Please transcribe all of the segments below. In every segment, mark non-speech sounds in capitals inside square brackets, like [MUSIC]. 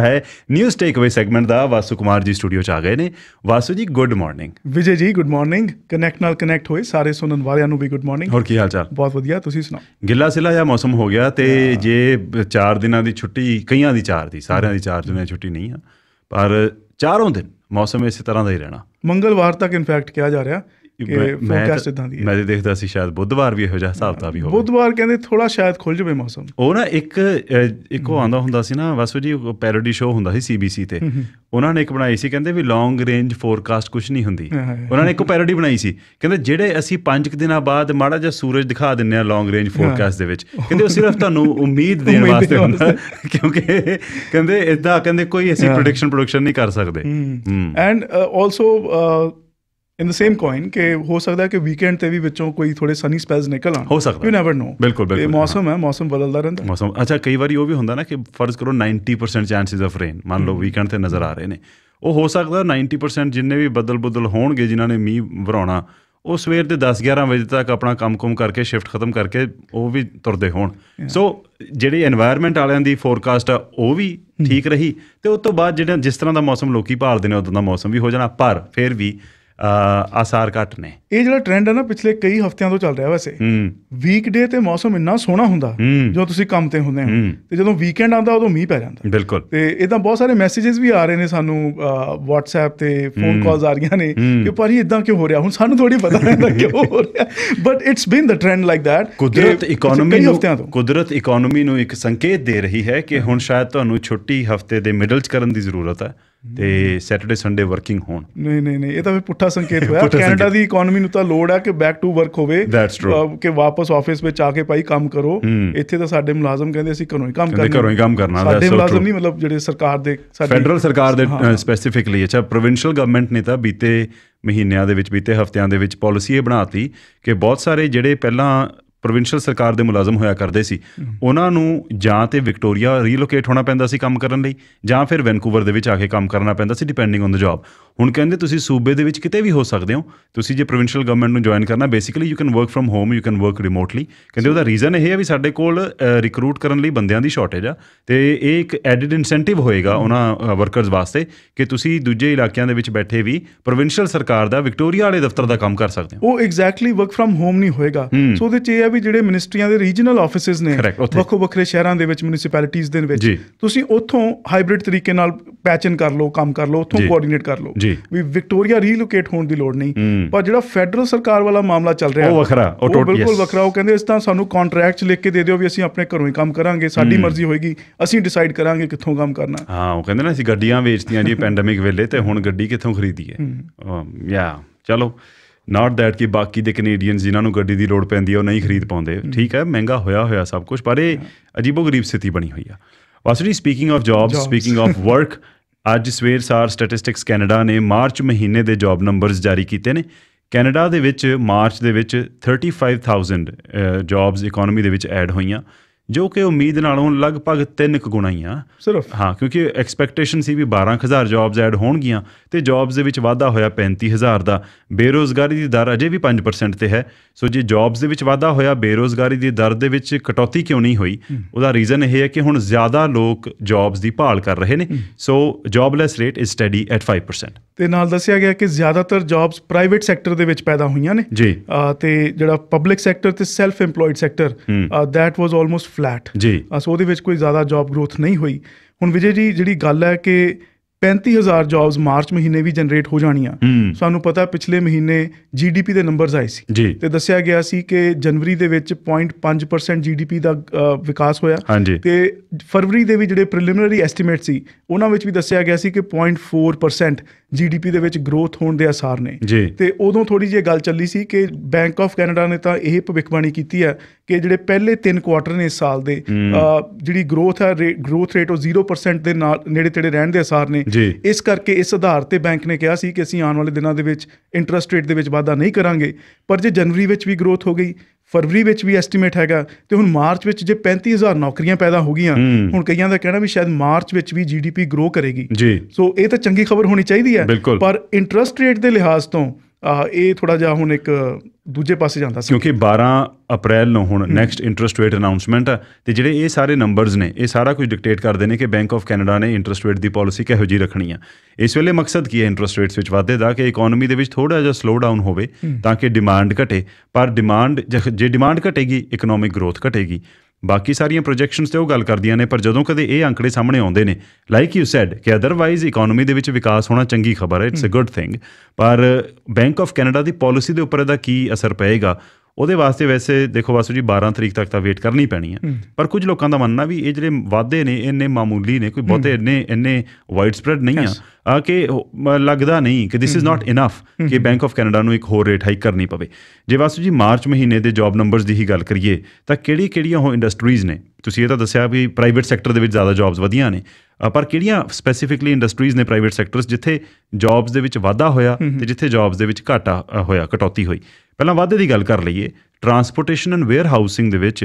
ਹੈ ਨਿਊਜ਼ ਅਵੇ ਸੈਗਮੈਂਟ ਦਾ ਵਾਸੂ ਕੁਮਾਰ ਜੀ ਸਟੂਡੀਓ ਚ ਆ ਗਏ ਨੇ ਵਾਸੂ ਜੀ good morning Vijay ji good morning connect ਨਾਲ ਕਨੈਕਟ ਹੋਏ ਸਾਰੇ ਸੁਣਨ ਵਾਲਿਆਂ ਨੂੰ ਵੀ ਗੁੱਡ ਮਾਰਨਿੰਗ ਹੋਰ ਕੀ ਹਾਲ ਚਾਲ ਬਹੁਤ ਵਧੀਆ ਤੁਸੀਂ ਸੁਣਾਓ ਗਿੱਲਾ ਸਿਲਾ ਜਾਂ ਮੌਸਮ ਹੋ ਗਿਆ ਤੇ ਜੇ 4 ਦਿਨਾਂ ਦੀ ਛੁੱਟੀ ਕਈਆਂ ਦੀ 4 ਦੀ ਸਾਰਿਆਂ ਦੀ 4 ਦਿਨਾਂ ਦੀ ਛੁੱਟੀ ਨਹੀਂ ਆ ਪਰ ਚਾਰੋਂ ਦਿਨ ਮੌਸਮ ਇਸੇ ਤਰ੍ਹਾਂ ਦਾ ਹੀ ਰਹਿਣਾ ਮੰਗਲਵਾਰ ਤੱਕ ਇਨਫੈਕਟ ਕਿਹਾ ਜਾ ਰਿਹਾ ਕਿ ਫੋਰਕਾਸਟ ਇਦਾਂ ਦੀ ਮੈਂ ਤੇ ਦੇਖਦਾ ਸੀ ਸ਼ਾਇਦ ਬੁੱਧਵਾਰ ਵੀ ਇਹੋ ਜਿਹਾ ਹਿਸਾਬ ਤਾਂ ਵੀ ਹੋਵੇ ਬੁੱਧਵਾਰ ਕਹਿੰਦੇ ਥੋੜਾ ਸ਼ਾਇਦ ਖੁੱਲ ਜਵੇ ਮੌਸਮ ਉਹ ਨਾ ਇੱਕ ਇੱਕ ਉਹ ਆਂਦਾ ਹੁੰਦਾ ਸੀ ਨਾ ਵਸੂ ਜੀ ਪੈਰੋਡੀ ਸ਼ੋਅ ਹੁੰਦਾ ਸੀ ਸੀਬੀਸੀ ਤੇ ਉਹਨਾਂ ਨੇ ਇੱਕ ਬਣਾਈ ਸੀ ਕਹਿੰਦੇ ਵੀ ਲੌਂਗ ਰੇਂਜ ਫੋਰਕਾਸਟ ਕੁਝ ਨਹੀਂ ਹੁੰਦੀ ਉਹਨਾਂ ਨੇ ਇੱਕ ਪੈਰੋਡੀ ਬਣਾਈ ਸੀ ਕਹਿੰਦੇ ਜਿਹੜੇ ਅਸੀਂ 5 ਦਿਨਾਂ ਬਾਅਦ ਮਾੜਾ ਜਿਹਾ ਸੂਰਜ ਦਿਖਾ ਦਿੰਨੇ ਆ ਲੌਂਗ ਰੇਂਜ ਫੋਰਕਾਸਟ ਦੇ ਵਿੱਚ ਕਹਿੰਦੇ ਉਹ ਸਿਰਫ ਤੁਹਾਨੂੰ ਉਮੀਦ ਦੇਣ ਵਾਸਤੇ ਹੁੰਦਾ ਕਿਉਂਕਿ ਕਹਿੰਦੇ ਇਦਾਂ ਕਹਿੰਦੇ ਕੋਈ ਅਸੀਂ ਪ੍ਰੈਡਿਕਸ਼ਨ ਪ੍ਰੋਡਕਸ਼ਨ ਨਹੀਂ ਕਰ ਸਕਦੇ and also in the same coin ਕਿ ਹੋ ਸਕਦਾ ਕਿ ਵੀਕਐਂਡ ਤੇ ਵੀ ਵਿੱਚੋਂ ਕੋਈ ਥੋੜੇ ਸਨੀ ਸਪੈਲਸ ਨਿਕਲ ਆਣ ਹੋ ਸਕਦਾ ਯੂ ਨੈਵਰ ਨੋ ਬਿਲਕੁਲ ਬਿਲਕੁਲ ਇਹ ਮੌਸਮ ਹੈ ਮੌਸਮ ਬਦਲਦਾ ਰਹਿੰਦਾ ਮੌਸਮ ਅੱਛਾ ਕਈ ਵਾਰੀ ਉਹ ਵੀ ਹੁੰਦਾ ਨਾ ਕਿ ਫਰਜ਼ ਕਰੋ 90% ਚਾਂਸਸ ਆਫ ਰੇਨ ਮੰਨ ਲਓ ਵੀਕਐਂਡ ਤੇ ਨਜ਼ਰ ਆ ਰਹੇ ਨੇ ਉਹ ਹੋ ਸਕਦਾ 90% ਜਿੰਨੇ ਵੀ ਬਦਲ-ਬਦਲ ਹੋਣਗੇ ਜਿਨ੍ਹਾਂ ਨੇ ਮੀਂਹ ਵਰਾਉਣਾ ਉਹ ਸਵੇਰ ਦੇ 10-11 ਵਜੇ ਤੱਕ ਆਪਣਾ ਕੰਮ-ਕੁਮ ਕਰਕੇ ਸ਼ਿਫਟ ਖਤਮ ਕਰਕੇ ਉਹ ਵੀ ਤੁਰਦੇ ਹੋਣ ਸੋ ਜਿਹੜੀ এনवायरमेंट ਵਾਲਿਆਂ ਦੀ ਫੋਰਕਾਸਟ ਆ ਉਹ ਵੀ ਠੀਕ ਰਹੀ ਤੇ ਉਸ ਤੋਂ ਬਾਅਦ ਜਿਹੜਾ ਜਿਸ ਤਰ੍ਹਾਂ ਦਾ ਮੌਸਮ ਲੋਕੀ ਭਾਲਦੇ ਨੇ ਉਦੋਂ ਦਾ ਮੌਸਮ ਵੀ ਹੋ ਜਾਣਾ ਪਰ ਫਿਰ ਵੀ ਆਸਾਰ ਘਟ ਨੇ ਇਹ ਜਿਹੜਾ ਟ੍ਰੈਂਡ ਹੈ ਨਾ ਪਿਛਲੇ ਕਈ ਹਫ਼ਤਿਆਂ ਤੋਂ ਚੱਲ ਰਿਹਾ ਵੈਸੇ ਵੀਕਡੇ ਤੇ ਮੌਸਮ ਇੰਨਾ ਸੋਹਣਾ ਹੁੰਦਾ ਜਦੋਂ ਤੁਸੀਂ ਕੰਮ ਤੇ ਹੁੰਦੇ ਹੋ ਤੇ ਜਦੋਂ ਵੀਕਐਂਡ ਆਉਂਦਾ ਉਦੋਂ ਮੀਂਹ ਪੈ ਜਾਂਦਾ ਬਿਲਕੁਲ ਤੇ ਇਦਾਂ ਬਹੁਤ ਸਾਰੇ ਮੈਸੇजेस ਵੀ ਆ ਰਹੇ ਨੇ ਸਾਨੂੰ WhatsApp ਤੇ ਫੋਨ ਕਾਲਸ ਆ ਰਹੀਆਂ ਨੇ ਕਿ ਪਰ ਇਹ ਇਦਾਂ ਕਿਉਂ ਹੋ ਰਿਹਾ ਹੁਣ ਸਾਨੂੰ ਥੋੜੀ ਪਤਾ ਨਹੀਂ ਕਿਉਂ ਹੋ ਰਿਹਾ but it's been the trend like that ਕੁਦਰਤ ਇਕਨੋਮੀ ਨੂੰ ਕੁਦਰਤ ਇਕਨੋਮੀ ਨੂੰ ਇੱਕ ਸੰਕੇਤ ਦੇ ਰਹੀ ਹੈ ਕਿ ਹੁਣ ਸ਼ਾਇਦ ਤੁਹਾਨੂੰ ਛੁੱਟੀ ਹਫ਼ਤੇ ਦੇ ਮਿਡਲ ਚ ਕਰਨ ਦੀ ਜ਼ਰੂਰਤ ਹੈ ਤੇ ਸੈਟਰਡੇ ਸੰਡੇ ਵਰਕਿੰਗ ਹੋਣ ਨਹੀਂ ਨਹੀਂ ਨਹੀਂ ਇਹ ਤਾਂ ਫਿਰ ਪੁੱਠਾ ਸੰਕੇਤ ਹੋਇਆ ਕੈਨੇਡਾ [LAUGHS] ਦੀ ਇਕਨੋਮੀ ਨੂੰ ਤਾਂ ਲੋੜ ਆ ਕਿ ਬੈਕ ਟੂ ਵਰਕ ਹੋਵੇ ਕਿ ਵਾਪਸ ਆਫਿਸ ਵਿੱਚ ਆ ਕੇ ਭਾਈ ਕੰਮ ਕਰੋ ਇੱਥੇ ਤਾਂ ਸਾਡੇ ਮੁਲਾਜ਼ਮ ਕਹਿੰਦੇ ਅਸੀਂ ਘਰੋਂ ਹੀ ਕੰਮ ਕਰਨਾ ਕਰੋ ਹੀ ਕੰਮ ਕਰਨਾ ਸਾਡੇ ਮੁਲਾਜ਼ਮ ਨਹੀਂ ਮਤਲਬ ਜਿਹੜੇ ਸਰਕਾਰ ਦੇ ਸਾਡੀ ਫੈਡਰਲ ਸਰਕਾਰ ਦੇ ਸਪੈਸੀਫਿਕਲੀ ਅੱਛਾ ਪ੍ਰੋਵਿੰਸ਼ੀਅਲ ਗਵਰਨਮੈਂਟ ਨੇ ਤਾਂ ਬੀਤੇ ਮਹੀਨਿਆਂ ਦੇ ਵਿੱਚ ਬੀਤੇ ਹਫ਼ਤਿਆਂ ਦੇ ਵਿੱਚ ਪਾਲਿਸੀ ਇਹ ਬਣਾਤੀ ਕਿ ਬਹੁਤ ਸਾਰੇ ਜਿਹੜੇ ਪਹਿਲਾਂ ਪ੍ਰੋਵਿੰਸ਼ੀਅਲ ਸਰਕਾਰ ਦੇ ਮੁਲਾਜ਼ਮ ਹੋਇਆ ਕਰਦੇ ਸੀ ਉਹਨਾਂ ਨੂੰ ਜਾਂ ਤੇ ਵਿਕਟੋਰੀਆ ਰੀਲੋਕੇਟ ਹੋਣਾ ਪੈਂਦਾ ਸੀ ਕੰਮ ਕਰਨ ਲਈ ਜਾਂ ਫਿਰ ਵੈਨਕੂਵਰ ਦੇ ਵਿੱਚ ਆ ਕੇ ਕੰਮ ਕਰਨਾ ਪੈਂਦਾ ਸੀ ਡਿਪੈਂਡਿੰਗ ਔਨ ਦ ਜੌਬ ਹੁਣ ਕਹਿੰਦੇ ਤੁਸੀਂ ਸੂਬੇ ਦੇ ਵਿੱਚ ਕਿਤੇ ਵੀ ਹੋ ਸਕਦੇ ਹੋ ਤੁਸੀਂ ਜੇ ਪ੍ਰੋਵਿੰਸ਼ੀਅਲ ਗਵਰਨਮੈਂਟ ਨੂੰ ਜੁਆਇਨ ਕਰਨਾ basically you can work from home you can work remotely ਕਹਿੰਦੇ ਉਹਦਾ ਰੀਜ਼ਨ ਇਹ ਹੈ ਵੀ ਸਾਡੇ ਕੋਲ ਰਿਕਰੂਟ ਕਰਨ ਲਈ ਬੰਦਿਆਂ ਦੀ ਸ਼ਾਰਟੇਜ ਆ ਤੇ ਇਹ ਇੱਕ ਐਡਿਡ ਇਨਸੈਂਟਿਵ ਹੋਏਗਾ ਉਹਨਾਂ ਵਰਕਰਸ ਵਾਸਤੇ ਕਿ ਤੁਸੀਂ ਦੂਜੇ ਇਲਾਕਿਆਂ ਦੇ ਵਿੱਚ ਬੈਠੇ ਵੀ ਪ੍ਰੋਵਿੰਸ਼ੀਅਲ ਸਰਕਾਰ ਦਾ ਵਿਕਟੋਰੀਆ ਵਾਲੇ ਦਫ਼ਤਰ ਦਾ ਕੰਮ ਕਰ ਸਕਦੇ ਹੋ ਉਹ ਐਗਜ਼ੈਕਟਲੀ ਵਰਕ ਫਰਮ ਹੋਮ ਨਹੀਂ ਹੋਏਗਾ ਸੋ ਉਹਦੇ ਚ ਇਹ ਵੀ ਜਿਹੜੇ ਮਿਨਿਸਟਰੀਆਂ ਦੇ ਰੀਜਨਲ ਆਫਿਸਸ ਨੇ ਵੱਖੋ ਵੱਖਰੇ ਸ਼ਹਿਰਾਂ ਦੇ ਵਿੱਚ ਮਿਊਨਿਸਪੈਲਿਟੀਆਂ ਦੇ ਵਿੱਚ ਤੁਸੀਂ ਉੱਥੋਂ ਹਾਈਬ੍ਰਿਡ ਤਰੀਕੇ ਨਾਲ ਪੈਚ ਇਨ ਕਰ ਲਓ ਕੰਮ ਕਰ ਲਓ ਉੱਥੋਂ ਕੋਆਰਡੀਨੇਟ ਕਰ ਲਓ ਵੀ ਵਿਕਟੋਰੀਆ ਰੀਲੋਕੇਟ ਹੋਣ ਦੀ ਲੋੜ ਨਹੀਂ ਪਰ ਜਿਹੜਾ ਫੈਡਰਲ ਸਰਕਾਰ ਵਾਲਾ ਮਾਮਲਾ ਚੱਲ ਰਿਹਾ ਉਹ ਵੱਖਰਾ ਉਹ ਟੋਟਲ ਬਿਲਕੁਲ ਵੱਖਰਾ ਉਹ ਕਹਿੰਦੇ ਇਸ ਤਾਂ ਸਾਨੂੰ ਕੰਟਰੈਕਟ 'ਚ ਲਿਖ ਕੇ ਦੇ ਦਿਓ ਵੀ ਅਸੀਂ ਆਪਣੇ ਘਰੋਂ ਹੀ ਕੰਮ ਕਰਾਂਗੇ ਸਾਡੀ ਮਰਜ਼ੀ ਹੋਏਗੀ ਅਸੀਂ ਡਿਸਾਈਡ ਕਰਾਂਗੇ ਕਿੱਥੋਂ ਕੰਮ ਕਰਨਾ ਹਾਂ ਉਹ ਕਹਿੰਦੇ ਨਾ ਅਸੀਂ ਗੱਡੀਆਂ ਵੇਚਤੀਆਂ ਜੀ ਪੈਂਡੈਮਿਕ [LAUGHS] ਵੇਲੇ ਤੇ ਹੁਣ ਗੱਡੀ ਕਿੱਥੋਂ ਖਰੀਦੀਏ ਯਾ ਚਲੋ ਨਾਟ ਦੈਟ ਕਿ ਬਾਕੀ ਦੇ ਕੈਨੇਡੀਅਨ ਜਿਨ੍ਹਾਂ ਨੂੰ ਗੱਡੀ ਦੀ ਲੋੜ ਪੈਂਦੀ ਹੈ ਉਹ ਨਹੀਂ ਖਰੀਦ ਪਾਉਂਦੇ ਠੀਕ ਹੈ ਮਹਿੰਗਾ ਹੋਇਆ ਹੋਇਆ ਸਭ ਕੁਝ ਪਰ ਇਹ ਅਜੀਬੋ ਗਰੀਬ ਸਥਿਤੀ ਬਣੀ ਹੋਈ ਆ ਵਾਸਰੀ speaking of jobs speaking of work ਅੱਜ ਸਵੇਰ ਸਾਰ ਸਟੈਟਿਸਟਿਕਸ ਕੈਨੇਡਾ ਨੇ ਮਾਰਚ ਮਹੀਨੇ ਦੇ ਜੌਬ ਨੰਬਰਸ ਜਾਰੀ ਕੀਤੇ ਨੇ ਕੈਨੇਡਾ ਦੇ ਵਿੱਚ ਮਾਰਚ ਦੇ ਵਿੱਚ 35000 ਜੌਬਸ ਇਕਨੋਮੀ ਦੇ ਵਿੱਚ ਐਡ ਹੋਈਆਂ ਜੋ ਕਿ ਉਮੀਦ ਨਾਲੋਂ ਲਗਭਗ 3 ਕੁ ਗੁਣਾ ਹੀ ਆ ਸਿਰਫ ਹਾਂ ਕਿਉਂਕਿ ਐਕਸਪੈਕਟੇਸ਼ਨ ਸੀ ਵੀ 12000 ਜੌਬਸ ਐਡ ਹੋਣਗੀਆਂ ਤੇ ਜੌਬਸ ਦੇ ਵਿੱਚ ਵਾਧਾ ਹੋਇਆ 35000 ਦਾ ਬੇਰੋਜ਼ਗਾਰੀ ਦੀ ਦਰ ਅਜੇ ਵੀ 5% ਤੇ ਹੈ ਸੋ ਜੇ ਜੌਬਸ ਦੇ ਵਿੱਚ ਵਾਧਾ ਹੋਇਆ ਬੇਰੋਜ਼ਗਾਰੀ ਦੀ ਦਰ ਦੇ ਵਿੱਚ ਕਟੌਤੀ ਕਿਉਂ ਨਹੀਂ ਹੋਈ ਉਹਦਾ ਰੀਜ਼ਨ ਇਹ ਹੈ ਕਿ ਹੁਣ ਜ਼ਿਆਦਾ ਲੋਕ ਜੌਬਸ ਦੀ ਭਾਲ ਕਰ ਰਹੇ ਨੇ so jobless rate is steady at 5% ਤੇ ਨਾਲ ਦੱਸਿਆ ਗਿਆ ਕਿ ਜ਼ਿਆਦਾਤਰ ਜੌਬਸ ਪ੍ਰਾਈਵੇਟ ਸੈਕਟਰ ਦੇ ਵਿੱਚ ਪੈਦਾ ਹੋਈਆਂ ਨੇ ਜੀ ਤੇ ਜਿਹੜਾ ਪਬਲਿਕ ਸੈਕਟਰ ਤੇ self employed sector that was almost flat ਜੀ ਸੋ ਉਹਦੇ ਵਿੱਚ ਕੋਈ ਜ਼ਿਆਦਾ ਜੌਬ ਗਰੋਥ ਨਹੀਂ ਹੋਈ ਹੁਣ ਵਿਜੇ ਜੀ ਜਿਹੜੀ ਗੱਲ ਹੈ ਕਿ 35000 ਜੌਬਸ ਮਾਰਚ ਮਹੀਨੇ ਵੀ ਜਨਰੇਟ ਹੋ ਜਾਣੀਆਂ ਸਾਨੂੰ ਪਤਾ ਪਿਛਲੇ ਮਹੀਨੇ ਜੀਡੀਪੀ ਦੇ ਨੰਬਰਸ ਆਏ ਸੀ ਤੇ ਦੱਸਿਆ ਗਿਆ ਸੀ ਕਿ ਜਨਵਰੀ ਦੇ ਵਿੱਚ 0.5% ਜੀਡੀਪੀ ਦਾ ਵਿਕਾਸ ਹੋਇਆ ਤੇ ਫਰਵਰੀ ਦੇ ਵੀ ਜਿਹੜੇ ਪ੍ਰੀਲਿਮਿਨਰੀ ਐਸਟੀਮੇਟ ਸੀ ਉਹਨਾਂ ਵਿੱਚ ਵੀ ਦੱਸਿਆ ਗਿਆ ਸੀ ਕਿ 0.4% ਜੀਡੀਪੀ ਦੇ ਵਿੱਚ ਗਰੋਥ ਹੋਣ ਦੇ ਆਸਾਰ ਨੇ ਤੇ ਉਦੋਂ ਥੋੜੀ ਜਿਹੀ ਗੱਲ ਚੱਲੀ ਸੀ ਕਿ ਬੈਂਕ ਆਫ ਕੈਨੇਡਾ ਨੇ ਤਾਂ ਇਹ ਭਵਿੱਖਬਾਣੀ ਕੀਤੀ ਹੈ ਕਿ ਜਿਹੜੇ ਪਹਿਲੇ 3 ਕੁਆਟਰ ਨੇ ਇਸ ਸਾਲ ਦੇ ਜਿਹੜੀ ਗਰੋਥ ਹੈ ਗਰੋਥ ਰੇਟ ਉਹ 0% ਦੇ ਨਾਲ ਨੇੜੇ ਤੇੜੇ ਰਹਿਣ ਦੇ ਆਸਾਰ ਨੇ ਜੀ ਇਸ ਕਰਕੇ ਇਸ ਆਧਾਰ ਤੇ ਬੈਂਕ ਨੇ ਕਿਹਾ ਸੀ ਕਿ ਅਸੀਂ ਆਉਣ ਵਾਲੇ ਦਿਨਾਂ ਦੇ ਵਿੱਚ ਇੰਟਰਸਟ ਰੇਟ ਦੇ ਵਿੱਚ ਵਾਧਾ ਨਹੀਂ ਕਰਾਂਗੇ ਪਰ ਜੇ ਜਨਵਰੀ ਵਿੱਚ ਵੀ ਗਰੋਥ ਹੋ ਗਈ ਫਰਵਰੀ ਵਿੱਚ ਵੀ ਐਸਟੀਮੇਟ ਹੈਗਾ ਤੇ ਹੁਣ ਮਾਰਚ ਵਿੱਚ ਜੇ 35000 ਨੌਕਰੀਆਂ ਪੈਦਾ ਹੋ ਗਈਆਂ ਹੁਣ ਕਈਆਂ ਦਾ ਕਹਿਣਾ ਵੀ ਸ਼ਾਇਦ ਮਾਰਚ ਵਿੱਚ ਵੀ ਜੀਡੀਪੀ ਗਰੋ ਕਰੇਗੀ ਸੋ ਇਹ ਤਾਂ ਚੰਗੀ ਖਬਰ ਹੋਣੀ ਚਾਹੀਦੀ ਹੈ ਪਰ ਇੰਟਰਸਟ ਰੇਟ ਦੇ ਲਿਹਾਜ਼ ਤੋਂ ਇਹ ਥੋੜਾ ਜਿਹਾ ਹੁਣ ਇੱਕ ਦੂਜੇ ਪਾਸੇ ਜਾਂਦਾ ਸੀ ਕਿਉਂਕਿ 12 ਅਪ੍ਰੈਲ ਨੂੰ ਹੁਣ ਨੈਕਸਟ ਇੰਟਰਸਟ ਰੇਟ ਅਨਾਉਂਸਮੈਂਟ ਆ ਤੇ ਜਿਹੜੇ ਇਹ ਸਾਰੇ ਨੰਬਰਸ ਨੇ ਇਹ ਸਾਰਾ ਕੁਝ ਡਿਕਟੇਟ ਕਰਦੇ ਨੇ ਕਿ ਬੈਂਕ ਆਫ ਕੈਨੇਡਾ ਨੇ ਇੰਟਰਸਟ ਰੇਟ ਦੀ ਪਾਲਿਸੀ ਕਿਹੋ ਜੀ ਰੱਖਣੀ ਆ ਇਸ ਵੇਲੇ ਮਕਸਦ ਕੀ ਹੈ ਇੰਟਰਸਟ ਰੇਟਸ ਵਿੱਚ ਵਾਧੇ ਦਾ ਕਿ ਇਕਨੋਮੀ ਦੇ ਵਿੱਚ ਥੋੜਾ ਜਿਹਾ ਸਲੋ ਡਾਊਨ ਹੋਵੇ ਤਾਂ ਕਿ ਡਿਮਾਂਡ ਘਟੇ ਪਰ ਡਿਮਾਂਡ ਜੇ ਡਿਮਾਂਡ ਘਟੇਗੀ ਇਕਨੋਮਿਕ ਗਰੋਥ ਘਟੇਗੀ ਬਾਕੀ ਸਾਰੀਆਂ ਪ੍ਰੋਜੈਕਸ਼ਨਸ ਤੇ ਉਹ ਗੱਲ ਕਰਦੀਆਂ ਨੇ ਪਰ ਜਦੋਂ ਕਦੇ ਇਹ ਅੰਕੜੇ ਸਾਹਮਣੇ ਆਉਂਦੇ ਨੇ ਲਾਈਕ ਯੂ ਸੈਡ ਕਿ ਅਦਰਵਾਈਜ਼ ਇਕਨੋਮੀ ਦੇ ਵਿੱਚ ਵਿਕਾਸ ਹੋਣਾ ਚੰਗੀ ਖਬਰ ਹੈ ਇਟਸ ਅ ਗੁੱਡ ਥਿੰਗ ਪਰ ਬੈਂਕ ਆਫ ਕੈਨੇਡਾ ਦੀ ਪਾਲਿਸੀ ਦੇ ਉੱਪਰ ਇਹਦਾ ਕੀ ਅਸਰ ਪਏਗਾ ਉਹਦੇ ਵਾਸਤੇ ਵੈਸੇ ਦੇਖੋ ਵਾਸੂ ਜੀ 12 ਤਰੀਕ ਤੱਕ ਤਾਂ ਵੇਟ ਕਰਨੀ ਪੈਣੀ ਹੈ ਪਰ ਕੁਝ ਲੋਕਾਂ ਦਾ ਮੰਨਣਾ ਵੀ ਇਹ ਜਿਹੜੇ ਵਾਅਦੇ ਨੇ ਇੰਨੇ ਮਾਮੂਲੀ ਨੇ ਕੋਈ ਬਹੁਤੇ ਇੰਨੇ ਇੰਨੇ ਵਾਈਡ ਸਪਰੈਡ ਨਹੀਂ ਆ ਆ ਕਿ ਲੱਗਦਾ ਨਹੀਂ ਕਿ ਥਿਸ ਇਜ਼ ਨਾਟ ਇਨਫ ਕਿ ਬੈਂਕ ਆਫ ਕੈਨੇਡਾ ਨੂੰ ਇੱਕ ਹੋਰ ਰੇਟ ਹਾਈਕ ਕਰਨੀ ਪਵੇ ਜੇ ਵਾਸੂ ਜੀ ਮਾਰਚ ਮਹੀਨੇ ਦੇ ਜੌਬ ਨੰਬਰਸ ਦੀ ਹੀ ਗੱਲ ਕਰੀਏ ਤਾਂ ਕਿਹੜੀ ਕਿਹੜੀਆਂ ਉਹ ਇੰਡਸਟਰੀਜ਼ ਨੇ ਤੁਸੀਂ ਇਹ ਤਾਂ ਦੱਸਿਆ ਵੀ ਪ੍ਰਾਈਵੇਟ ਸੈਕਟਰ ਦੇ ਵਿੱਚ ਜ਼ਿਆਦਾ ਜੌਬਸ ਵਧੀਆਂ ਨੇ ਪਰ ਕਿਹੜੀਆਂ ਸਪੈਸੀਫਿਕਲੀ ਇੰਡਸਟਰੀਜ਼ ਨੇ ਪ੍ਰਾਈਵੇਟ ਸੈਕਟਰਸ ਜਿੱਥੇ ਜੌਬਸ ਦੇ ਵਿੱਚ ਵਾਧਾ ਹੋਇਆ ਤੇ ਜਿੱਥੇ ਜੌਬਸ ਦੇ ਵਿੱਚ ਘਾਟਾ ਹੋਇਆ ਕਟੌਤੀ ਹੋਈ ਪਹਿਲਾਂ ਵਾਧੇ ਦੀ ਗੱਲ ਕਰ ਲਈਏ ਟਰਾਂਸਪੋਰਟੇਸ਼ਨ ਐਂਡ ਵੇਅਰ ਹਾਊਸਿੰਗ ਦੇ ਵਿੱਚ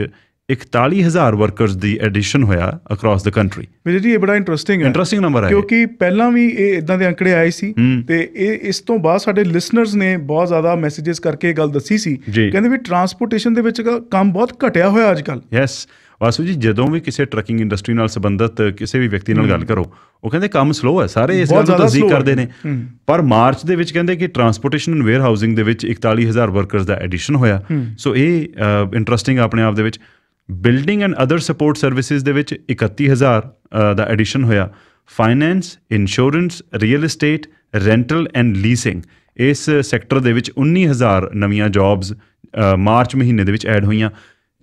41000 ਵਰਕਰਸ ਦੀ ਐਡੀਸ਼ਨ ਹੋਇਆ ਅਕ੍ਰੋਸ ਦਾ ਕੰਟਰੀ ਮੇਰੇ ਜੀ ਇਹ ਬੜਾ ਇੰਟਰਸਟਿੰਗ ਹੈ ਇੰਟਰਸਟਿੰਗ ਨੰਬਰ ਹੈ ਕਿਉਂਕਿ ਪਹਿਲਾਂ ਵੀ ਇਹ ਇਦਾਂ ਦੇ ਅੰਕੜੇ ਆਏ ਸੀ ਤੇ ਇਹ ਇਸ ਤੋਂ ਬਾਅਦ ਸਾਡੇ ਲਿਸਨਰਸ ਨੇ ਬਹੁਤ ਜ਼ਿਆਦਾ ਮੈਸੇजेस ਕਰਕੇ ਇਹ ਗੱਲ ਦੱਸੀ ਸੀ ਕਹਿੰਦੇ ਵੀ ਟਰਾਂਸਪੋਰਟੇਸ਼ਨ ਦੇ ਵਿੱਚ ਕੰਮ ਬਹੁਤ ਘਟਿਆ ਹੋਇਆ ਅੱਜ ਕੱਲ ਯੈਸ ਵਾਸੂ ਜੀ ਜਦੋਂ ਵੀ ਕਿਸੇ ਟਰਕਿੰਗ ਇੰਡਸਟਰੀ ਨਾਲ ਸੰਬੰਧਿਤ ਕਿਸੇ ਵੀ ਵਿਅਕਤੀ ਨਾਲ ਗੱਲ ਕਰੋ ਉਹ ਕਹਿੰਦੇ ਕੰਮ ਸਲੋ ਹੈ ਸਾਰੇ ਇਸ ਗੱਲ ਦਾ ਜ਼ਿਕਰ ਕਰਦੇ ਨੇ ਪਰ ਮਾਰਚ ਦੇ ਵਿੱਚ ਕਹਿੰਦੇ ਕਿ ਟਰਾਂਸਪੋਰਟੇਸ਼ਨ ਐਂਡ ਵੇਅਰ ਹਾਊਸਿੰਗ ਦੇ ਵਿੱਚ 41000 ਵਰਕਰਸ ਦਾ ਐਡੀਸ਼ਨ ਹੋਇਆ ਸੋ ਇਹ ਇੰਟਰਸਟਿੰਗ ਆਪਣੇ ਆਪ ਦੇ ਵਿੱਚ building and other support services ਦੇ ਵਿੱਚ 31000 ਦਾ ਐਡੀਸ਼ਨ ਹੋਇਆ finance insurance real estate rental and leasing ਇਸ ਸੈਕਟਰ ਦੇ ਵਿੱਚ 19000 ਨਵੀਆਂ ਜੌਬਸ ਮਾਰਚ ਮਹੀਨੇ ਦੇ ਵਿੱਚ ਐਡ ਹੋਈਆਂ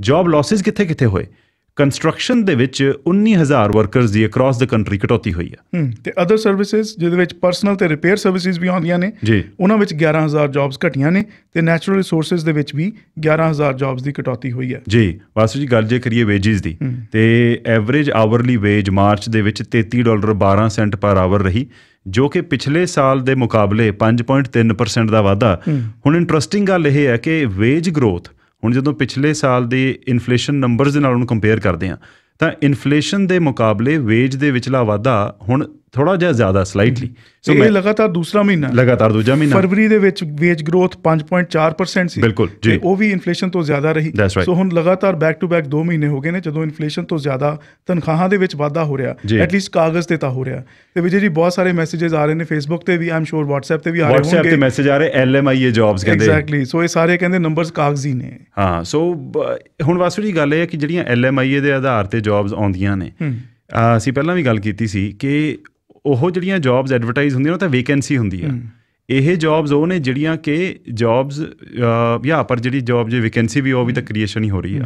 ਜੌਬ ਲਾਸਸ ਕਿੱਥੇ ਕਿੱਥੇ ਹੋਏ ਕੰਸਟਰਕਸ਼ਨ ਦੇ ਵਿੱਚ 19000 ਵਰਕਰਸ ਦੀ ਅਕ੍ਰੋਸ ਦਾ ਕੰਟਰੀ ਕਟੌਤੀ ਹੋਈ ਹੈ ਤੇ ਅਦਰ ਸਰਵਿਸਿਜ਼ ਜਿਹਦੇ ਵਿੱਚ ਪਰਸਨਲ ਤੇ ਰਿਪੇਅਰ ਸਰਵਿਸਿਜ਼ ਵੀ ਆਉਂਦੀਆਂ ਨੇ ਉਹਨਾਂ ਵਿੱਚ 11000 ਜੌਬਸ ਘਟੀਆਂ ਨੇ ਤੇ ਨੈਚੁਰਲ ਰਿਸੋਰਸਸ ਦੇ ਵਿੱਚ ਵੀ 11000 ਜੌਬਸ ਦੀ ਕਟੌਤੀ ਹੋਈ ਹੈ ਜੀ ਵਾਸੂ ਜੀ ਗੱਲ ਜੇ ਕਰੀਏ ਵੇਜਸ ਦੀ ਤੇ ਐਵਰੇਜ ਆਵਰਲੀ ਵੇਜ ਮਾਰਚ ਦੇ ਵਿੱਚ 33 ਡਾਲਰ 12 ਸੈਂਟ ਪਰ ਆਵਰ ਰਹੀ ਜੋ ਕਿ ਪਿਛਲੇ ਸਾਲ ਦੇ ਮੁਕਾਬਲੇ 5.3% ਦਾ ਵਾਧਾ ਹੁਣ ਇੰਟਰਸਟਿੰਗ ਗੱਲ ਇਹ ਹੈ ਕਿ ਵੇਜ ਗਰੋਥ ਹੁਣ ਜਦੋਂ ਪਿਛਲੇ ਸਾਲ ਦੇ ਇਨਫਲੇਸ਼ਨ ਨੰਬਰਸ ਦੇ ਨਾਲ ਉਹਨੂੰ ਕੰਪੇਅਰ ਕਰਦੇ ਆ ਤਾਂ ਇਨਫਲੇਸ਼ਨ ਦੇ ਮੁਕਾਬਲੇ ਵੇਜ ਦੇ ਵਿਚਲਾ ਵਾਧਾ ਹੁਣ ਥੋੜਾ ਜਿਹਾ ਜ਼ਿਆਦਾ ਸਲਾਈਟਲੀ ਸੋ ਇਹ ਲਗਾਤਾਰ ਦੂਸਰਾ ਮਹੀਨਾ ਲਗਾਤਾਰ ਦੂਜਾ ਮਹੀਨਾ ਫਰਵਰੀ ਦੇ ਵਿੱਚ ਵੇਜ ਗਰੋਥ 5.4% ਸੀ ਬਿਲਕੁਲ ਜੀ ਉਹ ਵੀ ਇਨਫਲੇਸ਼ਨ ਤੋਂ ਜ਼ਿਆਦਾ ਰਹੀ ਸੋ ਹੁਣ ਲਗਾਤਾਰ ਬੈਕ ਟੂ ਬੈਕ 2 ਮਹੀਨੇ ਹੋ ਗਏ ਨੇ ਜਦੋਂ ਇਨਫਲੇਸ਼ਨ ਤੋਂ ਜ਼ਿਆਦਾ ਤਨਖਾਹਾਂ ਦੇ ਵਿੱਚ ਵਾਧਾ ਹੋ ਰਿਹਾ ਐਟਲੀਸਟ ਕਾਗਜ਼ ਤੇ ਤਾਂ ਹੋ ਰਿਹਾ ਤੇ ਵਿਜੇ ਜੀ ਬਹੁਤ ਸਾਰੇ ਮੈਸੇजेस ਆ ਰਹੇ ਨੇ ਫੇਸਬੁੱਕ ਤੇ ਵੀ ਆਮ ਸ਼ੋਰ WhatsApp ਤੇ ਵੀ ਆ ਰਹੇ ਹੋਣਗੇ WhatsApp ਤੇ ਮੈਸੇਜ ਆ ਰਹੇ ਇਹ ਜੌਬਸ ਕਹਿੰਦੇ ਐਗਜ਼ੈਕਟਲੀ ਸੋ ਇਹ ਸਾਰੇ ਕਹਿੰਦੇ ਨੰਬਰਸ ਕਾਗਜ਼ੀ ਨੇ ਹਾਂ ਸੋ ਹੁਣ ਵਾਸੂ ਜੀ ਗੱਲ ਇਹ ਹੈ ਕਿ ਜਿਹੜੀਆਂ ਐਲਐਮਆਈਏ ਦੇ ਆਧਾਰ ਤੇ ਜੌਬਸ ਆਉਂਦੀਆਂ ਨੇ ਅਸੀਂ ਪਹਿਲਾਂ ਵੀ ਗੱਲ ਕੀਤੀ ਸੀ ਕਿ ਉਹ ਜਿਹੜੀਆਂ ਜੌਬਸ ਐਡਵਰਟਾਈਜ਼ ਹੁੰਦੀਆਂ ਨੇ ਉਹ ਤਾਂ ਵੈਕੈਂਸੀ ਹੁੰਦੀ ਆ ਇਹ ਜੌਬਸ ਉਹ ਨੇ ਜਿਹੜੀਆਂ ਕਿ ਜੌਬਸ ਯਾ ਪਰ ਜਿਹੜੀ ਜੌਬ ਜੇ ਵੈਕੈਂਸੀ ਵੀ ਉਹ ਵੀ ਤਾਂ ਕ੍ਰੀਏਸ਼ਨ ਹੀ ਹੋ ਰਹੀ ਆ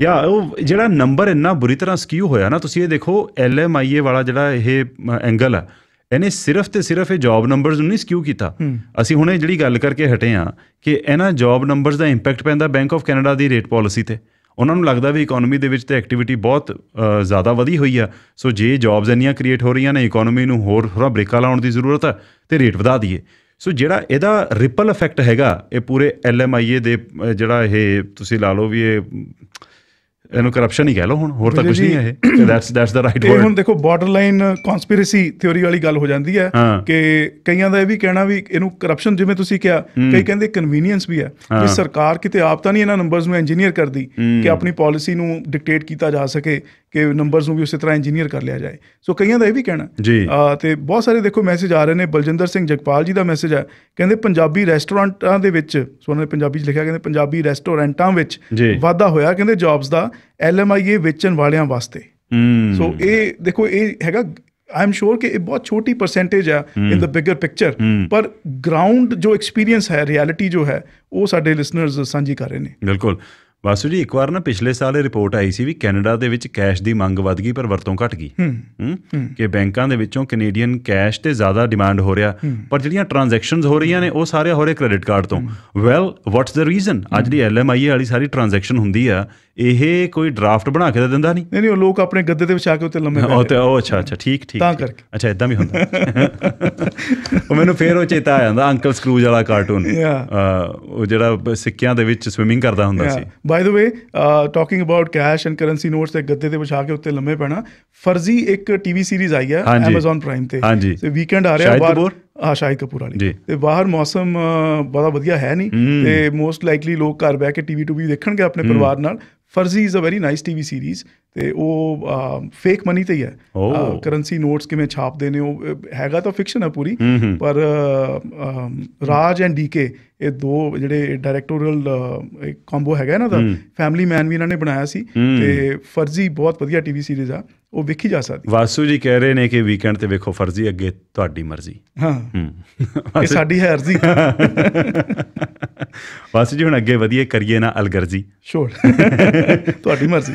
ਯਾ ਉਹ ਜਿਹੜਾ ਨੰਬਰ ਇੰਨਾ ਬੁਰੀ ਤਰ੍ਹਾਂ ਸਕਿਊ ਹੋਇਆ ਨਾ ਤੁਸੀਂ ਇਹ ਦੇਖੋ ਐਲ ਐਮ ਆਈਏ ਵਾਲਾ ਜਿਹੜਾ ਇਹ ਐਂਗਲ ਆ ਇਹਨੇ ਸਿਰਫ ਤੇ ਸਿਰਫ ਇਹ ਜੌਬ ਨੰਬਰਸ ਨੂੰ ਨਹੀਂ ਸਕਿਊ ਕੀਤਾ ਅਸੀਂ ਹੁਣੇ ਜਿਹੜੀ ਗੱਲ ਕਰਕੇ ਹਟੇ ਆ ਕਿ ਇਹਨਾਂ ਜੌਬ ਨੰਬਰਸ ਦਾ ਇੰਪੈਕਟ ਪੈਂਦਾ ਬੈਂਕ ਆਫ ਕੈਨੇਡਾ ਦੀ ਰੇਟ ਪਾਲਿਸੀ ਤੇ ਉਹਨਾਂ ਨੂੰ ਲੱਗਦਾ ਵੀ ਇਕਨੋਮੀ ਦੇ ਵਿੱਚ ਤੇ ਐਕਟੀਵਿਟੀ ਬਹੁਤ ਜ਼ਿਆਦਾ ਵਧੀ ਹੋਈ ਆ ਸੋ ਜੇ ਜੌਬਸ ਇੰਨੀਆਂ ਕ੍ਰੀਏਟ ਹੋ ਰਹੀਆਂ ਨੇ ਇਕਨੋਮੀ ਨੂੰ ਹੋਰ ਥੋੜਾ ਬ੍ਰੇਕਾ ਲਾਉਣ ਦੀ ਜ਼ਰੂਰਤ ਆ ਤੇ ਰੇਟ ਵਧਾ ਦਈਏ ਸੋ ਜਿਹੜਾ ਇਹਦਾ ਰਿਪਲ ਇਫੈਕਟ ਹੈਗਾ ਇਹ ਪੂਰੇ ਐਲਐਮਆਈਏ ਦੇ ਜਿਹੜਾ ਇਹ ਤੁਸੀਂ ਲਾ ਲਓ ਵੀ ਇਹ ਇਹਨੂੰ ਕਰਪਸ਼ਨ ਹੀ ਕਹਿ ਲਓ ਹੁਣ ਹੋਰ ਤਾਂ ਕੁਝ ਨਹੀਂ ਹੈ ਇਹ that's that's the right word ਹੁਣ ਦੇਖੋ ਬਾਰਡਰ ਲਾਈਨ ਕਨਸਪੀਰੇਸੀ ਥਿਉਰੀ ਵਾਲੀ ਗੱਲ ਹੋ ਜਾਂਦੀ ਹੈ ਕਿ ਕਈਆਂ ਦਾ ਇਹ ਵੀ ਕਹਿਣਾ ਵੀ ਇਹਨੂੰ ਕਰਪਸ਼ਨ ਜਿਵੇਂ ਤੁਸੀਂ ਕਿਹਾ ਕਈ ਕਹਿੰਦੇ ਕਨਵੀਨੀਅੰਸ ਵੀ ਹੈ ਕਿ ਸਰਕਾਰ ਕਿਤੇ ਆਪ ਤਾਂ ਨਹੀਂ ਇਹਨਾਂ ਨੰਬਰਸ ਨੂੰ ਇੰਜੀਨੀਅਰ ਕਰਦੀ ਕਿ ਆਪਣੀ ਪਾਲਿਸੀ ਨੂੰ ਡਿਕਟੇਟ ਕੀਤਾ ਜਾ ਸਕੇ ਕਿ ਨੰਬਰਸ ਨੂੰ ਵੀ ਉਸੇ ਤਰ੍ਹਾਂ ਇੰਜੀਨੀਅਰ ਕਰ ਲਿਆ ਜਾਏ ਸੋ ਕਈਆਂ ਦਾ ਇਹ ਵੀ ਕਹਿਣਾ ਜੀ ਤੇ ਬਹੁਤ ਸਾਰੇ ਦੇਖੋ ਮੈਸੇਜ ਆ ਰਹੇ ਨੇ ਬਲਜਿੰਦਰ ਸਿੰਘ ਜਗਪਾਲ ਜੀ ਦਾ ਮੈਸੇਜ ਆ ਕਹਿੰਦੇ ਪੰਜਾਬੀ ਰੈਸਟੋਰੈਂਟਾਂ ਦੇ ਵਿੱਚ ਸੋ ਉਹਨਾਂ ਨੇ ਪੰਜਾਬੀ 'ਚ ਲਿਖਿਆ ਕਹਿੰਦੇ ਪੰਜਾਬੀ ਰੈਸਟੋਰੈਂਟਾਂ ਵਿੱਚ ਵਾਧਾ ਹੋਇਆ ਕਹਿੰਦੇ ਜੌਬਸ ਦਾ ਐਲਐਮਆਈਏ ਵੇਚਣ ਵਾਲਿਆਂ ਵਾਸਤੇ ਸੋ ਇਹ ਦੇਖੋ ਇਹ ਹੈਗਾ ਆਈ ਐਮ ਸ਼ੋਰ ਕਿ ਇਹ ਬਹੁਤ ਛੋਟੀ ਪਰਸੈਂਟੇਜ ਆ ਇਨ ਦਾ ਬਿਗਰ ਪਿਕਚਰ ਪਰ ਗਰਾਊਂਡ ਜੋ ਐਕਸਪੀਰੀਅੰਸ ਹੈ ਰਿਐਲਿਟੀ ਜੋ ਹੈ ਉਹ ਸਾਡੇ ਲਿਸਨਰਸ ਸਾਂਝੀ ਕਰ ਰਹੇ ਨੇ ਬਿਲਕੁਲ ਵਾਸੂ ਜੀ ਇੱਕ ਵਾਰ ਨਾ ਪਿਛਲੇ ਸਾਲ ਰਿਪੋਰਟ ਆਈ ਸੀ ਵੀ ਕੈਨੇਡਾ ਦੇ ਵਿੱਚ ਕੈਸ਼ ਦੀ ਮੰਗ ਵਧ ਗਈ ਪਰ ਵਰਤੋਂ ਘਟ ਗਈ ਹੂੰ ਕਿ ਬੈਂਕਾਂ ਦੇ ਵਿੱਚੋਂ ਕੈਨੇਡੀਅਨ ਕੈਸ਼ ਤੇ ਜ਼ਿਆਦਾ ਡਿਮਾਂਡ ਹੋ ਰਿਹਾ ਪਰ ਜਿਹੜੀਆਂ ਟ੍ਰਾਂਜੈਕਸ਼ਨਸ ਹੋ ਰਹੀਆਂ ਨੇ ਉਹ ਸਾਰੇ ਹੋ ਰਹੇ ਕ੍ਰੈਡਿਟ ਕਾਰਡ ਤੋਂ ਵੈਲ ਵਾਟਸ ਦਾ ਰੀਜ਼ਨ ਅੱਜ ਦੀ ਐਲਐਮਆਈ ਵਾਲੀ ਸਾਰੀ ਟ੍ਰਾਂਜੈਕਸ਼ਨ ਹੁੰਦੀ ਆ ਇਹ ਕੋਈ ਡਰਾਫਟ ਬਣਾ ਕੇ ਦੇ ਦਿੰਦਾ ਨਹੀਂ ਨਹੀਂ ਨਹੀਂ ਉਹ ਲੋਕ ਆਪਣੇ ਗੱਦੇ ਤੇ ਵਿਛਾ ਕੇ ਉੱਤੇ ਲੰਮੇ ਉਹ ਤੇ ਉਹ ਅੱਛਾ ਅੱਛਾ ਠੀਕ ਠੀਕ ਤਾਂ ਕਰਕੇ ਅੱਛਾ ਇਦਾਂ ਵੀ ਹੁੰਦਾ [LAUGHS] ਉਹ ਮੈਨੂੰ ਫੇਰ ਉਹ ਚੇਤਾ ਆ ਜਾਂਦਾ ਅੰਕਲ ਸਕਰੂਜ ਵਾਲਾ ਕਾਰਟੂਨ ਉਹ ਜਿਹੜਾ ਸਿੱਕਿਆਂ ਦੇ ਵਿੱਚ ਸਵਿਮਿੰਗ ਕਰਦਾ ਹੁੰਦਾ ਸੀ by the way talking about cash and currency notes ਤੇ ਗੱਦੇ ਤੇ ਵਿਛਾ ਕੇ ਉੱਤੇ ਲੰਮੇ ਪੈਣਾ ਫਰਜ਼ੀ ਇੱਕ ਟੀਵੀ ਸੀਰੀਜ਼ ਆਈ ਹੈ Amazon Prime ਤੇ ਤੇ ਵੀਕਐਂਡ ਆ ਰਿਹਾ ਬਾਹਰ ਆ ਸ਼ਾਹਿਦ ਕਪੂਰ ਵਾਲੀ ਤੇ ਬਾਹਰ ਮੌਸਮ ਬੜਾ ਵਧੀਆ ਹੈ ਨਹੀਂ ਤੇ ਮੋਸਟ ਲਾਈਕਲੀ ਲੋਕ ਘਰ ਬੈ ਕੇ ਟੀਵੀ ਟੂ ਵੀ ਦੇਖਣਗੇ ਆਪਣੇ ਪਰਿਵਾਰ ਨਾਲ Farzi is a very nice TV series ਤੇ ਉਹ ਫੇਕ ਮਨੀ ਤੇ ਹੀ ਹੈ ਕਰੰਸੀ ਨੋਟਸ ਕਿਵੇਂ ਛਾਪਦੇ ਨੇ ਉਹ ਹੈਗਾ ਤਾਂ ਫਿਕਸ਼ਨ ਹੈ ਪੂਰੀ ਪਰ ਰਾਜ ਐਂਡ ਡੀਕੇ ਇਹ ਦੋ ਜਿਹੜੇ ਡਾਇਰੈਕਟੋਰੀਅਲ ਕੰਬੋ ਹੈਗਾ ਨਾ ਦਾ ਫੈਮਿਲੀ ਮੈਨ ਵੀ ਇਹਨਾਂ ਨੇ ਬਣਾਇਆ ਸੀ ਤੇ ਫਰਜ਼ੀ ਬਹੁਤ ਵਧੀਆ ਟੀਵੀ ਸੀਰੀਜ਼ ਆ ਉਹ ਵੇਖੀ ਜਾ ਸਕਦੀ ਵਾਸੂ ਜੀ ਕਹਿ ਰਹੇ ਨੇ ਕਿ ਵੀਕਐਂਡ ਤੇ ਵੇਖੋ ਫਰਜ਼ੀ ਅੱਗੇ ਤੁਹਾਡੀ ਮਰਜ਼ੀ ਹਾਂ ਇਹ ਸਾਡੀ ਹੈ ਅਰਜ਼ੀ [LAUGHS] ਵਾਸੂ ਜੀ ਹੁਣ ਅੱਗੇ ਵਧੀਆ ਕਰੀਏ ਨਾ ਅਲਗਰਜ਼ੀ ਸ਼ੋਰ [LAUGHS] ਤੁਹਾਡੀ ਮਰਜ਼ੀ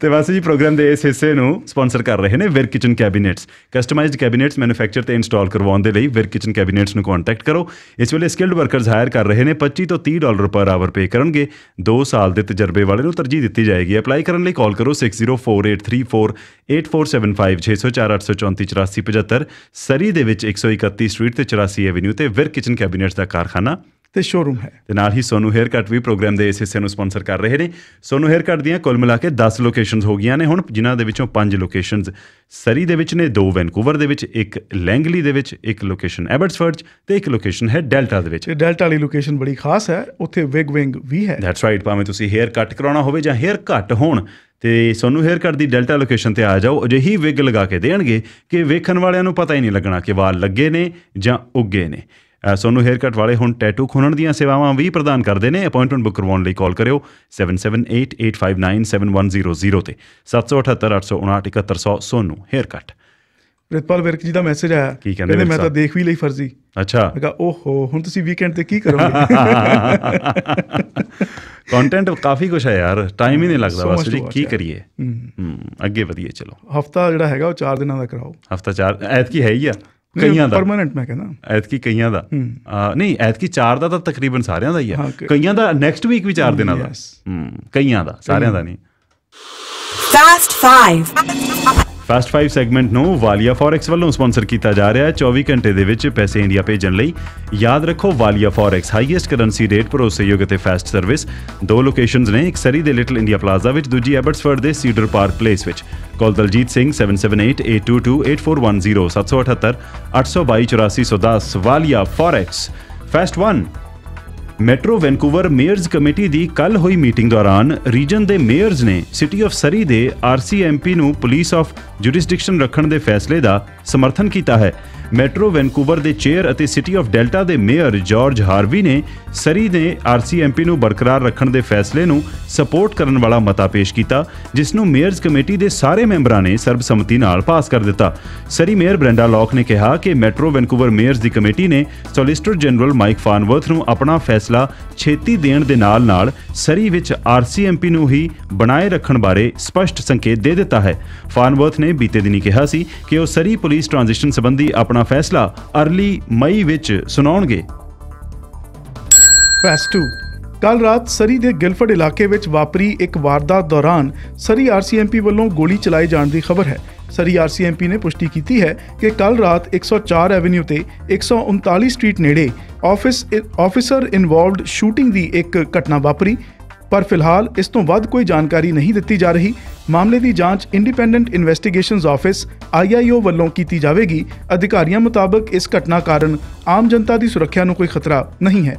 ਤੇ ਵਾਸੂ ਜੀ ਪ੍ਰੋਗਰਾਮ ਦੇ ਇਸ ਹਿੱਸੇ ਨੂੰ ਸਪான்ਸਰ ਕਰ ਰਹੇ ਨੇ Vir kitchen cabinets customised cabinets manufacture ਤੇ ਇੰਸਟਾਲ ਕਰਵਾਉਣ ਦੇ ਲਈ ਵਿਰ ਕਿਚਨ ਕੈਬਿਨੇਟਸ ਨੂੰ ਕੰਟੈਕਟ ਕਰੋ ਇਸ ਵੇਲੇ ਜਿਹੜੇ ਸਕਿਲਡ ਵਰਕਰਸ ਹਾਇਰ ਕਰ ਰਹੇ ਨੇ 25 ਤੋਂ 30 ਡਾਲਰ ਪਰ ਆਵਰ ਪੇ ਕਰਨਗੇ 2 ਸਾਲ ਦੇ ਤਜਰਬੇ ਵਾਲੇ ਨੂੰ ਤਰਜੀਹ ਦਿੱਤੀ ਜਾਏਗੀ ਅਪਲਾਈ ਕਰਨ ਲਈ ਕਾਲ ਕਰੋ 6048348475 ਸਰੀ ਦੇ ਵਿੱਚ 131 ਸਟਰੀਟ ਤੇ 84 ਐਵੇਨਿਊ ਤੇ ਵਿਰ ਕਿਚਨ ਕੈਬਿਨੇਟਸ ਦਾ ਕਾਰਖਾਨਾ ਤੇ ਸ਼ੋਰੂਮ ਹੈ ਤੇ ਨਾਲ ਹੀ ਸੋਨੂ ਹੇਅਰ ਕੱਟ ਵੀ ਪ੍ਰੋਗਰਾਮ ਦੇ ਇਸ ਹਿੱਸੇ ਨੂੰ ਸਪਾਂਸਰ ਕਰ ਰਹੇ ਨੇ ਸੋਨੂ ਹੇਅਰ ਕੱਟ ਦੀਆਂ ਕੁੱਲ ਮਿਲਾ ਕੇ 10 ਲੋਕੇਸ਼ਨਸ ਹੋ ਗਈਆਂ ਨੇ ਹੁਣ ਜਿਨ੍ਹਾਂ ਦੇ ਵਿੱਚੋਂ 5 ਲੋਕੇਸ਼ਨਸ ਸਰੀ ਦੇ ਵਿੱਚ ਨੇ 2 ਵੈਨਕੂਵਰ ਦੇ ਵਿੱਚ ਇੱਕ ਲੈਂਗਲੀ ਦੇ ਵਿੱਚ ਇੱਕ ਲੋਕੇਸ਼ਨ ਐਬਰਟਸਫਰਡ ਤੇ ਇੱਕ ਲੋਕੇਸ਼ਨ ਹੈ ਡੈਲਟਾ ਦੇ ਵਿੱਚ ਡੈਲਟਾ ਵਾਲੀ ਲੋਕੇਸ਼ਨ ਬੜੀ ਖਾਸ ਹੈ ਉੱਥੇ ਵਿਗ ਵਿੰਗ ਵੀ ਹੈ ਦੈਟਸ ਰਾਈਟ ਭਾਵੇਂ ਤੁਸੀਂ ਹੇਅਰ ਕੱਟ ਕਰਾਉਣਾ ਹੋਵੇ ਜਾਂ ਹੇਅਰ ਕੱਟ ਹੋਣ ਤੇ ਸੋਨੂ ਹੇਅਰ ਕੱਟ ਦੀ ਡੈਲਟਾ ਲੋਕੇਸ਼ਨ ਤੇ ਆ ਜਾਓ ਅਜਿਹੀ ਵਿਗ ਲਗਾ ਕੇ ਦੇਣਗੇ ਕਿ ਵੇਖਣ ਵਾਲਿਆਂ ਨੂੰ ਪਤਾ ਹੀ ਨਹੀਂ ਲੱਗਣਾ ਕਿ ਵਾਲ ਲੱਗੇ ਨੇ ਜਾਂ ਉੱਗੇ ਨੇ ਸੋਨੂ ਹੇਅਰ ਕਟ ਵਾਲੇ ਹੁਣ ਟੈਟੂ ਖੋਣਣ ਦੀਆਂ ਸੇਵਾਵਾਂ ਵੀ ਪ੍ਰਦਾਨ ਕਰਦੇ ਨੇ ਅਪਾਇੰਟਮੈਂਟ ਬੁੱਕ ਕਰਵਾਉਣ ਲਈ ਕਾਲ ਕਰਿਓ 7788597100 ਤੇ 7788597100 ਸੋਨੂ ਹੇਅਰ ਕਟ ਪ੍ਰਿਤਪਾਲ ਵਿਰਕ ਜੀ ਦਾ ਮੈਸੇਜ ਆਇਆ ਕਹਿੰਦੇ ਮੈਂ ਤਾਂ ਦੇਖ ਵੀ ਲਈ ਫਰਜ਼ੀ ਅੱਛਾ ਮੈਂ ਕਿਹਾ ਓਹੋ ਹੁਣ ਤੁਸੀਂ ਵੀਕਐਂਡ ਤੇ ਕੀ ਕਰੋਗੇ ਕੰਟੈਂਟ [LAUGHS] ਕਾਫੀ ਕੁਛ ਹੈ ਯਾਰ ਟਾਈਮ ਹੀ ਨਹੀਂ ਲੱਗਦਾ ਬਸ ਜੀ ਕੀ ਕਰੀਏ ਹੂੰ ਅੱਗੇ ਵਧੀਏ ਚਲੋ ਹਫਤਾ ਜਿਹੜਾ ਹੈਗਾ ਉਹ 4 ਦਿਨਾਂ ਦਾ ਕਰਾਓ ਹਫਤਾ 4 ਐਤ ਕੀ ਹੈ ਹੀ ਆ ਕਈਆਂ ਦਾ ਪਰਮਨੈਂਟ ਮੈਂ ਕਹਿੰਦਾ ਐਤਕੀ ਕਈਆਂ ਦਾ ਨਹੀਂ ਐਤਕੀ 4 ਦਾ ਤਾਂ ਤਕਰੀਬਨ ਸਾਰਿਆਂ ਦਾ ਹੀ ਆ ਕਈਆਂ ਦਾ ਨੈਕਸਟ ਵੀਕ ਵੀ 4 ਦਿਨਾਂ ਦਾ ਕਈਆਂ ਦਾ ਸਾਰਿਆਂ ਦਾ ਨਹੀਂ ਫਾਸਟ 5 ਫਾਸਟ 5 ਸੈਗਮੈਂਟ ਨੂੰ ਵਾਲੀਆ ਫੋਰੈਕਸ ਵੱਲੋਂ ਸਪਾਂਸਰ ਕੀਤਾ ਜਾ ਰਿਹਾ ਹੈ 24 ਘੰਟੇ ਦੇ ਵਿੱਚ ਪੈਸੇ ਇੰਡੀਆ ਭੇਜਣ ਲਈ ਯਾਦ ਰੱਖੋ Walia forex highest currency rate ਭਰੋਸੇਯੋਗ ਅਤੇ ਫਾਸਟ ਸਰਵਿਸ ਦੋ ਲੋਕੇਸ਼ਨਸ ਨੇ ਇੱਕ ਸਰੀ ਦੇ ਲਿਟਲ ਇੰਡੀਆ ਪਲਾਜ਼ਾ ਵਿੱਚ ਦੂਜੀ ਐਬਰਟਸਫੋਰਡ ਦੇ ਸੀਡਰ ਪਾਰਕ ਪਲੇਸ ਵਿੱਚ call Daljit Singh 7788228410 778 822 8410 Walia forex fast 1 Metro Vancouver mayors committee ਦੀ ਕੱਲ ਹੋਈ ਮੀਟਿੰਗ ਦੌਰਾਨ ਰੀਜਨ ਦੇ ਮੇਅਰਸ ਨੇ ਸਿਟੀ ਆਫ ਸਰੀ ਦੇ ਆਰਸੀਐਮਪੀ ਨੂੰ ਪੁਲਿਸ ਆਫ ਜੁਰਿਸਡਿਕਸ਼ਨ ਰੱਖਣ ਦੇ ਫੈਸਲੇ ਦਾ ਸਮਰਥਨ ਕੀਤਾ ਹੈ ਮੈਟਰੋ ਵੈਨਕੂਵਰ ਦੇ ਚੇਅਰ ਅਤੇ ਸਿਟੀ ਆਫ ਡੈਲਟਾ ਦੇ ਮੇਅਰ ਜਾਰਜ ਹਾਰਵੀ ਨੇ ਸਰੀ ਦੇ ਆਰਸੀਐਮਪੀ ਨੂੰ ਬਰਕਰਾਰ ਰੱਖਣ ਦੇ ਫੈਸਲੇ ਨੂੰ ਸਪੋਰਟ ਕਰਨ ਵਾਲਾ ਮਤਾ ਪੇਸ਼ ਕੀਤਾ ਜਿਸ ਨੂੰ ਮੇਅਰਸ ਕਮੇਟੀ ਦੇ ਸਾਰੇ ਮੈਂਬਰਾਂ ਨੇ ਸਰਬਸੰਮਤੀ ਨਾਲ ਪਾਸ ਕਰ ਦਿੱਤਾ ਸਰੀ ਮੇਅਰ ਬ੍ਰੈਂਡਾ ਲੌਕ ਨੇ ਕਿਹਾ ਕਿ ਮੈਟਰੋ ਵੈਨਕੂਵਰ ਮੇਅਰਸ ਦੀ ਕਮੇਟੀ ਨੇ ਸੋਲਿਸਟਰ ਜਨਰਲ ਮਾਈਕ ਫਾਨਵਰਥ ਨੂੰ ਆਪਣਾ ਫੈਸਲਾ ਛੇਤੀ ਦੇਣ ਦੇ ਨਾਲ ਨਾਲ ਸਰੀ ਵਿੱਚ ਆਰਸੀਐਮਪੀ ਨੂੰ ਹੀ ਬਣਾਏ ਰੱਖਣ ਬਾਰੇ ਸਪਸ਼ਟ ਸੰਕੇਤ ਦੇ ਦਿੱਤਾ ਹੈ ਫਾਨਵਰਥ ਨੇ ਬੀਤੇ ਦਿਨੀ ਕਿਹਾ ਸੀ ਕਿ ਉਹ ਸਰੀ ਪੁਲਿਸ ਟ੍ਰਾਂਜੀਸ਼ਨ ਸੰਬੰਧੀ ਆਪਣਾ ਆਪਣਾ ਫੈਸਲਾ ਅਰਲੀ ਮਈ ਵਿੱਚ ਸੁਣਾਉਣਗੇ ਫੈਸਟ 2 ਕੱਲ ਰਾਤ ਸਰੀ ਦੇ ਗਿਲਫਰਡ ਇਲਾਕੇ ਵਿੱਚ ਵਾਪਰੀ ਇੱਕ ਵਾਰਦਾਤ ਦੌਰਾਨ ਸਰੀ ਆਰਸੀਐਮਪੀ ਵੱਲੋਂ ਗੋਲੀ ਚਲਾਏ ਜਾਣ ਦੀ ਖਬਰ ਹੈ ਸਰੀ ਆਰਸੀਐਮਪੀ ਨੇ ਪੁਸ਼ਟੀ ਕੀਤੀ ਹੈ ਕਿ ਕੱਲ ਰਾਤ 104 ਐਵਨਿਊ ਤੇ 139 ਸਟਰੀਟ ਨੇੜੇ ਆਫਿਸ ਆਫੀਸਰ ਇਨਵੋਲਵਡ ਸ਼ੂਟਿੰਗ ਦੀ ਇੱਕ ਘਟਨਾ ਵਾਪਰੀ ਪਰ ਫਿਲਹਾਲ ਇਸ ਤੋਂ ਵੱਧ ਕੋਈ ਜਾਣਕਾਰੀ ਨਹੀਂ ਦਿੱਤੀ ਜਾ ਰਹੀ ਮਾਮਲੇ ਦੀ ਜਾਂਚ ਇੰਡੀਪੈਂਡੈਂਟ ਇਨਵੈਸਟੀਗੇਸ਼ਨਸ ਆਫਿਸ ਆਈਆਈਓ ਵੱਲੋਂ ਕੀਤੀ ਜਾਵੇਗੀ ਅਧਿਕਾਰੀਆਂ ਮੁਤਾਬਕ ਇਸ ਘਟਨਾ ਕਾਰਨ ਆਮ ਜਨਤਾ ਦੀ ਸੁਰੱਖਿਆ ਨੂੰ ਕੋਈ ਖਤਰਾ ਨਹੀਂ ਹੈ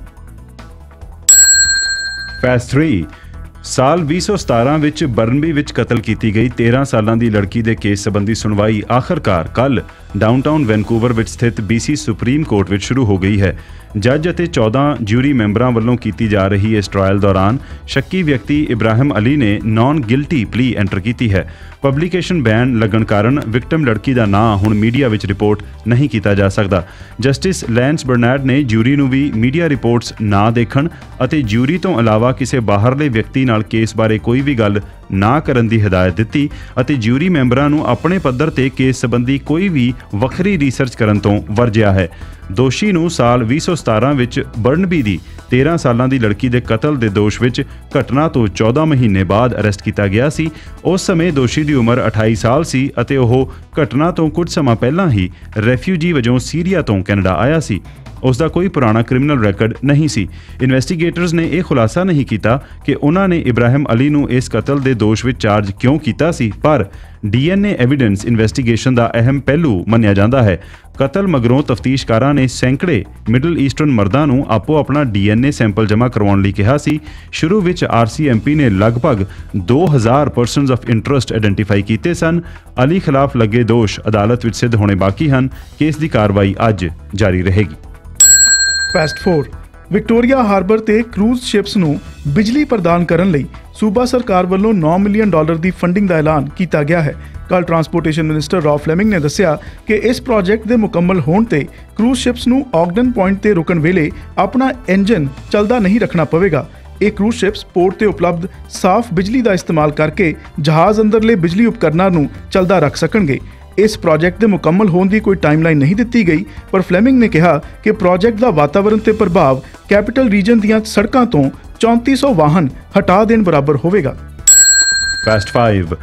Fast 3 ਸਾਲ 2017 ਵਿੱਚ ਬਰਨਬੀ ਵਿੱਚ ਕਤਲ ਕੀਤੀ ਗਈ 13 ਸਾਲਾਂ ਦੀ ਲੜਕੀ ਦੇ ਕੇਸ ਸੰਬੰਧੀ ਸੁਣਵਾਈ ਆਖਰਕਾਰ ਕੱਲ ਡਾਊਨਟਾਊਨ ਵੈਨਕੂਵਰ ਵਿੱਚ ਸਥਿਤ BC ਸੁਪਰੀਮ ਕੋਰਟ ਵਿੱਚ ਸ਼ੁਰੂ ਹੋ ਗਈ ਹੈ ਜੱਜ ਅਤੇ 14 ਜਿਊਰੀ ਮੈਂਬਰਾਂ ਵੱਲੋਂ ਕੀਤੀ ਜਾ ਰਹੀ ਇਸ ਟ੍ਰਾਇਲ ਦੌਰਾਨ ਸ਼ੱਕੀ ਵਿਅਕਤੀ ਇਬਰਾਹਿਮ ਅਲੀ ਨੇ ਨਾਨ ਗਿਲਟੀ ਪਲੀ ਐਂਟਰ ਕੀਤੀ ਹੈ ਪਬਲੀਕੇਸ਼ਨ ਬੈਨ ਲੱਗਣ ਕਾਰਨ ਵਿਕਟਮ ਲੜਕੀ ਦਾ ਨਾਂ ਹੁਣ ਮੀਡੀਆ ਵਿੱਚ ਰਿਪੋਰਟ ਨਹੀਂ ਕੀਤਾ ਜਾ ਸਕਦਾ ਜਸਟਿਸ ਲੈਂਸ ਬਰਨਾਰਡ ਨੇ ਜੂਰੀ ਨੂੰ ਵੀ ਮੀਡੀਆ ਰਿਪੋਰਟਸ ਨਾ ਦੇਖਣ ਅਤੇ ਜੂਰੀ ਤੋਂ ਇਲਾਵਾ ਕਿਸੇ ਬਾਹਰਲੇ ਵਿਅਕਤੀ ਨਾਲ ਕੇਸ ਬਾਰੇ ਕੋਈ ਵੀ ਗੱਲ ਨਾ ਕਰਨ ਦੀ ਹਦਾਇਤ ਦਿੱਤੀ ਅਤੇ ਜਿਊਰੀ ਮੈਂਬਰਾਂ ਨੂੰ ਆਪਣੇ ਪੱਧਰ ਤੇ ਕੇਸ ਸੰਬੰਧੀ ਕੋਈ ਵੀ ਵੱਖਰੀ ਰਿਸਰਚ ਕਰਨ ਤੋਂ ਵਰਜਿਆ ਹੈ ਦੋਸ਼ੀ ਨੂੰ ਸਾਲ 2017 ਵਿੱਚ ਬਰਨਬੀ ਦੀ 13 ਸਾਲਾਂ ਦੀ ਲੜਕੀ ਦੇ ਕਤਲ ਦੇ ਦੋਸ਼ ਵਿੱਚ ਘਟਨਾ ਤੋਂ 14 ਮਹੀਨੇ ਬਾਅਦ ਅਰੈਸਟ ਕੀਤਾ ਗਿਆ ਸੀ ਉਸ ਸਮੇਂ ਦੋਸ਼ੀ ਦੀ ਉਮਰ 28 ਸਾਲ ਸੀ ਅਤੇ ਉਹ ਘਟਨਾ ਤੋਂ ਕੁਝ ਸਮਾਂ ਪਹਿਲਾਂ ਹੀ ਰੈਫਿਊਜੀ ਵਜੋਂ ਸੀਰੀਆ ਤੋਂ ਕੈਨੇਡਾ ਆਇਆ ਸੀ ਉਸ ਦਾ ਕੋਈ ਪੁਰਾਣਾ ਕ੍ਰਿਮੀਨਲ ਰੈਕੋਰਡ ਨਹੀਂ ਸੀ ਇਨਵੈਸਟੀਗੇਟਰਸ ਨੇ ਇਹ ਖੁਲਾਸਾ ਨਹੀਂ ਕੀਤਾ ਕਿ ਉਹਨਾਂ ਨੇ ਇਬਰਾਹਿਮ ਅਲੀ ਨੂੰ ਇਸ ਕਤਲ ਦੇ ਦੋਸ਼ ਵਿੱਚ ਚਾਰਜ ਕਿਉਂ ਕੀਤਾ ਸੀ ਪਰ ਡੀਐਨਏ ਐਵੀਡੈਂਸ ਇਨਵੈਸਟੀਗੇਸ਼ਨ ਦਾ ਅਹਿਮ ਪਹਿਲੂ ਮੰਨਿਆ ਜਾਂਦਾ ਹੈ ਕਤਲ ਮਗਰੋਂ ਤਫਤੀਸ਼ਕਾਰਾਂ ਨੇ ਸੈਂਕੜੇ ਮਿਡਲ ਈਸਟਰਨ ਮਰਦਾਂ ਨੂੰ ਆਪੋ ਆਪਣਾ ਡੀਐਨਏ ਸੈਂਪਲ ਜਮ੍ਹਾਂ ਕਰਵਾਉਣ ਲਈ ਕਿਹਾ ਸੀ ਸ਼ੁਰੂ ਵਿੱਚ ਆਰਸੀਐਮਪੀ ਨੇ ਲਗਭਗ 2000 ਪਰਸਨਸ ਆਫ ਇੰਟਰਸਟ ਆਇਡੈਂਟੀਫਾਈ ਕੀਤੇ ਸਨ ਅਲੀ ਖਿਲਾਫ ਲੱਗੇ ਦੋਸ਼ ਅਦਾਲਤ ਵਿੱਚ ਸਿੱਧ ਹੋਣੇ ਬਾਕੀ ਹਨ ਕੇਸ ਦੀ ਕਾਰਵਾਈ ਅੱਜ ਜਾਰੀ ਰਹੇਗੀ ਪੈਸਟ 4 ਵਿਕਟੋਰੀਆ ਹਾਰਬਰ ਤੇ ਕਰੂਜ਼ ਸ਼ਿਪਸ ਨੂੰ ਬਿਜਲੀ ਪ੍ਰਦਾਨ ਕਰਨ ਲਈ ਸੂਬਾ ਸਰਕਾਰ ਵੱਲੋਂ 9 ਮਿਲੀਅਨ ਡਾਲਰ ਦੀ ਫੰਡਿੰਗ ਦਾ ਐਲਾਨ ਕੀਤਾ ਗਿਆ ਹੈ ਕੱਲ ਟਰਾਂਸਪੋਰਟੇਸ਼ਨ ਮਿਨਿਸਟਰ ਰੌਫ ਫਲੇਮਿੰਗ ਨੇ ਦੱਸਿਆ ਕਿ ਇਸ ਪ੍ਰੋਜੈਕਟ ਦੇ ਮੁਕੰਮਲ ਹੋਣ ਤੇ ਕਰੂਜ਼ ਸ਼ਿਪਸ ਨੂੰ ਆਗਡਨ ਪੁਆਇੰਟ ਤੇ ਰੁਕਣ ਵੇਲੇ ਆਪਣਾ ਇੰਜਨ ਚੱਲਦਾ ਨਹੀਂ ਰੱਖਣਾ ਪਵੇਗਾ ਇਹ ਕਰੂਜ਼ ਸ਼ਿਪਸ ਪੋਰਟ ਤੇ ਉਪਲਬਧ ਸਾਫ਼ ਬਿਜਲੀ ਦਾ ਇਸਤੇਮਾਲ ਕਰਕੇ ਜਹਾਜ਼ ਅੰਦਰਲੇ ਬਿਜਲੀ ਉਪਕਰਨਾਂ ਨੂੰ ਚੱਲਦਾ ਰੱਖ ਸਕਣਗੇ ਇਸ ਪ੍ਰੋਜੈਕਟ ਦੇ ਮੁਕੰਮਲ ਹੋਣ ਦੀ ਕੋਈ ਟਾਈਮਲਾਈਨ ਨਹੀਂ ਦਿੱਤੀ ਗਈ ਪਰ ਫਲੇਮਿੰਗ ਨੇ ਕਿਹਾ ਕਿ ਪ੍ਰੋਜੈਕਟ ਦਾ ਵਾਤਾਵਰਣ ਤੇ ਪ੍ਰਭਾਵ ਕੈਪੀਟਲ ਰੀਜਨ ਦੀਆਂ ਸੜਕਾਂ ਤੋਂ 3400 ਵਾਹਨ ਹਟਾ ਦੇਣ ਬਰਾਬਰ ਹੋਵੇਗਾ ਫਾਸਟ 5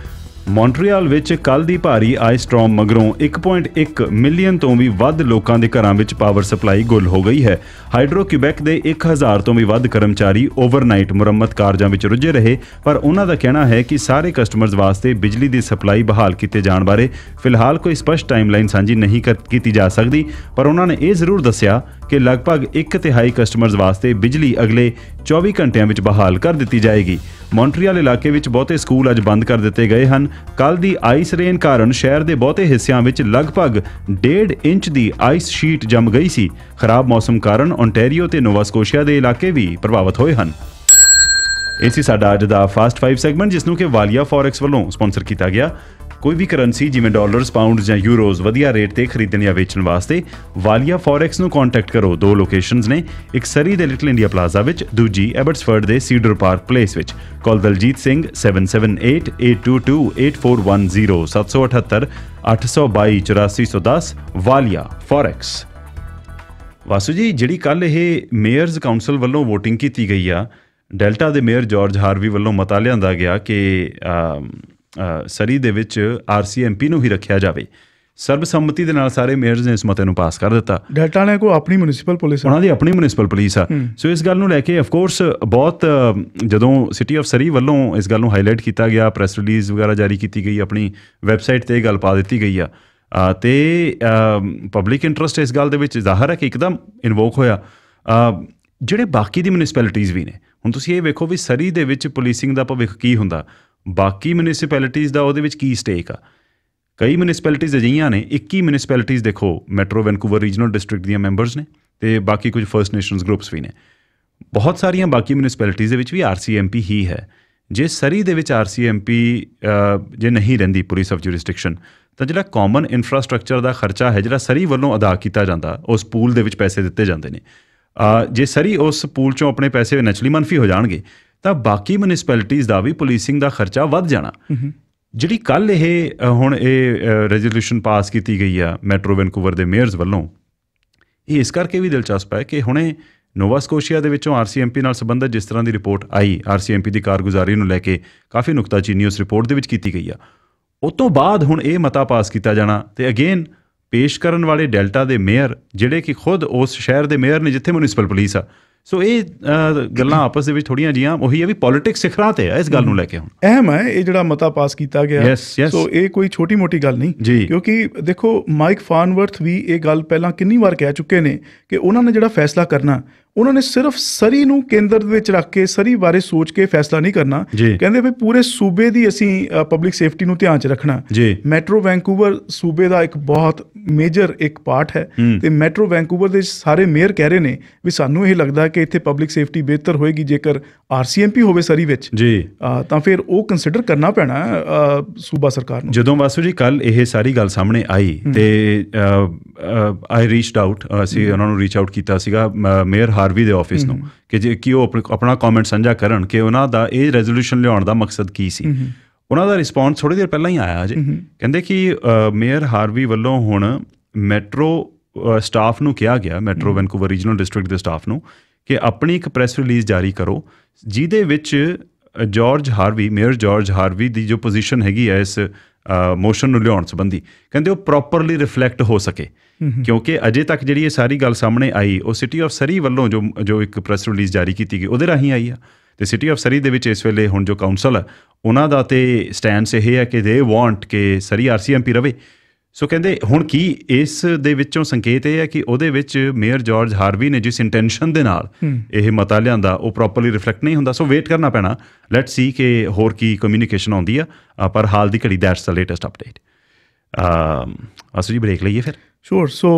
ਮੌਂਟਰੀਅਲ ਵਿੱਚ ਕੱਲ ਦੀ ਭਾਰੀ ਆਈਸ ਸਟ੍ਰੋਮ ਮਗਰੋਂ 1.1 ਮਿਲੀਅਨ ਤੋਂ ਵੀ ਵੱਧ ਲੋਕਾਂ ਦੇ ਘਰਾਂ ਵਿੱਚ ਪਾਵਰ ਸਪਲਾਈ ਗੁੱਲ ਹੋ ਗਈ ਹੈ ਹਾਈਡਰੋ ਕਿਊਬੈਕ ਦੇ 1000 ਤੋਂ ਵੀ ਵੱਧ ਕਰਮਚਾਰੀ ਓਵਰਨਾਈਟ ਮੁਰੰਮਤ ਕਾਰਜਾਂ ਵਿੱਚ ਰੁੱਝੇ ਰਹੇ ਪਰ ਉਹਨਾਂ ਦਾ ਕਹਿਣਾ ਹੈ ਕਿ ਸਾਰੇ ਕਸਟਮਰਜ਼ ਵਾਸਤੇ ਬਿਜਲੀ ਦੀ ਸਪਲਾਈ ਬਹਾਲ ਕੀਤੇ ਜਾਣ ਬਾਰੇ ਫਿਲਹਾਲ ਕੋਈ ਸਪਸ਼ਟ ਟਾਈਮਲਾਈਨ ਸਾਂਝੀ ਨਹੀਂ ਕੀਤੀ ਜਾ ਸਕਦੀ ਪਰ ਉਹਨਾਂ ਨੇ ਇਹ ਜ਼ਰੂਰ ਦੱਸਿਆ ਕਿ ਲਗਭਗ 1 ਤਿਹਾਈ ਕਸਟਮਰਸ ਵਾਸਤੇ ਬਿਜਲੀ ਅਗਲੇ 24 ਘੰਟਿਆਂ ਵਿੱਚ ਬਹਾਲ ਕਰ ਦਿੱਤੀ ਜਾਏਗੀ ਮੌਂਟਰੀਅਲ ਇਲਾਕੇ ਵਿੱਚ ਬਹੁਤੇ ਸਕੂਲ ਅੱਜ ਬੰਦ ਕਰ ਦਿੱਤੇ ਗਏ ਹਨ ਕੱਲ ਦੀ ਆਈਸ ਰੇਨ ਕਾਰਨ ਸ਼ਹਿਰ ਦੇ ਬਹੁਤੇ ਹਿੱਸਿਆਂ ਵਿੱਚ ਲਗਭਗ 1.5 ਇੰਚ ਦੀ ਆਈਸ ਸ਼ੀਟ ਜੰਮ ਗਈ ਸੀ ਖਰਾਬ ਮੌਸਮ ਕਾਰਨ ਓਨਟਾਰੀਓ ਤੇ ਨੋਵਾ ਸਕੋਸ਼ੀਆ ਦੇ ਇਲਾਕੇ ਵੀ ਪ੍ਰਭਾਵਿਤ ਹੋਏ ਹਨ ਇਹ ਸੀ ਸਾਡਾ ਅੱਜ ਦਾ ਫਾਸਟ 5 ਸੈਗਮੈਂਟ ਜਿਸ ਨੂੰ ਕਿ ਵਾਲੀਆ ਫੋਰੈਕਸ ਵੱਲੋਂ ਸਪਾਂਸਰ ਕੀਤਾ ਗਿਆ ਕੋਈ ਵੀ ਕਰੰਸੀ ਜਿਵੇਂ ਡਾਲਰਸ ਪਾਉਂਡਸ ਜਾਂ ਯੂਰੋਜ਼ ਵਧੀਆ ਰੇਟ ਤੇ ਖਰੀਦਣ ਜਾਂ ਵੇਚਣ ਵਾਸਤੇ ਵਾਲੀਆ ਫੋਰੈਕਸ ਨੂੰ ਕੰਟੈਕਟ ਕਰੋ ਦੋ ਲੋਕੇਸ਼ਨਸ ਨੇ ਇੱਕ ਸਰੀ ਦੇ ਲਿਟਲ ਇੰਡੀਆ ਪਲਾਜ਼ਾ ਵਿੱਚ ਦੂਜੀ ਐਬਰਟਸਫੋਰਡ ਦੇ ਸੀਡਰ ਪਾਰਕ ਪਲੇਸ ਵਿੱਚ ਕਾਲ ਦਲਜੀਤ ਸਿੰਘ 7788228410 778 822 ਵਾਲੀਆ ਫੋਰੈਕਸ ਵਾਸੂ ਜੀ ਜਿਹੜੀ ਕੱਲ ਇਹ ਮੇਅਰਸ ਕਾਉਂਸਲ ਵੱਲੋਂ VOTING ਕੀਤੀ ਗਈ ਆ ਡੈਲਟਾ ਦੇ ਮੇਅਰ ਜਾਰਜ ਹਾਰਵੀ ਵੱਲੋਂ ਮਤਾ ਲਿਆਂਦਾ ਗਿਆ ਕਿ ਸਰੀ ਦੇ ਵਿੱਚ ਆਰਸੀਐਮਪੀ ਨੂੰ ਹੀ ਰੱਖਿਆ ਜਾਵੇ ਸਰਬਸੰਮਤੀ ਦੇ ਨਾਲ ਸਾਰੇ ਮੇਅਰਸ ਨੇ ਇਸ ਮਤੇ ਨੂੰ ਪਾਸ ਕਰ ਦਿੱਤਾ ਡੈਲਟਾ ਨੇ ਕੋ ਆਪਣੀ ਮਿਊਨਿਸਪਲ ਪੁਲਿਸ ਉਹਨਾਂ ਦੀ ਆਪਣੀ ਮਿਊਨਿਸਪਲ ਪੁਲਿਸ ਆ ਸੋ ਇਸ ਗੱਲ ਨੂੰ ਲੈ ਕੇ ਆਫ ਕੋਰਸ ਬਹੁਤ ਜਦੋਂ ਸਿਟੀ ਆਫ ਸਰੀ ਵੱਲੋਂ ਇਸ ਗੱਲ ਨੂੰ ਹਾਈਲਾਈਟ ਕੀਤਾ ਗਿਆ ਪ੍ਰੈਸ ਰਿਲੀਜ਼ ਵਗੈਰਾ ਜਾਰੀ ਕੀਤੀ ਗਈ ਆਪਣੀ ਵੈਬਸਾਈਟ ਤੇ ਇਹ ਗੱਲ ਪਾ ਦਿੱਤੀ ਗਈ ਆ ਤੇ ਪਬਲਿਕ ਇੰਟਰਸਟ ਇਸ ਗੱਲ ਦੇ ਵਿੱਚ ਜ਼ਾਹਰ ਹੈ ਕਿ ਇੱਕਦਮ ਇਨਵੋਕ ਹੋਇਆ ਜਿਹੜੇ ਬਾਕੀ ਦੀ ਮਿਊਨਿਸਪੈਲਿਟੀਆਂ ਵੀ ਨੇ ਹੁਣ ਤੁਸੀਂ ਇਹ ਵੇਖੋ ਵੀ ਸਰੀ ਦੇ ਵਿੱਚ ਪੁਲਿਸਿੰਗ ਦਾ ਭਵਿੱਖ ਕੀ ਹੁੰਦਾ ਬਾਕੀ ਮਿਊਨਿਸਪੈਲਿਟੀਆਂ ਦਾ ਉਹਦੇ ਵਿੱਚ ਕੀ ਸਟੇਕ ਆ ਕਈ ਮਿਊਨਿਸਪੈਲਿਟੀਆਂ ਅਜਿਹੀਆਂ ਨੇ 21 ਮਿਊਨਿਸਪੈਲਿਟੀਆਂ ਦੇਖੋ ਮੈਟਰੋ ਵੈਨਕੂਵਰ ਰੀਜਨਲ ਡਿਸਟ੍ਰਿਕਟ ਦੀਆਂ ਮੈਂਬਰਸ ਨੇ ਤੇ ਬਾਕੀ ਕੁਝ ਫਰਸਟ ਨੇਸ਼ਨਸ ਗਰੁੱਪਸ ਵੀ ਨੇ ਬਹੁਤ ਸਾਰੀਆਂ ਬਾਕੀ ਮਿਊਨਿਸਪੈਲਿਟੀਆਂ ਦੇ ਵਿੱਚ ਵੀ ਆਰਸੀਐਮਪੀ ਹੀ ਹੈ ਜੇ ਸਰੀ ਦੇ ਵਿੱਚ ਆਰਸੀਐਮਪੀ ਜੇ ਨਹੀਂ ਰਹਿੰਦੀ ਪੁਲਿਸ ਆਫ ਜੂਰਿਸਡਿਕਸ਼ਨ ਤਾਂ ਜਿਹੜਾ ਕਾਮਨ ਇਨਫਰਾਸਟ੍ਰਕਚਰ ਦਾ ਖਰਚਾ ਹੈ ਜਿਹੜਾ ਸਰੀ ਵੱਲੋਂ ਅਦਾ ਕੀਤਾ ਜਾਂਦਾ ਉਸ ਪੂਲ ਦੇ ਵਿੱਚ ਪੈਸੇ ਦਿੱਤੇ ਜਾਂਦੇ ਨੇ ਜੇ ਸਰੀ ਉਸ ਪੂਲ ਚੋਂ ਆਪਣੇ ਪੈਸੇ ਨੈਚੁਰਲੀ ਮੰਨਫੀ ਹੋ ਜਾਣਗੇ ਤਾਂ ਬਾਕੀ ਮਿਊਨਿਸਪੈਲਿਟੀਆਂ ਦਾ ਵੀ ਪੁਲਿਸਿੰਗ ਦਾ ਖਰਚਾ ਵੱਧ ਜਾਣਾ ਜਿਹੜੀ ਕੱਲ ਇਹ ਹੁਣ ਇਹ ਰੈਜ਼ੋਲੂਸ਼ਨ ਪਾਸ ਕੀਤੀ ਗਈ ਆ ਮੈਟਰੋ ਵੈਨਕੂਵਰ ਦੇ ਮੇਅਰਸ ਵੱਲੋਂ ਇਹ ਇਸ ਕਰਕੇ ਵੀ ਦਿਲਚਸਪ ਹੈ ਕਿ ਹੁਣੇ ਨੋਵਾ ਸਕੋਸ਼ੀਆ ਦੇ ਵਿੱਚੋਂ ਆਰਸੀਐਮਪੀ ਨਾਲ ਸੰਬੰਧਿਤ ਜਿਸ ਤਰ੍ਹਾਂ ਦੀ ਰਿਪੋਰਟ ਆਈ ਆਰਸੀਐਮਪੀ ਦੀ ਕਾਰਗੁਜ਼ਾਰੀ ਨੂੰ ਲੈ ਕੇ ਕਾਫੀ ਨੁਕਤਾਚੀਨੀ ਉਸ ਰਿਪੋਰਟ ਦੇ ਵਿੱਚ ਕੀਤੀ ਗਈ ਆ ਉਸ ਤੋਂ ਬਾਅਦ ਹੁਣ ਇਹ ਮਤਾ ਪਾਸ ਕੀਤਾ ਜਾਣਾ ਤੇ ਅਗੇਨ ਪੇਸ਼ ਕਰਨ ਵਾਲੇ ਡੈਲਟਾ ਦੇ ਮੇਅਰ ਜਿਹੜੇ ਕਿ ਖੁਦ ਉਸ ਸ਼ਹਿਰ ਦੇ ਮੇਅਰ ਨੇ ਜਿੱਥੇ ਮਿਊਨਿਸਪਲ ਪੁਲਿਸ ਆ ਸੋ ਇਹ ਗੱਲਾਂ ਆਪਸ ਦੇ ਵਿੱਚ ਥੋੜੀਆਂ ਜੀਆਂ ਉਹੀ ਹੈ ਵੀ ਪੋਲਿਟਿਕਸ ਸਿਖਰਾਂ ਤੇ ਹੈ ਇਸ ਗੱਲ ਨੂੰ ਲੈ ਕੇ ਹੁਣ ਅਹਿਮ ਹੈ ਇਹ ਜਿਹੜਾ ਮਤਾ ਪਾਸ ਕੀਤਾ ਗਿਆ ਸੋ ਇਹ ਕੋਈ ਛੋਟੀ ਮੋਟੀ ਗੱਲ ਨਹੀਂ ਕਿਉਂਕਿ ਦੇਖੋ ਮਾਈਕ ਫਾਨਵਰਥ ਵੀ ਇਹ ਗੱਲ ਪਹਿਲਾਂ ਕਿੰਨੀ ਵਾਰ ਕਹਿ ਚੁੱਕੇ ਨੇ ਕਿ ਉਹਨਾਂ ਨੇ ਜਿਹੜਾ ਫੈਸਲਾ ਕਰਨਾ ਉਹਨਾਂ ਨੇ ਸਿਰਫ ਸਰੀ ਨੂੰ ਕੇਂਦਰ ਦੇ ਵਿੱਚ ਰੱਖ ਕੇ ਸਰੀ ਬਾਰੇ ਸੋਚ ਕੇ ਫੈਸਲਾ ਨਹੀਂ ਕਰਨਾ ਕਹਿੰਦੇ ਵੀ ਪੂਰੇ ਸੂਬੇ ਦੀ ਅਸੀਂ ਪਬਲਿਕ ਸੇਫਟੀ ਨੂੰ ਧਿਆਨ 'ਚ ਰੱਖਣਾ ਮੈਟਰੋ ਵੈਂਕੂਵਰ ਸੂਬੇ ਦਾ ਇੱਕ ਬਹੁਤ ਮੇਜਰ ਇੱਕ ਪਾਰਟ ਹੈ ਤੇ ਮੈਟਰੋ ਵੈਂਕੂਵਰ ਦੇ ਸਾਰੇ ਮੇਅਰ ਕਹਿ ਰਹੇ ਨੇ ਵੀ ਸਾਨੂੰ ਇਹ ਲੱਗਦਾ ਕਿ ਇੱਥੇ ਪਬਲਿਕ ਸੇਫਟੀ ਬਿਹਤਰ ਹੋਏਗੀ ਜੇਕਰ ਆਰਸੀਐਮਪੀ ਹੋਵੇ ਸਰੀ ਵਿੱਚ ਜੀ ਤਾਂ ਫਿਰ ਉਹ ਕਨਸਿਡਰ ਕਰਨਾ ਪੈਣਾ ਸੂਬਾ ਸਰਕਾਰ ਨੂੰ ਜਦੋਂ ਵਾਸੂ ਜੀ ਕੱਲ ਇਹ ਸਾਰੀ ਗੱਲ ਸਾਹਮਣੇ ਆਈ ਤੇ ਆਈ ਰੀਚਡ ਆਊਟ ਅਸੀਂ ਉਹਨਾਂ ਨੂੰ ਰੀਚ ਆਊਟ ਕੀਤਾ ਸੀਗਾ ਮੇਅਰ ਵੀ ਦੇ ਆਫਿਸ ਨੂੰ ਕਿ ਜੇ ਕਿ ਉਹ ਆਪਣਾ ਕਮੈਂਟ ਸਾਂਝਾ ਕਰਨ ਕਿ ਉਹਨਾਂ ਦਾ ਇਹ ਰੈਜ਼ੋਲੂਸ਼ਨ ਲਿਆਉਣ ਦਾ ਮਕਸਦ ਕੀ ਸੀ ਉਹਨਾਂ ਦਾ ਰਿਸਪੌਂਸ ਥੋੜੀ ਦੇਰ ਪਹਿਲਾਂ ਹੀ ਆਇਆ ਅਜੇ ਕਹਿੰਦੇ ਕਿ ਮੇਅਰ ਹਾਰਵੀ ਵੱਲੋਂ ਹੁਣ ਮੈਟਰੋ ਸਟਾਫ ਨੂੰ ਕਿਹਾ ਗਿਆ ਮੈਟਰੋ ਵੈਨਕੂਵਰ ਰੀਜਨਲ ਡਿਸਟ੍ਰਿਕਟ ਦੇ ਸਟਾਫ ਨੂੰ ਕਿ ਆਪਣੀ ਇੱਕ ਪ੍ਰੈਸ ਰਿਲੀਜ਼ ਜਾਰੀ ਕਰੋ ਜਿਹਦੇ ਵਿੱਚ George Harvey mayor George Harvey ਦੀ ਜੋ ਪੋਜੀਸ਼ਨ ਹੈਗੀ ਐ ਇਸ ਮੋਸ਼ਨ ਨੂੰ ਲਿਆਉਣ ਸੰਬੰਧੀ ਕਹਿੰਦੇ ਉਹ ਪ੍ਰੋਪਰਲੀ ਰਿਫਲੈਕਟ ਹੋ ਸਕੇ ਕਿਉਂਕਿ ਅਜੇ ਤੱਕ ਜਿਹੜੀ ਇਹ ਸਾਰੀ ਗੱਲ ਸਾਹਮਣੇ ਆਈ ਉਹ ਸਿਟੀ ਆਫ ਸਰੀ ਵੱਲੋਂ ਜੋ ਜੋ ਇੱਕ ਪ੍ਰੈਸ ਰਿਲੀਜ਼ ਜਾਰੀ ਕੀਤੀ ਗਈ ਉਹਦੇ ਰਾਹੀਂ ਆਈ ਆ ਤੇ ਸਿਟੀ ਆਫ ਸਰੀ ਦੇ ਵਿੱਚ ਇਸ ਵੇਲੇ ਹੁਣ ਜੋ ਕਾਉਂਸਲ ਆ ਉਹਨਾਂ ਦਾ ਤੇ ਸਟੈਂਡਸ ਇਹ ਹੈ ਕਿ ਦੇ ਵਾਂਟ ਕਿ ਸਰੀ ਆਰਸੀਐਮਪੀ ਰਵੇ ਸੋ ਕਹਿੰਦੇ ਹੁਣ ਕੀ ਇਸ ਦੇ ਵਿੱਚੋਂ ਸੰਕੇਤ ਇਹ ਹੈ ਕਿ ਉਹਦੇ ਵਿੱਚ ਮੇਅਰ ਜਾਰਜ ਹਾਰਵੀ ਨੇ ਜਿਸ ਇੰਟੈਂਸ਼ਨ ਦੇ ਨਾਲ ਇਹ ਮਤਾ ਲਿਆਂਦਾ ਉਹ ਪ੍ਰੋਪਰਲੀ ਰਿਫਲੈਕਟ ਨਹੀਂ ਹੁੰਦਾ ਸੋ ਵੇਟ ਕਰਨਾ ਪੈਣਾ ਲੈਟਸ ਸੀ ਕਿ ਹੋਰ ਕੀ ਕਮਿਊਨੀਕੇਸ਼ਨ ਆਉਂਦੀ ਆ ਪਰ ਹਾਲ ਦੀ ਘੜੀ ਦੈਟਸ ਦਾ ਲੇਟੈਸਟ ਅਪਡੇਟ ਅ ਅਸੀਂ ਬ੍ਰੇਕ ਲਈਏ ਫਿਰ ਸ਼ੋਰ ਸੋ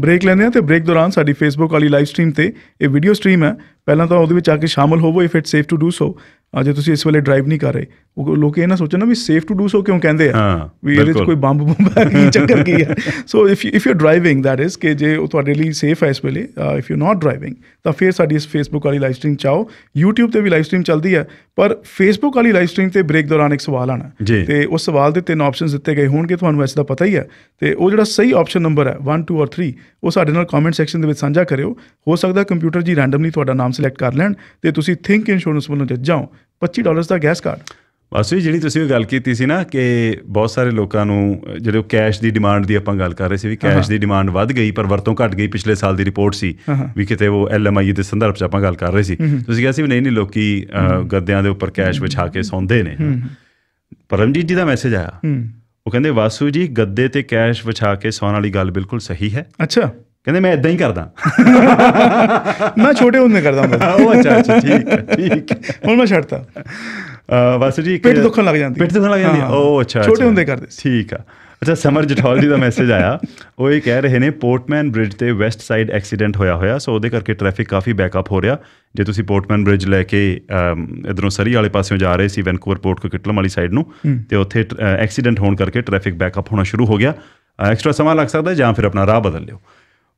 ਬ੍ਰੇਕ ਲੈਂਦੇ ਆ ਤੇ ਬ੍ਰੇਕ ਦੌਰਾਨ ਸਾਡੀ ਫੇਸਬੁੱਕ ਵਾਲੀ ਲਾਈਵ ਸਟ੍ਰੀਮ ਤੇ ਇਹ ਵੀਡੀਓ ਸਟ੍ਰੀਮ ਹੈ ਪਹਿਲਾਂ ਤਾਂ ਉਹਦੇ ਵਿੱਚ ਆ ਕੇ ਸ਼ਾਮਲ ਹੋਵੋ if it safe to do so ਅੱਜ ਤੁਸੀਂ ਇਸ ਵੇਲੇ ਡਰਾਈਵ ਨਹੀਂ ਕਰ ਰਹੇ ਉਹ ਲੋਕ ਇਹ ਨਾ ਸੋਚਣ ਨਾ ਵੀ ਸੇਫ ਟੂ ਡੂ ਸੋ ਕਿਉਂ ਕਹਿੰਦੇ ਆ ਵੀ ਇਹਦੇ ਵਿੱਚ ਕੋਈ ਬੰਬ ਬੰਬ ਕੀ ਚੱਕਰ ਕੀ ਹੈ so if if you driving that is ਕਿ ਜੇ ਉਹ ਤੁਹਾਡੇ ਲਈ ਸੇਫ ਹੈ ਇਸ ਵੇਲੇ ਇਫ ਯੂ ਨਾਟ ਡਰਾਈਵਿੰਗ ਤਾਂ ਫਿਰ ਸਾਡੀ ਇਸ ਫੇਸਬੁੱਕ ਵਾਲੀ ਲਾਈਵ ਸਟ੍ਰੀਮ ਚਾਓ YouTube ਤੇ ਵੀ ਲਾਈਵ ਸਟ੍ਰੀਮ ਚੱਲਦੀ ਹੈ ਪਰ ਫੇਸਬੁੱਕ ਵਾਲੀ ਲਾਈਵ ਸਟ੍ਰੀਮ ਤੇ ਬ੍ਰੇਕ ਦੌਰਾਨ ਇੱਕ ਸਵਾਲ ਆਣਾ ਤੇ ਉਸ ਸਵਾਲ ਦੇ ਤਿੰਨ ਆਪਸ਼ਨਸ ਦਿੱਤੇ ਗਏ ਹੋਣਗੇ ਤੁਹਾਨੂੰ ਐਸ ਦਾ ਪਤਾ ਹੀ ਹੈ ਤੇ ਉਹ ਜਿਹੜਾ ਸਹੀ ਆਪਸ਼ਨ ਨੰਬਰ ਹੈ 1 2 ਔਰ 3 ਉਹ ਸਾਡੇ ਨਾਲ ਕਮੈਂਟ ਸੈਕਸ਼ਨ ਦੇ ਵਿੱਚ ਸਾਂਝਾ ਕਰਿਓ ਹੋ ਸਕਦਾ ਕੰਪਿਊਟਰ ਜੀ ਰੈਂਡਮਲੀ ਤੁਹਾਡਾ ਨਾਮ ਨਾਮ ਸਿਲੈਕਟ ਕਰ ਲੈਣ ਤੇ ਤੁਸੀਂ ਥਿੰਕ ਇੰਸ਼ੋਰੈਂਸ ਵੱਲੋਂ ਜੱਜ ਜਾਓ 25 ਡਾਲਰਸ ਦਾ ਗੈਸ ਕਾਰਡ ਵਾਸੂ ਜਿਹੜੀ ਤੁਸੀਂ ਗੱਲ ਕੀਤੀ ਸੀ ਨਾ ਕਿ ਬਹੁਤ ਸਾਰੇ ਲੋਕਾਂ ਨੂੰ ਜਿਹੜੇ ਕੈਸ਼ ਦੀ ਡਿਮਾਂਡ ਦੀ ਆਪਾਂ ਗੱਲ ਕਰ ਰਹੇ ਸੀ ਵੀ ਕੈਸ਼ ਦੀ ਡਿਮਾਂਡ ਵੱਧ ਗਈ ਪਰ ਵਰਤੋਂ ਘਟ ਗਈ ਪਿਛਲੇ ਸਾਲ ਦੀ ਰਿਪੋਰਟ ਸੀ ਵੀ ਕਿਤੇ ਉਹ ਐਲਐਮਆਈ ਦੇ ਸੰਦਰਭ 'ਚ ਆਪਾਂ ਗੱਲ ਕਰ ਰਹੇ ਸੀ ਤੁਸੀਂ ਕਿਹਾ ਸੀ ਵੀ ਨਹੀਂ ਨਹੀਂ ਲੋਕੀ ਗੱਦਿਆਂ ਦੇ ਉੱਪਰ ਕੈਸ਼ ਵਿਛਾ ਕੇ ਸੌਂਦੇ ਨੇ ਪਰਮਜੀਤ ਜੀ ਦਾ ਮੈਸੇਜ ਆਇਆ ਉਹ ਕਹਿੰਦੇ ਵਾਸੂ ਜੀ ਗੱਦੇ ਤੇ ਕੈਸ਼ ਵਿਛਾ ਕੇ ਸੌਣ ਵਾਲੀ ਗੱਲ ਬਿਲਕੁਲ ਸਹੀ ਹੈ ਅੱਛਾ ਕਹਿੰਦੇ ਮੈਂ ਇਦਾਂ ਹੀ ਕਰਦਾ ਮੈਂ ਛੋਟੇ ਹੁੰਦੇ ਕਰਦਾ ਹੁੰਦਾ ਉਹ ਅੱਛਾ ਅੱਛਾ ਠੀਕ ਹੈ ਠੀਕ ਹੁਣ ਮੈਂ ਛੱਡਤਾ ਬਸ ਜੀ ਪੇਟ ਦੁਖਣ ਲੱਗ ਜਾਂਦੀ ਪੇਟ ਦੁਖਣ ਲੱਗ ਜਾਂਦੀ ਉਹ ਅੱਛਾ ਛੋਟੇ ਹੁੰਦੇ ਕਰਦੇ ਠੀਕ ਆ ਅੱਛਾ ਸਮਰ ਜਠੌਲ ਜੀ ਦਾ ਮੈਸੇਜ ਆਇਆ ਉਹ ਇਹ ਕਹਿ ਰਹੇ ਨੇ ਪੋਰਟਮੈਨ ਬ੍ਰਿਜ ਤੇ ਵੈਸਟ ਸਾਈਡ ਐਕਸੀਡੈਂਟ ਹੋਇਆ ਹੋਇਆ ਸੋ ਉਹਦੇ ਕਰਕੇ ਟ੍ਰੈਫਿਕ ਕਾਫੀ ਬੈਕਅਪ ਹੋ ਰਿਹਾ ਜੇ ਤੁਸੀਂ ਪੋਰਟਮੈਨ ਬ੍ਰਿਜ ਲੈ ਕੇ ਇਧਰੋਂ ਸਰੀ ਵਾਲੇ ਪਾਸਿਓਂ ਜਾ ਰਹੇ ਸੀ ਵੈਨਕੂਵਰ ਪੋਰਟ ਕੋ ਕਿਟਲਮ ਵਾਲੀ ਸਾਈਡ ਨੂੰ ਤੇ ਉੱਥੇ ਐਕਸੀਡੈਂਟ ਹੋਣ ਕਰਕੇ ਟ੍ਰੈਫਿਕ ਬੈਕਅਪ ਹੋਣਾ ਸ਼ੁਰੂ ਹੋ ਗਿਆ ਐਕਸਟਰਾ ਸਮਾਂ ਲੱਗ ਸਕਦਾ ਜਾਂ ਫਿਰ ਆਪਣਾ ਰਾਹ ਬਦਲ ਲਿਓ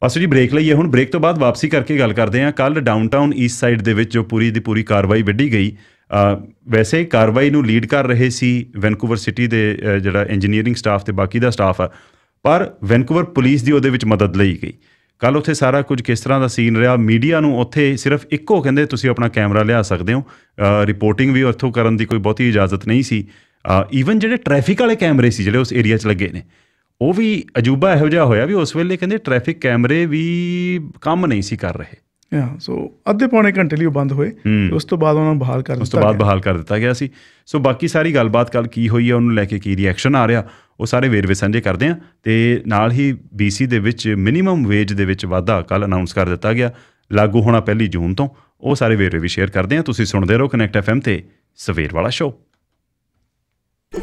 ਪਾਸਟਰ ਜੀ ਬ੍ਰੇਕ ਲਈਏ ਹੁਣ ਬ੍ਰੇਕ ਤੋਂ ਬਾਅਦ ਵਾਪਸੀ ਕਰਕੇ ਗੱਲ ਕਰਦੇ ਹਾਂ ਕੱਲ ਡਾਊਨਟਾਊਨ ਈਸਟ ਸਾਈਡ ਦੇ ਵਿੱਚ ਜੋ ਪੂਰੀ ਦੀ ਪੂਰੀ ਕਾਰਵਾਈ ਵਿੱਢੀ ਗਈ ਵੈਸੇ ਕਾਰਵਾਈ ਨੂੰ ਲੀਡ ਕਰ ਰਹੇ ਸੀ ਵੈਨਕੂਵਰ ਸਿਟੀ ਦੇ ਜਿਹੜਾ ਇੰਜੀਨੀਅਰਿੰਗ ਸਟਾਫ ਤੇ ਬਾਕੀ ਦਾ ਸਟਾਫ ਆ ਪਰ ਵੈਨਕੂਵਰ ਪੁਲਿਸ ਦੀ ਉਹਦੇ ਵਿੱਚ ਮਦਦ ਲਈ ਗਈ ਕੱਲ ਉੱਥੇ ਸਾਰਾ ਕੁਝ ਕਿਸ ਤਰ੍ਹਾਂ ਦਾ ਸੀਨ ਰਿਹਾ ਮੀਡੀਆ ਨੂੰ ਉੱਥੇ ਸਿਰਫ ਇੱਕੋ ਕਹਿੰਦੇ ਤੁਸੀਂ ਆਪਣਾ ਕੈਮਰਾ ਲਿਆ ਸਕਦੇ ਹੋ ਰਿਪੋਰਟਿੰਗ ਵੀ ਉੱਥੋਂ ਕਰਨ ਦੀ ਕੋਈ ਬਹੁਤੀ ਇਜਾਜ਼ਤ ਨਹੀਂ ਸੀ ਈਵਨ ਜਿਹੜੇ ਟ੍ਰੈਫਿਕ ਵਾਲੇ ਕੈਮਰੇ ਸੀ ਜਿਹੜੇ ਉਸ ਏਰੀਆ 'ਚ ਲੱਗੇ ਨੇ ਉਹ ਵੀ ਅਜੂਬਾ ਇਹੋ ਜਿਹਾ ਹੋਇਆ ਵੀ ਉਸ ਵੇਲੇ ਕਹਿੰਦੇ ਟ੍ਰੈਫਿਕ ਕੈਮਰੇ ਵੀ ਕੰਮ ਨਹੀਂ ਸੀ ਕਰ ਰਹੇ ਯਾ ਸੋ ਅੱਧੇ ਪੌਣੇ ਘੰਟੇ ਲਈ ਉਹ ਬੰਦ ਹੋਏ ਉਸ ਤੋਂ ਬਾਅਦ ਉਹਨਾਂ ਨੂੰ ਬਹਾਲ ਕਰ ਦਿੱਤਾ ਉਸ ਤੋਂ ਬਾਅਦ ਬਹਾਲ ਕਰ ਦਿੱਤਾ ਗਿਆ ਸੀ ਸੋ ਬਾਕੀ ਸਾਰੀ ਗੱਲਬਾਤ ਕੱਲ ਕੀ ਹੋਈ ਹੈ ਉਹਨੂੰ ਲੈ ਕੇ ਕੀ ਰਿਐਕਸ਼ਨ ਆ ਰਿਹਾ ਉਹ ਸਾਰੇ ਵੇਰਵੇ ਸਾਂਝੇ ਕਰਦੇ ਆ ਤੇ ਨਾਲ ਹੀ BC ਦੇ ਵਿੱਚ ਮਿਨੀਮਮ ਵੇਜ ਦੇ ਵਿੱਚ ਵਾਧਾ ਕੱਲ ਅਨਾਉਂਸ ਕਰ ਦਿੱਤਾ ਗਿਆ ਲਾਗੂ ਹੋਣਾ ਪਹਿਲੀ ਜੂਨ ਤੋਂ ਉਹ ਸਾਰੇ ਵੇਰਵੇ ਵੀ ਸ਼ੇਅਰ ਕਰਦੇ ਆ ਤੁਸੀਂ ਸੁਣਦੇ ਰਹੋ ਕਨੈਕਟ ਐਫਐਮ ਤੇ ਸਵੇਰ ਵਾਲਾ ਸ਼ੋਅ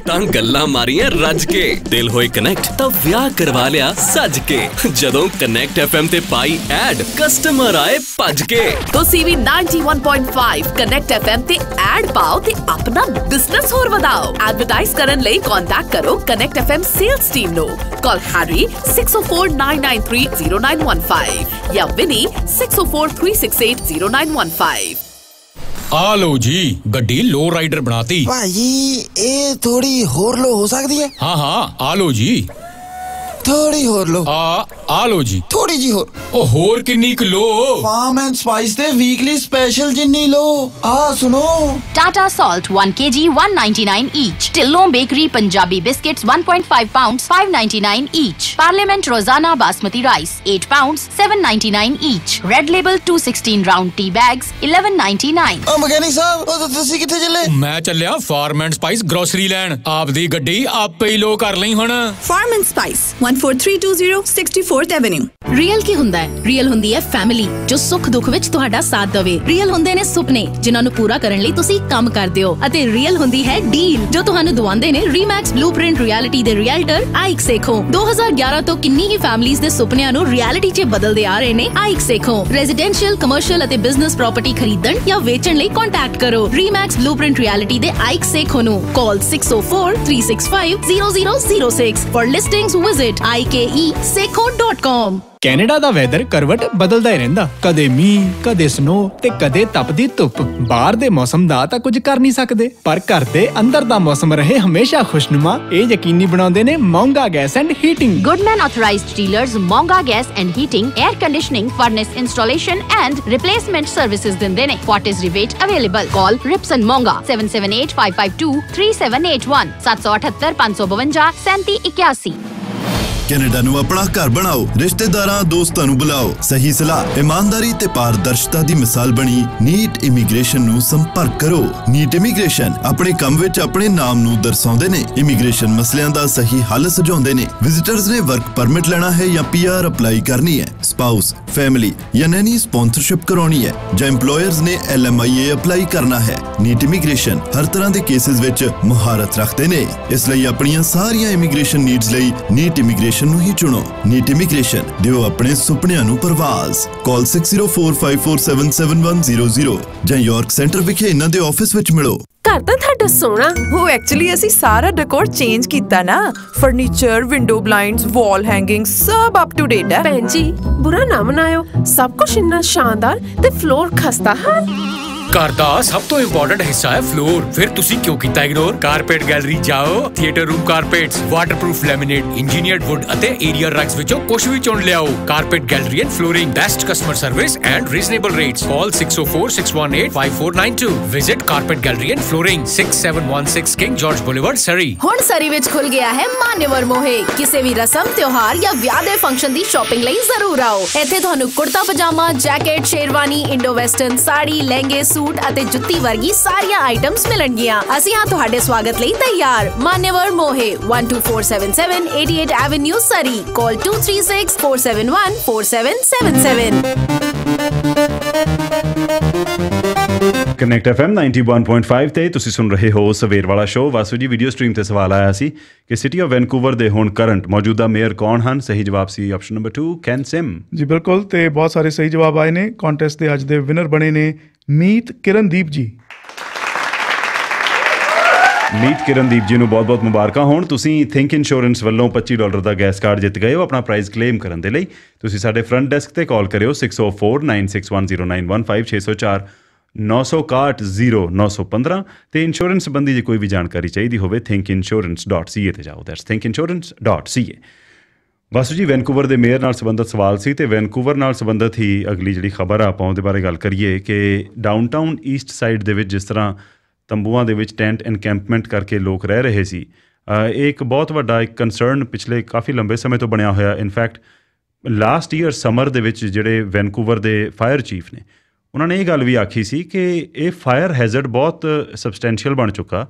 ਤਾਂ ਗੱਲਾਂ ਮਾਰੀਆਂ ਰੱਜ ਕੇ ਦਿਲ ਹੋਏ ਕਨੈਕਟ ਤਾਂ ਵਿਆਹ ਕਰਵਾ ਲਿਆ ਸੱਜ ਕੇ ਜਦੋਂ ਕਨੈਕਟ ਐਫਐਮ ਤੇ ਪਾਈ ਐਡ ਕਸਟਮਰ ਆਏ ਭੱਜ ਕੇ ਤੋ ਸੀਵੀ 91.5 ਕਨੈਕਟ ਐਫਐਮ ਤੇ ਐਡ ਪਾਓ ਤੇ ਆਪਣਾ ਬਿਜ਼ਨਸ ਹੋਰ ਵਧਾਓ ਐਡਵਰਟਾਈਜ਼ ਕਰਨ ਲਈ ਕੰਟੈਕਟ ਕਰੋ ਕਨੈਕਟ ਐਫਐਮ ਸੇਲਸ ਟੀਮ ਨੂੰ ਕਾਲ ਹੈਰੀ 6049930915 ਜਾਂ ਵਿਨੀ 6043680915 ਆ ਲਓ ਜੀ ਗੱਡੀ ਲੋ ਰਾਈਡਰ ਬਣਾਤੀ ਭਾਜੀ ਇਹ ਥੋੜੀ ਹੋਰ ਲੋ ਹੋ ਸਕਦੀ ਹੈ ਹਾਂ ਹਾਂ ਆ ਲਓ ਜੀ ਥੋੜੀ ਹੋਰ ਲੋ ਆ ਆ ਲੋ ਜੀ ਥੋੜੀ ਜੀ ਹੋਰ ਉਹ ਹੋਰ ਕਿੰਨੀ ਕੁ ਲੋ ਫਾਰਮ ਐਂਡ ਸਪਾਈਸ ਦੇ ਵੀਕਲੀ ਸਪੈਸ਼ਲ ਜਿੰਨੀ ਲੋ ਆ ਸੁਣੋ ਟਾਟਾ ਸਾਲਟ 1 kg 199 ਈਚ ਟਿਲੋਂ bakery Punjabi biscuits 1.5 pounds 599 each Parliament Rozana basmati rice 8 pounds 799 each Red Label 216 round tea bags 1199 ਉਹ ਮਗਨੀ ਸਾਹਿਬ ਉਹ ਤੁਸੀਂ ਕਿੱਥੇ ਚੱਲੇ ਮੈਂ ਚੱਲਿਆ ਫਾਰਮ ਐਂਡ ਸਪਾਈਸ ਗਰੋਸਰੀ ਲੈਣ ਆਪਦੀ ਗੱਡੀ ਆਪੇ ਹੀ ਲੋ ਕਰ ਲਈ ਹੁਣ Farm and Spice 14320 64th Avenue real ਕੀ ਹੁੰਦਾ ਹੈ ਰੀਅਲ ਹੁੰਦੀ ਹੈ ਫੈਮਿਲੀ ਜੋ ਸੁੱਖ ਦੁੱਖ ਵਿੱਚ ਤੁਹਾਡਾ ਸਾਥ ਦੇਵੇ ਰੀਅਲ ਹੁੰਦੇ ਨੇ ਸੁਪਨੇ ਜਿਨ੍ਹਾਂ ਨੂੰ ਪੂਰਾ ਕਰਨ ਲਈ ਤੁਸੀਂ ਕੰਮ ਕਰਦੇ ਹੋ ਅਤੇ ਰੀਅਲ ਹੁੰਦੀ ਹੈ ਡੀਲ ਜੋ ਤੁਹਾਨੂੰ ਦਵਾਉਂਦੇ ਨੇ ਰੀਮੈਕਸ ਬਲੂਪ੍ਰਿੰਟ ਰਿਐਲਿਟੀ ਦੇ ਰੀਅਲਟਰ ਆਇਕ ਸੇਖੋ 2011 ਤੋਂ ਕਿੰਨੀ ਹੀ ਫੈਮਲੀਆਂ ਦੇ ਸੁਪਨਿਆਂ ਨੂੰ ਰਿਐਲਿਟੀ 'ਚ ਬਦਲਦੇ ਆ ਰਹੇ ਨੇ ਆਇਕ ਸੇਖੋ ਰੈਜ਼ੀਡੈਂਸ਼ੀਅਲ ਕਮਰਸ਼ੀਅਲ ਅਤੇ ਬਿਜ਼ਨਸ ਪ੍ਰਾਪਰਟੀ ਖਰੀਦਣ ਜਾਂ ਵੇਚਣ ਲਈ ਕੰਟੈਕਟ ਕਰੋ ਰੀਮੈਕਸ ਬਲੂਪ੍ਰਿੰਟ ਰਿਐਲਿਟੀ ਦੇ ਆਇਕ ਸੇਖੋ ਨੂੰ call 604 365 0006 for listings visit ike.seco.com Canada ਦਾ ਵੈਦਰ ਕਰਵਟ ਬਦਲਦਾ ਹੀ ਰਹਿੰਦਾ ਕਦੇ ਮੀਂਹ ਕਦੇ ਸਨੋ ਤੇ ਕਦੇ ਤਪਦੀ ਧੁੱਪ ਬਾਹਰ ਦੇ ਮੌਸਮ ਦਾ ਤਾਂ ਕੁਝ ਕਰ ਨਹੀਂ ਸਕਦੇ ਪਰ ਘਰ ਦੇ ਅੰਦਰ ਦਾ ਮੌਸਮ ਰਹੇ ਹਮੇਸ਼ਾ ਖੁਸ਼ਨੁਮਾ ਇਹ ਯਕੀਨੀ ਬਣਾਉਂਦੇ ਨੇ Monga gas and heating Goodman authorized dealers Monga gas and heating air conditioning furnace installation and replacement services ਦਿੰਦੇ ਨੇ ਇਜ਼ ਰਿਵੇਟ ਅਵੇਲੇਬਲ ਕਾਲ ਰਿਪਸਨ ਮੌਂਗਾ 7785523781 7785523781 3781 ਕੈਨੇਡਾ ਨੂੰ ਆਪਣਾ ਘਰ ਬਣਾਓ ਰਿਸ਼ਤੇਦਾਰਾਂ ਦੋਸਤਾਂ ਨੂੰ ਬੁਲਾਓ ਸਹੀ ਸਲਾਹ ਇਮਾਨਦਾਰੀ ਤੇ ਪਾਰਦਰਸ਼ਤਾ ਦੀ ਮਿਸਾਲ ਬਣੀ ਨੀਟ ਇਮੀਗ੍ਰੇਸ਼ਨ ਨੂੰ ਸੰਪਰਕ ਕਰੋ ਨੀਟ ਇਮੀਗ੍ਰੇਸ਼ਨ ਆਪਣੇ ਕੰਮ ਵਿੱਚ ਆਪਣੇ ਨਾਮ ਨੂੰ ਦਰਸਾਉਂਦੇ ਨੇ ਇਮੀਗ੍ਰੇਸ਼ਨ ਮਸਲਿਆਂ ਦਾ ਸਹੀ ਹੱਲ ਸੁਝਾਉਂਦੇ ਨੇ ਵਿਜ਼ਿਟਰਸ ਨੇ ਵਰਕ ਪਰਮਿਟ ਲੈਣਾ ਹੈ ਜਾਂ ਪੀਆਰ ਅਪਲਾਈ ਕਰਨੀ ਹੈ ਸਪਾਊਸ ਫੈਮਿਲੀ ਜਾਂ ਨੈਨੀ ਸਪਾਂਸਰਸ਼ਿਪ ਕਰਾਉਣੀ ਹੈ ਜਾਂ ਏਮਪਲੋਇਰਸ ਨੇ LMIA ਅਪਲਾਈ ਕਰਨਾ ਹੈ ਨੀਟ ਇਮੀਗ੍ਰੇਸ਼ਨ ਹਰ ਤਰ੍ਹਾਂ ਦੇ ਕੇਸਿਸ ਵਿੱਚ ਮੁਹਾਰਤ ਰੱਖਦੇ ਨੇ ਇਸ ਲਈ ਆਪਣੀਆਂ ਸਾਰੀਆਂ ਇਮੀਗ੍ਰੇਸ਼ਨ ਨੀਡਸ ਲਈ ਨੀਟ ਇਮੀਗ੍ਰੇਸ਼ਨ ਨੂੰ ਹੀ ਚੁਣੋ ਨੀਟ ਇਮੀਗ੍ਰੇਸ਼ਨ ਦਿਓ ਆਪਣੇ ਸੁਪਨਿਆਂ ਨੂੰ ਪਰਵਾਜ਼ ਕਾਲ 6045477100 ਜਾਂ ਯਾਰਕ ਸੈਂਟਰ ਵਿਖੇ ਇਹਨਾਂ ਦੇ ਆਫਿਸ ਵਿੱਚ ਮਿਲੋ ਘਰ ਤਾਂ ਤੁਹਾਡਾ ਸੋਹਣਾ ਉਹ ਐਕਚੁਅਲੀ ਅਸੀਂ ਸਾਰਾ ਡੈਕੋਰ ਚੇਂਜ ਕੀਤਾ ਨਾ furniture window blinds wall hanging ਸਭ ਅਪ ਟੂ ਡੇਟ ਹੈ ਭੈਣ ਜੀ ਬੁਰਾ ਨਾ ਮਨਾਇਓ ਸਭ ਕੁਝ ਇੰਨਾ ਸ਼ਾਨਦਾਰ ਤੇ ਫਲੋਰ ਖਸਤਾ ਹਾਂ ਘਰ ਦਾ ਸਭ ਤੋਂ ਇੰਪੋਰਟੈਂਟ ਹਿੱਸਾ ਹੈ ਫਲੋਰ ਫਿਰ ਤੁਸੀਂ ਕਿਉਂ ਕੀਤਾ ਇਗਨੋਰ ਕਾਰਪੇਟ ਗੈਲਰੀ ਜਾਓ theatre room carpets waterproof laminate engineered wood ਅਤੇ ਏਰੀਆ ਰੈਕਸ ਵਿੱਚੋਂ ਕੁਝ ਵੀ ਚੁਣ ਲਿਆਓ Carpet Gallery and Flooring best customer service and reasonable rates call 6046185492 visit Carpet Gallery and Flooring 6716 King George Boulevard Surrey ਹੁਣ Surrey ਵਿੱਚ ਖੁੱਲ ਗਿਆ ਹੈ ਮਾਨੇਵਰ ਮੋਹੇ ਕਿਸੇ ਵੀ ਰਸਮ ਤਿਉਹਾਰ ਜਾਂ ਵਿਆਹ ਦੇ ਫੰਕਸ਼ਨ ਦੀ ਸ਼ਾਪਿੰਗ ਲਈ ਜ਼ਰੂਰ ਆਓ ਇੱਥੇ ਤੁਹਾਨੂੰ kurta pajama jacket sherwani Indo western sari ਲਹਿੰਗੇ ਸੂਟ ਅਤੇ ਜੁੱਤੀ ਵਰਗੀ ਸਾਰੀਆਂ ਆਈਟਮਸ ਮਿਲਣਗੀਆਂ ਅਸੀਂ ਹਾਂ ਤੁਹਾਡੇ ਸਵਾਗਤ ਲਈ ਤਿਆਰ Manyavar Mohey 12477 88 avenue Surrey call 2364714777 Connect FM 91.5 ਤੇ ਤੁਸੀਂ ਸੁਣ ਰਹੇ ਹੋ ਸਵੇਰ ਵਾਲਾ ਸ਼ੋਅ ਵਾਸੂ ਜੀ ਵੀਡੀਓ ਸਟ੍ਰੀਮ ਤੇ ਸਵਾਲ ਆਇਆ ਸੀ ਕਿ ਸਿਟੀ ਆਫ ਵੈਨਕੂਵਰ ਦੇ ਹੁਣ ਕਰੰਟ ਮੌਜੂਦਾ ਮੇਅਰ ਕੌਣ ਹਨ ਸਹੀ ਜਵਾਬ ਸੀ ਆਪਸ਼ਨ ਨੰਬਰ 2 ਕੈਨ ਸਿਮ ਜੀ ਬਿਲਕੁਲ ਤੇ ਬਹੁਤ ਸਾਰੇ ਸਹੀ ਜਵਾਬ ਆਏ ਨੇ ਕੰਟੈਸਟ ਦੇ ਅੱਜ ਦੇ ਵਿਨਰ ਬਣੇ ਨੇ ਮੀਤ ਕਿਰਨਦੀਪ ਜੀ ਮੀਤ ਕਿਰਨਦੀਪ ਜੀ ਨੂੰ ਬਹੁਤ-ਬਹੁਤ ਮੁਬਾਰਕਾਂ ਹੋਣ ਤੁਸੀਂ ਥਿੰਕ ਇੰਸ਼ੋਰੈਂਸ ਵੱਲੋਂ 25 ਡਾਲਰ ਦਾ ਗੈਸ ਕਾਰਡ ਜਿੱਤ ਗਏ ਹੋ ਆਪਣਾ ਪ੍ਰਾਈਜ਼ ਕਲੇਮ ਕਰਨ ਦੇ ਲਈ ਤੁਸੀਂ ਸਾਡੇ ਫਰੰਟ ਡੈਸਕ ਤੇ ਕਾਲ ਕਰਿਓ 6049610915 9610915 ਤੇ ਇੰਸ਼ੋਰੈਂਸ ਸੰਬੰਧੀ ਜੇ ਕੋਈ ਵੀ ਜਾਣਕਾਰੀ ਚਾਹੀਦੀ ਹੋਵੇ thinkinsurance.ca ਤੇ ਜਾਓ that's thinkinsurance.ca ਵਾਸੂ ਜੀ ਵੈਨਕੂਵਰ ਦੇ ਮੇਅਰ ਨਾਲ ਸੰਬੰਧਤ ਸਵਾਲ ਸੀ ਤੇ ਵੈਨਕੂਵਰ ਨਾਲ ਸੰਬੰਧਤ ਹੀ ਅਗਲੀ ਜਿਹੜੀ ਖਬਰ ਆ ਆਪਾਂ ਉਹਦੇ ਬਾਰੇ ਗੱਲ ਕਰੀਏ ਕਿ ਡਾਊਨਟਾਊਨ ਈਸਟ ਸਾਈਡ ਦੇ ਵਿੱਚ ਜਿਸ ਤਰ੍ਹਾਂ ਤੰਬੂਆਂ ਦੇ ਵਿੱਚ ਟੈਂਟ ਐਨਕੈਂਪਮੈਂਟ ਕਰਕੇ ਲੋਕ ਰਹਿ ਰਹੇ ਸੀ ਇਹ ਇੱਕ ਬਹੁਤ ਵੱਡਾ ਇੱਕ ਕਨਸਰਨ ਪਿਛਲੇ ਕਾਫੀ ਲੰਬੇ ਸਮੇਂ ਤੋਂ ਬਣਿਆ ਹੋਇਆ ਇਨਫੈਕਟ ਲਾਸਟ ਈਅਰ ਸਮਰ ਦੇ ਵਿੱਚ ਜਿਹੜੇ ਵੈਨਕੂਵਰ ਦੇ ਫਾਇਰ ਚੀਫ ਨੇ ਉਹਨਾਂ ਨੇ ਇਹ ਗੱਲ ਵੀ ਆਖੀ ਸੀ ਕਿ ਇਹ ਫਾਇਰ ਹੈਜ਼ਰਡ ਬਹੁਤ ਸਬਸਟੈਂਸ਼ੀਅਲ ਬਣ ਚੁੱਕਾ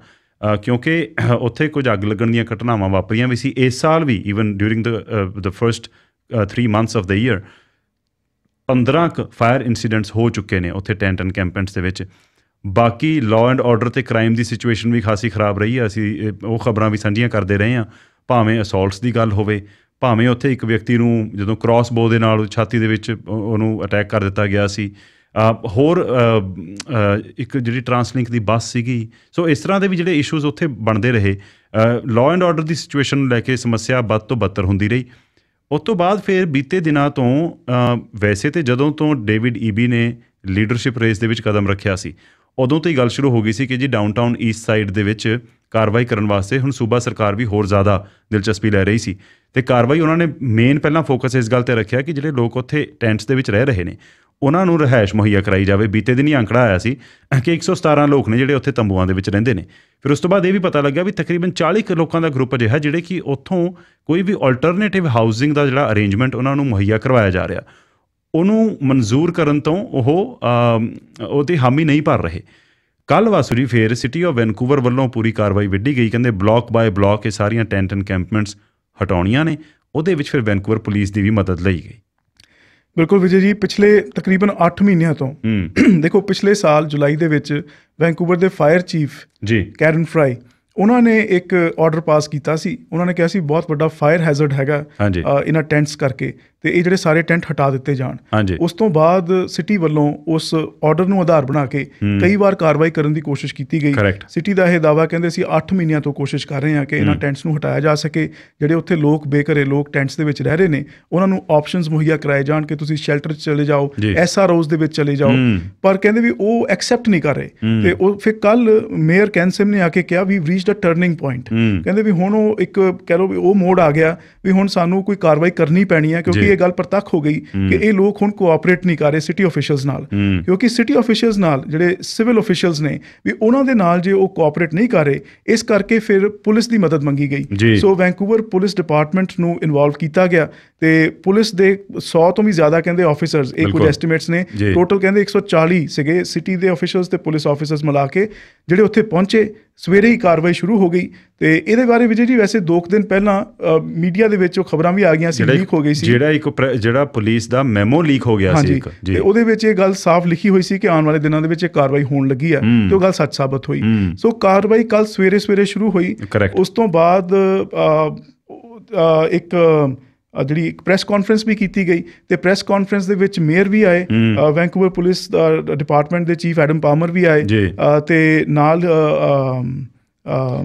ਕਿਉਂਕਿ ਉੱਥੇ ਕੁਝ ਅੱਗ ਲੱਗਣ ਦੀਆਂ ਘਟਨਾਵਾਂ ਵਾਪਰੀਆਂ ਵੀ ਸੀ ਇਸ ਸਾਲ ਵੀ even during the the first 3 months of the year 15 ਕ ਫਾਇਰ ਇਨਸੀਡੈਂਟਸ ਹੋ ਚੁੱਕੇ ਨੇ ਉੱਥੇ ਟੈਂਟ ਐਂਡ ਕੈਂਪੈਂਟਸ ਦੇ ਵਿੱਚ ਬਾਕੀ ਲਾਅ ਐਂਡ ਆਰਡਰ ਤੇ ਕ੍ਰਾਈਮ ਦੀ ਸਿਚੁਏਸ਼ਨ ਵੀ ਖਾਸੀ ਖਰਾਬ ਰਹੀ ਹੈ ਅਸੀਂ ਉਹ ਖਬਰਾਂ ਵੀ ਸਾਂਝੀਆਂ ਕਰਦੇ ਰਹੇ ਹਾਂ ਭਾਵੇਂ ਅਸੌਲਟਸ ਦੀ ਗੱਲ ਹੋਵੇ ਭਾਵੇਂ ਉੱਥੇ ਇੱਕ ਵਿਅਕਤੀ ਨੂੰ ਜਦੋਂ ਕ੍ਰਾਸ ਬੋ ਦੇ ਨਾਲ ਛਾਤੀ ਦੇ ਵਿੱਚ ਉਹਨੂੰ ਅਟੈਕ ਕਰ ਦਿੱਤਾ ਗਿਆ ਸੀ ਹੋਰ ਇੱਕ ਜਿਹੜੀ ਟ੍ਰਾਂਸਲਿੰਕ ਦੀ ਬੱਸ ਸੀਗੀ ਸੋ ਇਸ ਤਰ੍ਹਾਂ ਦੇ ਵੀ ਜਿਹੜੇ ਇਸ਼ੂਜ਼ ਉੱਥੇ ਬਣਦੇ ਰਹੇ ਲਾਅ ਐਂਡ ਆਰਡਰ ਦੀ ਸਿਚੁਏਸ਼ਨ ਨੂੰ ਲੈ ਕੇ ਸਮੱਸਿਆ ਵੱਧ ਤੋਂ ਬੱਤਰ ਹੁੰਦੀ ਰਹੀ ਉਸ ਤੋਂ ਬਾਅਦ ਫਿਰ ਬੀਤੇ ਦਿਨਾਂ ਤੋਂ ਵੈਸੇ ਤੇ ਜਦੋਂ ਤੋਂ ਡੇਵਿਡ ਈਬੀ e ਨੇ ਲੀਡਰਸ਼ਿਪ ਰੇਸ ਦੇ ਵਿੱਚ ਕਦਮ ਰੱਖਿਆ ਸੀ ਉਦੋਂ ਤੋਂ ਹੀ ਗੱਲ ਸ਼ੁਰੂ ਹੋ ਗਈ ਸੀ ਕਿ ਜੀ ਡਾਊਨਟਾਊਨ ਈਸਟ ਸਾਈਡ ਦੇ ਵਿੱਚ ਕਾਰਵਾਈ ਕਰਨ ਵਾਸਤੇ ਹੁਣ ਸੂਬਾ ਸਰਕਾਰ ਵੀ ਹੋਰ ਜ਼ਿਆਦਾ ਦਿਲਚਸਪੀ ਲੈ ਰਹੀ ਸੀ ਤੇ ਕਾਰਵਾਈ ਉਹਨਾਂ ਨੇ ਮੇਨ ਪਹਿਲਾਂ ਫੋਕਸ ਇਸ ਗੱਲ ਤੇ ਰੱਖਿਆ ਕਿ ਜਿਹੜੇ ਲੋਕ ਉੱਥੇ ਟੈਂਟਸ ਦੇ ਵਿੱਚ ਰਹਿ ਰਹੇ ਨੇ ਉਹਨਾਂ ਨੂੰ ਰਹਿائش ਮੁਹੱਈਆ ਕਰਾਈ ਜਾਵੇ ਬੀਤੇ ਦਿਨ ਹੀ ਅੰਕੜਾ ਆਇਆ ਸੀ ਕਿ 117 ਲੋਕ ਨੇ ਜਿਹੜੇ ਉੱਥੇ ਤੰਬੂਆਂ ਦੇ ਵਿੱਚ ਰਹਿੰਦੇ ਨੇ ਫਿਰ ਉਸ ਤੋਂ ਬਾਅਦ ਇਹ ਵੀ ਪਤਾ ਲੱਗਾ ਵੀ ਤਕਰੀਬਨ 40 ਲੋਕਾਂ ਦਾ ਗਰੁੱਪ ਅਜਿਹਾ ਜਿਹੜੇ ਕਿ ਉੱਥੋਂ ਕੋਈ ਵੀ ਆਲਟਰਨੇਟਿਵ ਹਾਊਸਿੰਗ ਦਾ ਜਿਹੜਾ ਅਰੇਂਜਮੈਂਟ ਉਹਨਾਂ ਨੂੰ ਮੁਹੱਈਆ ਕਰਵਾਇਆ ਜਾ ਰਿਹਾ ਉਹਨੂੰ ਮਨਜ਼ੂਰ ਕਰਨ ਤੋਂ ਉਹ ਉਹਦੀ ਹਾਮੀ ਨਹੀਂ ਭਰ ਰਹੇ ਕੱਲ ਵਾਸੂਰੀ ਫੇਰ ਸਿਟੀ ਆਫ ਵੈਨਕੂਵਰ ਵੱਲੋਂ ਪੂਰੀ ਕਾਰਵਾਈ ਵਿੱਢੀ ਗਈ ਕਹਿੰਦੇ ਬਲਾਕ ਬਾਈ ਬਲਾਕ ਇਹ ਸਾਰੀਆਂ ਟੈਂਟ ਐਂਡ ਕੈਂਪਮੈਂਟਸ ਹਟਾਉਣੀਆਂ ਨੇ ਉਹਦੇ ਵਿੱਚ ਫਿਰ ਵੈਨਕੂਵਰ ਪੁਲਿਸ ਦੀ ਵੀ ਮਦਦ ਲਈ ਗਈ ਬਿਲਕੁਲ ਵਿਜੇ ਜੀ ਪਿਛਲੇ ਤਕਰੀਬਨ 8 ਮਹੀਨਿਆਂ ਤੋਂ [CLEARS THROAT] ਦੇਖੋ ਪਿਛਲੇ ਸਾਲ ਜੁਲਾਈ ਦੇ ਵਿੱਚ ਵੈਂਕੂਵਰ ਦੇ ਫਾਇਰ ਚੀਫ ਜੀ ਕੈਰਨ ਫਰਾਈ ਉਹਨਾਂ ਨੇ ਇੱਕ ਆਰਡਰ ਪਾਸ ਕੀਤਾ ਸੀ ਉਹਨਾਂ ਨੇ ਕਿਹਾ ਸੀ ਬਹੁਤ ਵੱਡਾ ਫਾਇਰ ਹੈਜ਼ਰਡ ਹੈਗਾ ਇਹਨਾਂ ਟੈਂਟਸ ਕਰਕੇ ਤੇ ਇਹ ਜਿਹੜੇ ਸਾਰੇ ਟੈਂਟ ਹਟਾ ਦਿੱਤੇ ਜਾਣ ਉਸ ਤੋਂ ਬਾਅਦ ਸਿਟੀ ਵੱਲੋਂ ਉਸ ਆਰਡਰ ਨੂੰ ਆਧਾਰ ਬਣਾ ਕੇ ਕਈ ਵਾਰ ਕਾਰਵਾਈ ਕਰਨ ਦੀ ਕੋਸ਼ਿਸ਼ ਕੀਤੀ ਗਈ ਸਿਟੀ ਦਾ ਇਹ ਦਾਵਾ ਕਹਿੰਦੇ ਸੀ 8 ਮਹੀਨਿਆਂ ਤੋਂ ਕੋਸ਼ਿਸ਼ ਕਰ ਰਹੇ ਹਾਂ ਕਿ ਇਹਨਾਂ ਟੈਂਟਸ ਨੂੰ ਹਟਾਇਆ ਜਾ ਸਕੇ ਜਿਹੜੇ ਉੱਥੇ ਲੋਕ ਬੇਘਰੇ ਲੋਕ ਟੈਂਟਸ ਦੇ ਵਿੱਚ ਰਹਿ ਰਹੇ ਨੇ ਉਹਨਾਂ ਨੂੰ ਆਪਸ਼ਨਸ ਮੁਹੱਈਆ ਕਰਾਏ ਜਾਣ ਕਿ ਤੁਸੀਂ ਸ਼ੈਲਟਰ 'ਚ ਚਲੇ ਜਾਓ ਐਸਆਰਓਜ਼ ਦੇ ਵਿੱਚ ਚਲੇ ਜਾਓ ਪਰ ਕਹਿੰਦੇ ਵੀ ਉਹ ਐਕਸੈਪਟ ਨਹੀਂ ਕਰ ਰਹੇ ਤੇ ਉਹ ਫਿਰ ਕੱਲ ਮੇਅਰ ਕੈਨਸਮ ਨੇ ਆ ਕੇ ਕਿਹਾ we reached a turning point ਕਹਿੰਦੇ ਵੀ ਹੁਣ ਉਹ ਇੱਕ ਕਹਿ ਲਓ ਵੀ ਉਹ ਮੋੜ ਆ ਗਿਆ ਵੀ ਹੁਣ ਸਾਨੂੰ ਕੋਈ ਕਾਰਵਾਈ ਕਰਨੀ ਪੈਣੀ ਹੈ ਕਿਉਂਕਿ ਇਹ ਗੱਲ ਪ੍ਰਤੱਖ ਹੋ ਗਈ ਕਿ ਇਹ ਲੋਕ ਹੁਣ ਕੋਆਪਰੇਟ ਨਹੀਂ ਕਰ ਰਹੇ ਸਿਟੀ ਅਫੀਸ਼ੀਅਲਸ ਨਾਲ ਕਿਉਂਕਿ ਸਿਟੀ ਅਫੀਸ਼ੀਅਲਸ ਨਾਲ ਜਿਹੜੇ ਸਿਵਲ ਅਫੀਸ਼ੀਅਲਸ ਨੇ ਵੀ ਉਹਨਾਂ ਦੇ ਨਾਲ ਜੇ ਉਹ ਕੋਆਪਰੇਟ ਨਹੀਂ ਕਰ ਰਹੇ ਇਸ ਕਰਕੇ ਫਿਰ ਪੁਲਿਸ ਦੀ ਮਦਦ ਮੰਗੀ ਗਈ ਸੋ ਵੈਂਕੂਵਰ ਪੁਲਿਸ ਡਿਪਾਰਟਮੈਂਟ ਨੂੰ ਇਨਵੋਲਵ ਕੀਤਾ ਗਿਆ ਤੇ ਪੁਲਿਸ ਦੇ 100 ਤੋਂ ਵੀ ਜ਼ਿਆਦਾ ਕਹਿੰਦੇ ਆਫੀਸਰਸ ਇਹ ਕੁਝ ਐਸਟੀਮੇਟਸ ਨੇ ਟੋਟਲ ਕਹਿੰਦੇ 140 ਸੀਗੇ ਸਿਟੀ ਦੇ ਅਫੀਸ਼ੀਅਲਸ ਤੇ ਪੁਲਿਸ ਆਫੀਸਰਸ ਮਿਲਾ ਕੇ ਜਿਹੜੇ ਉੱਥੇ ਪਹੁੰਚੇ ਸਵੇਰੇ ਹੀ ਕਾਰਵਾਈ ਸ਼ੁਰੂ ਹੋ ਗਈ ਤੇ ਇਹਦੇ ਬਾਰੇ ਵਿਜੇ ਜੀ ਵੈਸੇ 2 ਦਿਨ ਪਹਿਲਾਂ ਮੀਡੀਆ ਦੇ ਵਿੱਚ ਉਹ ਖਬਰਾਂ ਵੀ ਆ ਗਈਆਂ ਸੀ ਲੀਕ ਹੋ ਗਈ ਸੀ ਜਿਹੜਾ ਇੱਕ ਜਿਹੜਾ ਪੁਲਿਸ ਦਾ ਮੈਮੋ ਲੀਕ ਹੋ ਗਿਆ ਸੀ ਤੇ ਉਹਦੇ ਵਿੱਚ ਇਹ ਗੱਲ ਸਾਫ਼ ਲਿਖੀ ਹੋਈ ਸੀ ਕਿ ਆਉਣ ਵਾਲੇ ਦਿਨਾਂ ਦੇ ਵਿੱਚ ਇਹ ਕਾਰਵਾਈ ਹੋਣ ਲੱਗੀ ਹੈ ਤੇ ਉਹ ਗੱਲ ਸੱਚ ਸਾਬਤ ਹੋਈ ਸੋ ਕਾਰਵਾਈ ਕੱਲ ਸਵੇਰੇ ਸਵੇਰੇ ਸ਼ੁਰੂ ਹੋਈ ਉਸ ਤੋਂ ਬਾਅਦ ਇੱਕ ਜਿਹੜੀ ਇੱਕ ਪ੍ਰੈਸ ਕਾਨਫਰੰਸ ਵੀ ਕੀਤੀ ਗਈ ਤੇ ਪ੍ਰੈਸ ਕਾਨਫਰੰਸ ਦੇ ਵਿੱਚ ਮੇਅਰ ਵੀ ਆਏ ਵੈਂਕੂਵਰ ਪੁਲਿਸ ਦਾ ਡਿਪਾਰਟਮੈਂਟ ਦੇ ਚੀਫ ਐਡਮ ਪਾਮਰ ਵੀ ਆਏ ਤੇ ਨਾਲ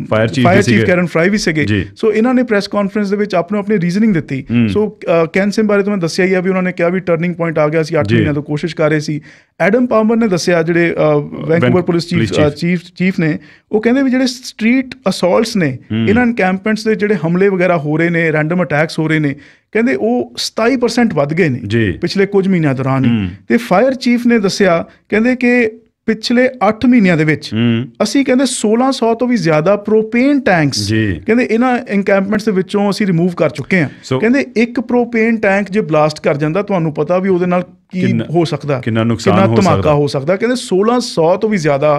fire chief fire chief Karen Fry ਵੀ ਸੀਗੇ ਸੋ ਇਹਨਾਂ ਨੇ ਪ੍ਰੈਸ ਕਾਨਫਰੰਸ ਦੇ ਵਿੱਚ ਆਪਣੋ ਆਪਣੀ ਰੀਜ਼ਨਿੰਗ ਦਿੱਤੀ ਸੋ ਕੈਨ ਬਾਰੇ ਤੁਹਾਨੂੰ ਮੈਂ ਦੱਸਿਆ ਹੀ ਆ ਵੀ ਉਹਨਾਂ ਨੇ ਕਿਹਾ ਵੀ ਟਰਨਿੰਗ ਪੁਆਇੰਟ ਆ ਗਿਆ ਸੀ 8 ਮਹੀਨਿਆਂ ਤੋਂ ਕੋਸ਼ਿਸ਼ ਕਰ ਰਹੇ ਸੀ ਐਡਮ ਪਾਮਰ ਨੇ ਦੱਸਿਆ ਜਿਹੜੇ ਵੈਂਕੂਵਰ ਪੁਲਿਸ ਚੀਫ ਚੀਫ ਨੇ ਉਹ ਕਹਿੰਦੇ ਵੀ ਜਿਹੜੇ ਸਟਰੀਟ ਅਸੌਲਟਸ ਨੇ ਇਹਨਾਂ ਕੈਂਪੇਨਸ ਦੇ ਜਿਹੜੇ ਹਮਲੇ ਵਗੈਰਾ ਹੋ ਰਹੇ ਨੇ ਰੈਂਡਮ ਅਟੈਕਸ ਹੋ ਰਹੇ ਨੇ ਕਹਿੰਦੇ ਉਹ 27% ਵੱਧ ਗਏ ਨੇ ਪਿਛਲੇ ਕੁਝ ਮਹੀਨਿਆਂ ਦੌਰਾਨ ਤੇ ਫਾਇਰ ਚੀਫ ਨੇ ਦੱਸਿਆ ਕਹਿੰਦੇ ਕਿ ਪਿਛਲੇ 8 ਮਹੀਨਿਆਂ ਦੇ ਵਿੱਚ ਅਸੀਂ ਕਹਿੰਦੇ 1600 ਤੋਂ ਵੀ ਜ਼ਿਆਦਾ ਪ੍ਰੋਪੇਨ ਟੈਂਕਸ ਕਹਿੰਦੇ ਇਹਨਾਂ ਇਨਕੈਂਪਮੈਂਟਸ ਦੇ ਵਿੱਚੋਂ ਅਸੀਂ ਰਿਮੂਵ ਕਰ ਚੁੱਕੇ ਹਾਂ ਕਹਿੰਦੇ ਇੱਕ ਪ੍ਰੋਪੇਨ ਟੈਂਕ ਜੇ ਬਲਾਸਟ ਕਰ ਜਾਂਦਾ ਤੁਹਾਨੂੰ ਪਤਾ ਵੀ ਉਹਦੇ ਨਾਲ ਕੀ ਹੋ ਸਕਦਾ ਕਿੰਨਾ ਨੁਕਸਾਨ ਹੋ ਸਕਦਾ ਧਮਾਕਾ ਹੋ ਸਕਦਾ ਕਹਿੰਦੇ 1600 ਤੋਂ ਵੀ ਜ਼ਿਆਦਾ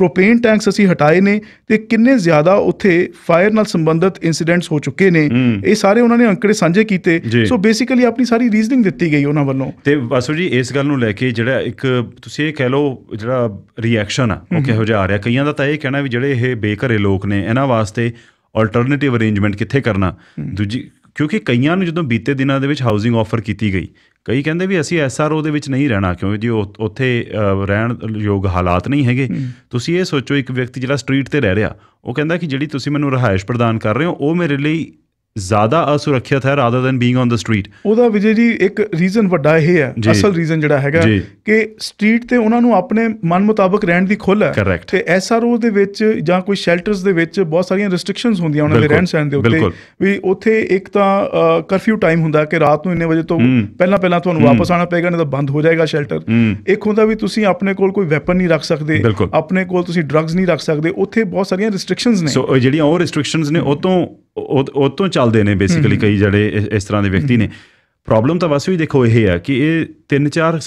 ਪ੍ਰੋਪੇਨ ਟੈਂਕਸ ਅਸੀਂ ਹਟਾਏ ਨੇ ਤੇ ਕਿੰਨੇ ਜ਼ਿਆਦਾ ਉੱਥੇ ਫਾਇਰ ਨਾਲ ਸੰਬੰਧਿਤ ਇਨਸੀਡੈਂਟਸ ਹੋ ਚੁੱਕੇ ਨੇ ਇਹ ਸਾਰੇ ਉਹਨਾਂ ਨੇ ਅੰਕੜੇ ਸਾਂਝੇ ਕੀਤੇ ਸੋ ਬੇਸਿਕਲੀ ਆਪਣੀ ਸਾਰੀ ਰੀਜ਼ਨਿੰਗ ਦਿੱਤੀ ਗਈ ਉਹਨਾਂ ਵੱਲੋਂ ਤੇ ਵਾਸੂ ਜੀ ਇਸ ਗੱਲ ਨੂੰ ਲੈ ਕੇ ਜਿਹੜਾ ਇੱਕ ਤੁਸੀਂ ਇਹ ਕਹਿ ਲਓ ਜਿਹੜਾ ਰਿਐਕਸ਼ਨ ਆ ਉਹ ਕਿਹੋ ਜਿਹਾ ਆ ਰਿਹਾ ਕਈਆਂ ਦਾ ਤਾਂ ਇਹ ਕਹਿਣਾ ਵੀ ਜਿਹੜੇ ਇਹ ਬੇਘਰੇ ਲੋਕ ਨੇ ਇਹਨਾਂ ਵਾਸਤੇ ਆਲਟਰਨੇਟਿਵ ਅਰੇਂਜਮੈਂਟ ਕਿੱਥੇ ਕਰਨਾ ਦੂਜੀ ਕਿਉਂਕਿ ਕਈਆਂ ਨੂੰ ਜਦੋਂ ਬੀਤੇ ਦਿਨਾਂ ਦੇ ਵਿੱਚ ਹਾਊਸਿੰਗ ਆਫਰ ਕੀਤੀ ਗਈ ਕਈ ਕਹਿੰਦੇ ਵੀ ਅਸੀਂ ਐਸਆਰਓ ਦੇ ਵਿੱਚ ਨਹੀਂ ਰਹਿਣਾ ਕਿਉਂਕਿ ਜੀ ਉੱਥੇ ਰਹਿਣ ਯੋਗ ਹਾਲਾਤ ਨਹੀਂ ਹੈਗੇ ਤੁਸੀਂ ਇਹ ਸੋਚੋ ਇੱਕ ਵਿਅਕਤੀ ਜਿਹੜਾ ਸਟਰੀਟ ਤੇ ਰਹਿ ਰਿਹਾ ਉਹ ਕਹਿੰਦਾ ਕਿ ਜਿਹੜੀ ਤੁਸੀਂ ਮੈਨੂੰ ਰਹਾਇਸ਼ ਪ੍ਰਦਾਨ ਕਰ ਰਹੇ ਹੋ ਉਹ ਮੇਰੇ ਲਈ ਜ਼ਿਆਦਾ ਅਸੁਰੱਖਿਅਤ ਹੈ rather than being on the street ਉਹਦਾ ਵਿਜੇ ਜੀ ਇੱਕ ਰੀਜ਼ਨ ਵੱਡਾ ਇਹ ਹੈ ਅਸਲ ਰੀਜ਼ਨ ਜਿਹੜਾ ਹੈਗਾ ਕਿ ਸਟਰੀਟ ਤੇ ਉਹਨਾਂ ਨੂੰ ਆਪਣੇ ਮਨ ਮੁਤਾਬਕ ਰਹਿਣ ਦੀ ਖੁੱਲ ਹੈ ਤੇ ਐਸਆਰਓ ਦੇ ਵਿੱਚ ਜਾਂ ਕੋਈ ਸ਼ੈਲਟਰਸ ਦੇ ਵਿੱਚ ਬਹੁਤ ਸਾਰੀਆਂ ਰੈਸਟ੍ਰਿਕਸ਼ਨਸ ਹੁੰਦੀਆਂ ਉਹਨਾਂ ਦੇ ਰਹਿਣ ਸਹਿਣ ਦੇ ਉੱਤੇ ਵੀ ਉੱਥੇ ਇੱਕ ਤਾਂ ਕਰਫਿਊ ਟਾਈਮ ਹੁੰਦਾ ਕਿ ਰਾਤ ਨੂੰ ਇੰਨੇ ਵਜੇ ਤੋਂ ਪਹਿਲਾਂ ਪਹਿਲਾਂ ਤੁਹਾਨੂੰ ਵਾਪਸ ਆਣਾ ਪਏਗਾ ਨਹੀਂ ਤਾਂ ਬੰਦ ਹੋ ਜਾਏਗਾ ਸ਼ੈਲਟਰ ਇੱਕ ਹੁੰਦਾ ਵੀ ਤੁਸੀਂ ਆਪਣੇ ਕੋਲ ਕੋਈ ਵੈਪਨ ਨਹੀਂ ਰੱਖ ਸਕਦੇ ਆਪਣੇ ਕੋਲ ਤੁਸੀਂ ਡਰੱਗਸ ਨਹੀਂ ਰੱਖ ਸਕਦੇ ਉੱਥੇ ਬਹੁਤ ਸਾਰੀਆਂ ਰੈਸਟ੍ਰਿਕਸ਼ਨਸ ਨੇ ਸੋ ਜਿਹੜੀਆਂ ਉਹ ਰੈਸਟ੍ਰਿਕਸ਼ਨਸ ਨੇ ਉਹ ਤੋਂ ਉਹ ਤੋਂ ਚੱਲਦੇ ਨੇ ਬੇਸਿਕਲੀ ਕਈ ਜਿਹੜੇ ਇਸ ਤਰ੍ਹਾਂ ਦੇ ਵਿਅਕਤੀ ਨੇ ਪ੍ਰੋਬਲਮ ਤਾਂ ਵਸੂ ਹੀ ਦੇਖੋ ਇਹ ਹੈ ਕਿ ਇਹ ਤਿੰਨ ਚਾਰ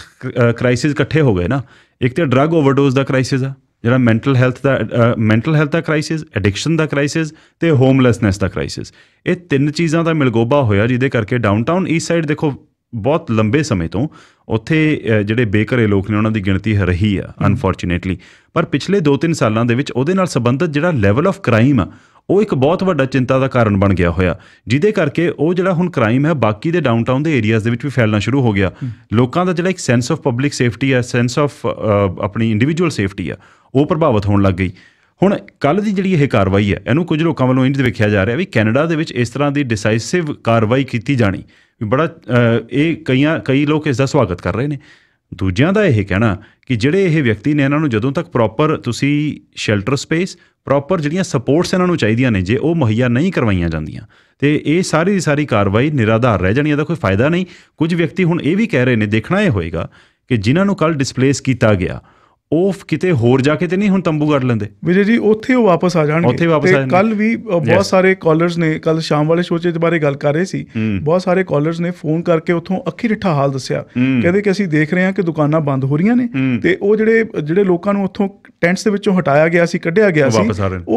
ਕ੍ਰਾਈਸਿਸ ਇਕੱਠੇ ਹੋ ਗਏ ਨਾ ਇੱਕ ਤੇ ਡਰੱਗ ਓਵਰਡੋਸ ਦਾ ਕ੍ਰਾਈਸਿਸ ਆ ਜਿਹੜਾ ਮੈਂਟਲ ਹੈਲਥ ਦਾ ਮੈਂਟਲ ਹੈਲਥ ਦਾ ਕ੍ਰਾਈਸਿਸ ਐਡਿਕਸ਼ਨ ਦਾ ਕ੍ਰਾਈਸਿਸ ਤੇ ਹੋਮਲੈਸਨੈਸ ਦਾ ਕ੍ਰਾਈਸਿਸ ਇਹ ਤਿੰਨ ਚੀਜ਼ਾਂ ਦਾ ਮਿਲਗੋਬਾ ਹੋਇਆ ਜਿਹਦੇ ਕਰਕੇ ਡਾਊਨਟਾਊਨ ਈਸਟ ਸਾਈਡ ਦੇਖੋ ਬਹੁਤ ਲੰਬੇ ਸਮੇਂ ਤੋਂ ਉੱਥੇ ਜਿਹੜੇ ਬੇਕਰੇ ਲੋਕ ਨੇ ਉਹਨਾਂ ਦੀ ਗਿਣਤੀ ਰਹੀ ਆ ਅਨਫੋਰਚੂਨੇਟਲੀ ਪਰ ਪਿਛਲੇ 2-3 ਸਾਲਾਂ ਦੇ ਵਿੱਚ ਉਹਦੇ ਨਾਲ ਸੰਬੰਧਿਤ ਜਿਹੜਾ ਲੈਵਲ ਆਫ ਕ੍ਰਾਈਮ ਆ ਉਹ ਇੱਕ ਬਹੁਤ ਵੱਡਾ ਚਿੰਤਾ ਦਾ ਕਾਰਨ ਬਣ ਗਿਆ ਹੋਇਆ ਜਿਹਦੇ ਕਰਕੇ ਉਹ ਜਿਹੜਾ ਹੁਣ ਕ੍ਰਾਈਮ ਹੈ ਬਾਕੀ ਦੇ ਡਾਊਨਟਾਊਨ ਦੇ ਏਰੀਆਜ਼ ਦੇ ਵਿੱਚ ਵੀ ਫੈਲਣਾ ਸ਼ੁਰੂ ਹੋ ਗਿਆ ਲੋਕਾਂ ਦਾ ਜਿਹੜਾ ਇੱਕ ਸੈਂਸ ਆਫ ਪਬਲਿਕ ਸੇਫਟੀ ਹੈ ਸੈਂਸ ਆਫ ਆਪਣੀ ਇੰਡੀਵਿਜੂਅਲ ਸੇਫਟੀ ਆ ਉਹ ਪ੍ਰਭਾਵਿਤ ਹੋਣ ਲੱਗ ਗਈ ਹੁਣ ਕੱਲ ਦੀ ਜਿਹੜੀ ਇਹ ਕਾਰਵਾਈ ਹੈ ਇਹਨੂੰ ਕੁਝ ਲੋਕਾਂ ਵੱਲੋਂ ਇੰਜ ਦੇਖਿਆ ਜਾ ਰਿਹਾ ਵੀ ਕੈਨੇਡਾ ਦੇ ਵਿੱਚ ਇਸ ਤਰ੍ਹਾਂ ਦੀ ਡਿਸਾਈਸਿਵ ਕਾਰਵਾਈ ਕੀਤੀ ਜਾਣੀ ਬੜਾ ਇਹ ਕਈਆਂ ਕਈ ਲੋਕ ਇਸ ਦਾ ਸਵਾਗਤ ਕਰ ਰਹੇ ਨੇ ਦੂਜਿਆਂ ਦਾ ਇਹ ਕਹਿਣਾ ਕਿ ਜਿਹੜੇ ਇਹ ਵਿਅਕਤੀ ਨੇ ਇਹਨਾਂ ਨੂੰ ਜਦੋਂ ਤੱਕ ਪ੍ਰੋਪਰ ਤੁਸੀਂ ਸ਼ੈਲਟਰ ਸਪੇਸ ਪ੍ਰੋਪਰ ਜਿਹੜੀਆਂ ਸਪੋਰਟਸ ਇਹਨਾਂ ਨੂੰ ਚਾਹੀਦੀਆਂ ਨੇ ਜੇ ਉਹ ਮੁਹੱਈਆ ਨਹੀਂ ਕਰਵਾਈਆਂ ਜਾਂਦੀਆਂ ਤੇ ਇਹ ਸਾਰੀ ਦੀ ਸਾਰੀ ਕਾਰਵਾਈ ਨਿਰਾਧਾਰ ਰਹਿ ਜਾਣੀ ਇਹਦਾ ਕੋਈ ਫਾਇਦਾ ਨਹੀਂ ਕੁਝ ਵਿਅਕਤੀ ਹੁਣ ਇਹ ਵੀ ਕਹਿ ਰਹੇ ਨੇ ਦੇਖਣਾ ਇਹ ਹੋਏਗਾ ਕਿ ਜਿਨ੍ਹਾਂ ਨੂੰ ਕੱਲ ਡਿਸਪਲੇਸ ਕੀਤਾ ਗਿਆ ਉਹ ਕਿਤੇ ਹੋਰ ਜਾ ਕੇ ਤੇ ਨਹੀਂ ਹੁਣ ਤੰਬੂ ਗੜ ਲੈਂਦੇ ਵੀਰੇ ਜੀ ਉੱਥੇ ਉਹ ਵਾਪਸ ਆ ਜਾਣਗੇ ਉੱਥੇ ਵਾਪਸ ਆ ਜਾਣਗੇ ਕੱਲ ਵੀ ਬਹੁਤ ਸਾਰੇ ਕਾਲਰਸ ਨੇ ਕੱਲ ਸ਼ਾਮ ਵਾਲੇ ਸ਼ੋਚੇ ਦੇ ਬਾਰੇ ਗੱਲ ਕਰ ਰਹੇ ਸੀ ਬਹੁਤ ਸਾਰੇ ਕਾਲਰਸ ਨੇ ਫੋਨ ਕਰਕੇ ਉੱਥੋਂ ਅੱਖੀ ਰਿੱਠਾ ਹਾਲ ਦੱਸਿਆ ਕਹਿੰਦੇ ਕਿ ਅਸੀਂ ਦੇਖ ਰਹੇ ਹਾਂ ਕਿ ਦੁਕਾਨਾਂ ਬੰਦ ਹੋ ਰਹੀਆਂ ਨੇ ਤੇ ਉਹ ਜਿਹੜੇ ਜਿਹੜੇ ਲੋਕਾਂ ਨੂੰ ਉੱਥੋਂ ਟੈਂਟਸ ਦੇ ਵਿੱਚੋਂ ਹਟਾਇਆ ਗਿਆ ਸੀ ਕੱਢਿਆ ਗਿਆ ਸੀ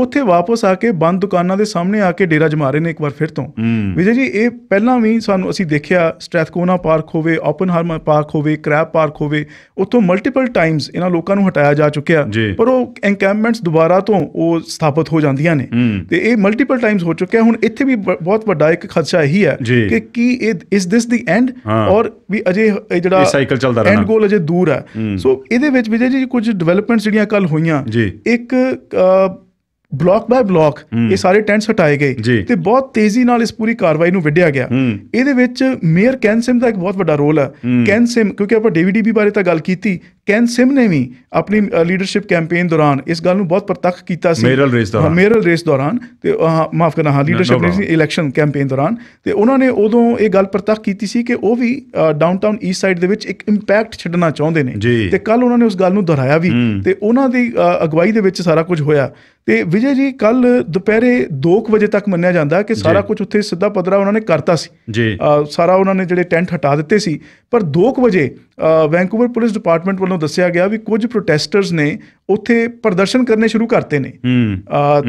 ਉੱਥੇ ਵਾਪਸ ਆ ਕੇ ਬੰਦ ਦੁਕਾਨਾਂ ਦੇ ਸਾਹਮਣੇ ਆ ਕੇ ਡੇਰਾ ਜਮਾ ਰਹੇ ਨੇ ਇੱਕ ਵਾਰ ਫਿਰ ਤੋਂ ਵੀਰੇ ਜੀ ਇਹ ਪਹਿਲਾਂ ਵੀ ਸਾਨੂੰ ਅਸੀਂ ਦੇਖਿਆ ਸਟ੍ਰੈਥਕੋਨਾ ਪਾਰਕ ਹੋਵੇ ਓਪਨ ਓਪਨਹਾਰਮਰ ਪਾਰਕ ਹੋਵੇ ਕ੍ਰੈਪ ਪਾਰਕ ਹੋਵੇ ਉੱਥੋਂ ਮਲਟੀਪਲ ਟਾਈਮਸ ਇਹਨਾਂ ਲੋਕਾਂ ਨੂੰ ਹਟਾਇਆ ਜਾ ਚੁੱਕਿਆ ਪਰ ਉਹ ਐਨਕੈਂਪਮੈਂਟਸ ਦੁਬਾਰਾ ਤੋਂ ਉਹ ਸਥਾਪਿਤ ਹੋ ਜਾਂਦੀਆਂ ਨੇ ਤੇ ਇਹ ਮਲਟੀਪਲ ਟਾਈਮਸ ਹੋ ਚੁੱਕਿਆ ਹੁਣ ਇੱਥੇ ਵੀ ਬਹੁਤ ਵੱਡਾ ਇੱਕ ਖਦਸ਼ਾ ਇਹੀ ਹੈ ਕਿ ਕੀ ਇਹ ਇਸ ਦਿਸ ਦੀ ਐਂਡ ਔਰ ਵੀ ਅਜੇ ਜਿਹੜਾ ਸਾਈਕਲ ਚੱਲਦਾ ਰਹਿਣਾ ਐਂਡ ਗੋਲ ਅਜੇ ਦੂਰ ਹੈ ਸੋ ਇਹਦੇ ਵਿੱਚ ਵਿਜੇ ਜੀ ਕੁਝ ਡਿਵੈਲਪਮੈਂਟਸ ਜਿਹੜੀਆਂ ਕੱਲ ਹੋਈਆਂ ਇੱਕ ਬਲੌਕ ਬਾਈ ਬਲੌਕ ਇਹ ਸਾਰੇ ਟੈਂਟਸ ਹਟਾਏ ਗਏ ਤੇ ਬਹੁਤ ਤੇਜ਼ੀ ਨਾਲ ਇਸ ਪੂਰੀ ਕਾਰਵਾਈ ਨੂੰ ਵਿੱਢਿਆ ਗਿਆ ਇਹਦੇ ਵਿੱਚ ਮੇਅਰ ਕੈਨਸਿਮ ਦਾ ਇੱਕ ਬਹੁਤ ਵੱਡਾ ਰੋਲ ਹੈ ਕੈਨਸਿਮ ਕਿਉਂਕਿ ਆਪਾਂ ਡੀਵੀਡੀਬੀ e ਬਾਰੇ ਤਾਂ ਗੱਲ ਕੀਤੀ ਕੈਨ ਸਿਮ ਨੇ ਵੀ ਆਪਣੀ ਲੀਡਰਸ਼ਿਪ ਕੈਂਪੇਨ ਦੌਰਾਨ ਇਸ ਗੱਲ ਨੂੰ ਬਹੁਤ ਪ੍ਰਤੱਖ ਕੀਤਾ ਸੀ ਮੇਰਲ ਰੇਸ ਦੌਰਾਨ ਮੇਰਲ ਰੇਸ ਦੌਰਾਨ ਤੇ ਮਾਫ ਕਰਨਾ ਹਾਂ ਲੀਡਰਸ਼ਿਪ ਰੇਸ ਇਲੈਕਸ਼ਨ ਕੈਂਪੇਨ ਦੌਰਾਨ ਤੇ ਉਹਨਾਂ ਨੇ ਉਦੋਂ ਇਹ ਗੱਲ ਪ੍ਰਤੱਖ ਕੀਤੀ ਸੀ ਕਿ ਉਹ ਵੀ ਡਾਊਨਟਾਊਨ ਈਸਟ ਸਾਈਡ ਦੇ ਵਿੱਚ ਇੱਕ ਇੰਪੈਕਟ ਛੱਡਣਾ ਚਾਹੁੰਦੇ ਨੇ ਤੇ ਕੱਲ ਉਹਨਾਂ ਨੇ ਉਸ ਗੱਲ ਨੂੰ ਦੁਹਰਾਇਆ ਵੀ ਤੇ ਉਹਨਾਂ ਦੀ ਅਗਵਾਈ ਦੇ ਵਿੱਚ ਸਾਰਾ ਕੁਝ ਹੋਇਆ ਤੇ ਵਿਜੇ ਜੀ ਕੱਲ ਦੁਪਹਿਰੇ 2 ਵਜੇ ਤੱਕ ਮੰਨਿਆ ਜਾਂਦਾ ਕਿ ਸਾਰਾ ਕੁਝ ਉੱਥੇ ਸਿੱਧਾ ਪਦਰਾ ਉਹਨਾਂ ਨੇ ਕਰਤਾ ਸੀ ਜੀ ਸਾਰਾ ਉਹਨਾਂ ਨੇ ਜਿਹੜੇ ਟੈਂਟ ਹਟਾ ਦਿੱਤੇ ਸੀ ਪਰ 2 ਵਜੇ ਵੈਂਕੂਵਰ ਪੁਲਿਸ ਡਿਪਾਰਟਮੈਂਟ ਵੱਲੋਂ ਦੱਸਿਆ ਗਿਆ ਵੀ ਕੁਝ ਪ੍ਰੋਟੈਸਟਰਸ ਨੇ ਉੱਥੇ ਪ੍ਰਦਰਸ਼ਨ ਕਰਨੇ ਸ਼ੁਰੂ ਕਰਤੇ ਨੇ